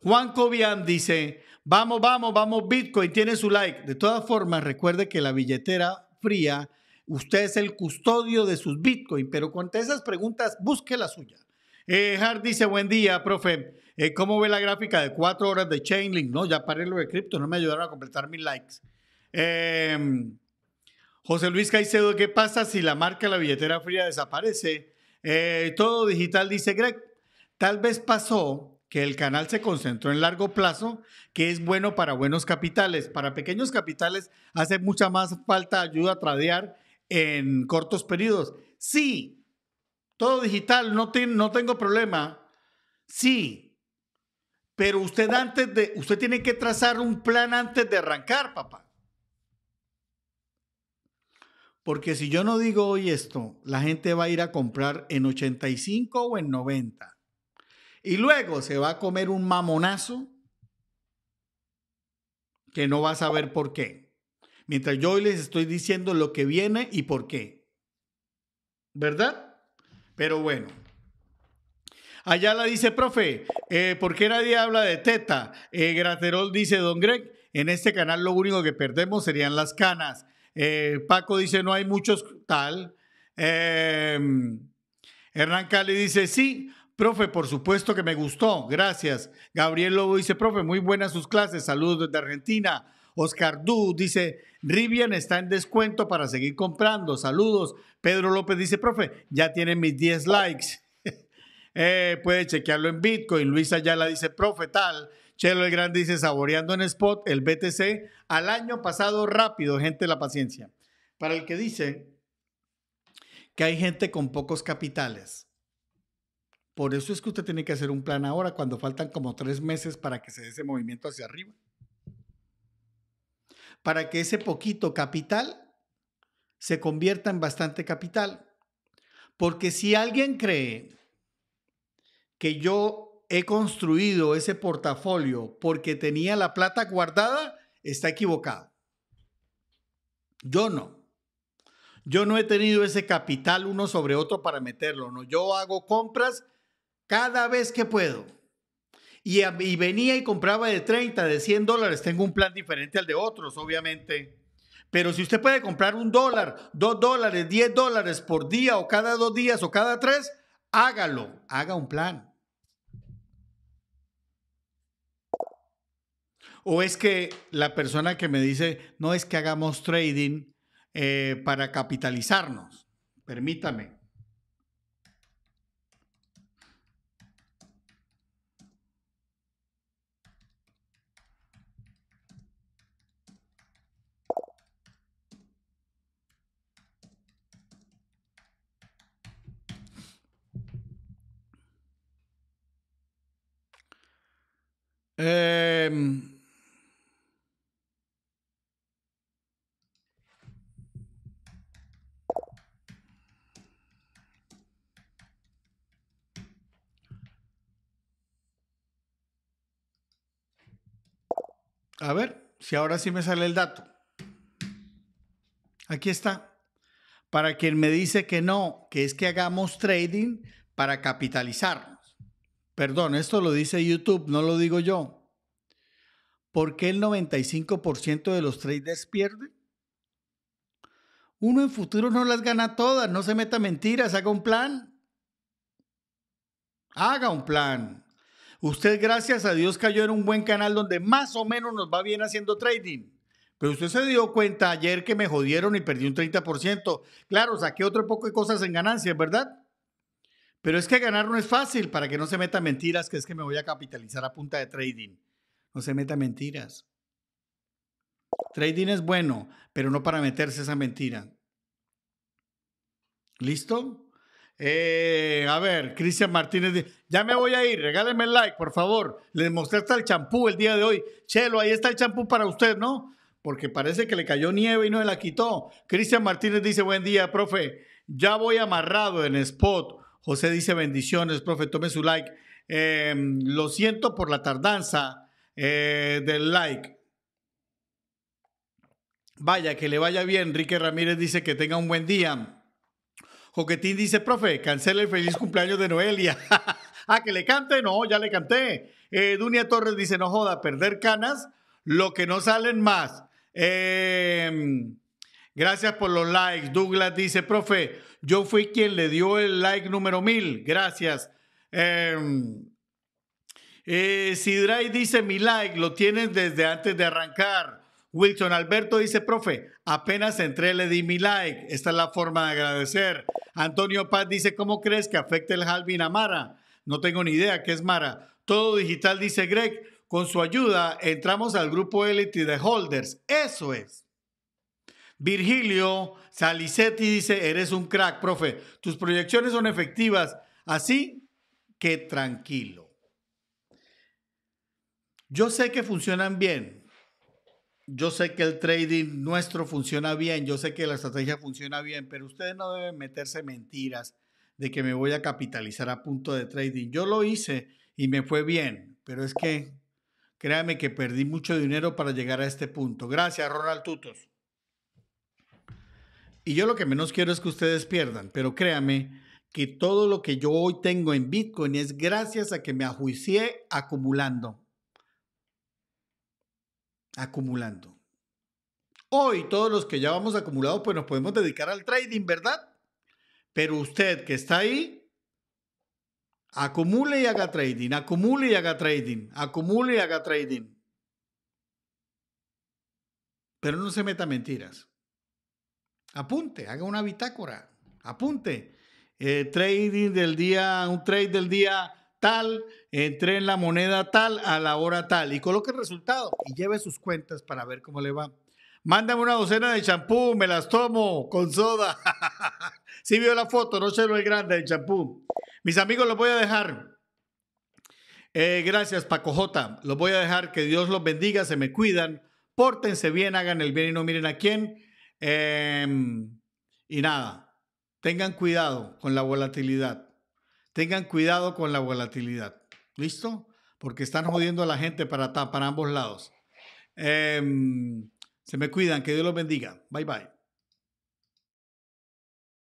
[SPEAKER 1] Juan Cobian dice, vamos, vamos, vamos, Bitcoin tiene su like. De todas formas, recuerde que la billetera fría, usted es el custodio de sus Bitcoin, pero cuanto esas preguntas, busque la suya. Eh, Hart dice, buen día, profe. Eh, ¿Cómo ve la gráfica de cuatro horas de Chainlink? No, ya paré lo de cripto, no me ayudaron a completar mis likes. Eh, José Luis Caicedo, ¿qué pasa si la marca la billetera fría desaparece? Eh, todo digital, dice Greg. Tal vez pasó que el canal se concentró en largo plazo, que es bueno para buenos capitales. Para pequeños capitales hace mucha más falta ayuda a tradear en cortos periodos. Sí, todo digital, no, no tengo problema. Sí, pero usted antes de, usted tiene que trazar un plan antes de arrancar, papá. Porque si yo no digo hoy esto, la gente va a ir a comprar en 85 o en 90. Y luego se va a comer un mamonazo que no va a saber por qué. Mientras yo hoy les estoy diciendo lo que viene y por qué. ¿Verdad? Pero bueno. Allá la dice, profe, eh, ¿por qué nadie habla de teta? Eh, Graterol dice, don Greg, en este canal lo único que perdemos serían las canas. Eh, Paco dice, no hay muchos tal. Em, Hernán Cali dice, sí, profe, por supuesto que me gustó, gracias. Gabriel Lobo dice, profe, muy buenas sus clases, saludos desde Argentina. Oscar Du dice, Rivian está en descuento para seguir comprando, saludos. Pedro López dice, profe, ya tiene mis 10 likes. *laughs* Eh, puede chequearlo en Bitcoin. ya Ayala dice, profe, tal. Chelo el Gran dice, saboreando en spot el BTC al año pasado rápido, gente, la paciencia. Para el que dice que hay gente con pocos capitales. Por eso es que usted tiene que hacer un plan ahora cuando faltan como tres meses para que se dé ese movimiento hacia arriba. Para que ese poquito capital se convierta en bastante capital. Porque si alguien cree que yo he construido ese portafolio porque tenía la plata guardada, está equivocado. Yo no. Yo no he tenido ese capital uno sobre otro para meterlo, no. Yo hago compras cada vez que puedo. Y, y venía y compraba de 30, de 100 dólares. Tengo un plan diferente al de otros, obviamente. Pero si usted puede comprar un dólar, dos dólares, diez dólares por día o cada dos días o cada tres, hágalo, haga un plan. O es que la persona que me dice, no es que hagamos trading eh, para capitalizarnos. Permítame. Em, A ver si ahora sí me sale el dato. Aquí está. Para quien me dice que no, que es que hagamos trading para capitalizarnos. Perdón, esto lo dice YouTube, no lo digo yo. ¿Por qué el 95% de los traders pierde? Uno en futuro no las gana todas, no se meta mentiras, haga un plan. Haga un plan. Usted, gracias a Dios, cayó en un buen canal donde más o menos nos va bien haciendo trading. Pero usted se dio cuenta ayer que me jodieron y perdí un 30%. Claro, saqué otro poco de cosas en ganancias, ¿verdad? Pero es que ganar no es fácil, para que no se metan mentiras, que es que me voy a capitalizar a punta de trading. No se metan mentiras. Trading es bueno, pero no para meterse esa mentira. ¿Listo? Eh, a ver, Cristian Martínez, dice, ya me voy a ir, regálenme el like, por favor. Les mostré hasta el champú el día de hoy. Chelo, ahí está el champú para usted, ¿no? Porque parece que le cayó nieve y no se la quitó. Cristian Martínez dice, buen día, profe. Ya voy amarrado en spot. José dice, bendiciones, profe, tome su like. Em, lo siento por la tardanza eh, del like. Vaya, que le vaya bien. Enrique Ramírez dice que tenga un buen día. Joquetín dice, profe, cancela el feliz cumpleaños de Noelia. *laughs* ah, que le cante, no, ya le canté. Eh, Dunia Torres dice, no joda, perder canas, lo que no salen más. Em, gracias por los likes. Douglas dice, profe, yo fui quien le dio el like número mil. Gracias. Em, eh, Sidray dice, mi like lo tienes desde antes de arrancar. Wilson Alberto dice, profe, apenas entré, le di mi like. Esta es la forma de agradecer. Antonio Paz dice, ¿cómo crees que afecte el Halvin a Mara? No tengo ni idea qué es Mara. Todo digital dice Greg. Con su ayuda entramos al grupo Elite de Holders. Eso es. Virgilio Salicetti dice, eres un crack, profe. Tus proyecciones son efectivas. Así que tranquilo. Yo sé que funcionan bien yo sé que el trading nuestro funciona bien, yo sé que la estrategia funciona bien, pero ustedes no deben meterse mentiras de que me voy a capitalizar a punto de trading. Yo lo hice y me fue bien, pero es que créame que perdí mucho dinero para llegar a este punto. Gracias, Ronald Tutos. Y yo lo que menos quiero es que ustedes pierdan, pero créame que todo lo que yo hoy tengo en Bitcoin es gracias a que me ajuicié acumulando acumulando. Hoy todos los que ya vamos acumulados, pues nos podemos dedicar al trading, ¿verdad? Pero usted que está ahí, acumule y haga trading, acumule y haga trading, acumule y haga trading. Pero no se meta mentiras. Apunte, haga una bitácora, apunte. Eh, trading del día, un trade del día tal, entré en la moneda tal a la hora tal y coloque el resultado y lleve sus cuentas para ver cómo le va. Mándame una docena de champú, me las tomo con soda. Si *laughs* vio la foto, no se lo es grande el champú. Mis amigos, los voy a dejar. Eh, gracias, Paco J. Los voy a dejar. Que Dios los bendiga, se me cuidan. Pórtense bien, hagan el bien y no miren a quién. Em, y nada, tengan cuidado con la volatilidad tengan cuidado con la volatilidad. ¿Listo? Porque están jodiendo a la gente para, para ambos lados. Em, se me cuidan, que Dios los bendiga. Bye bye.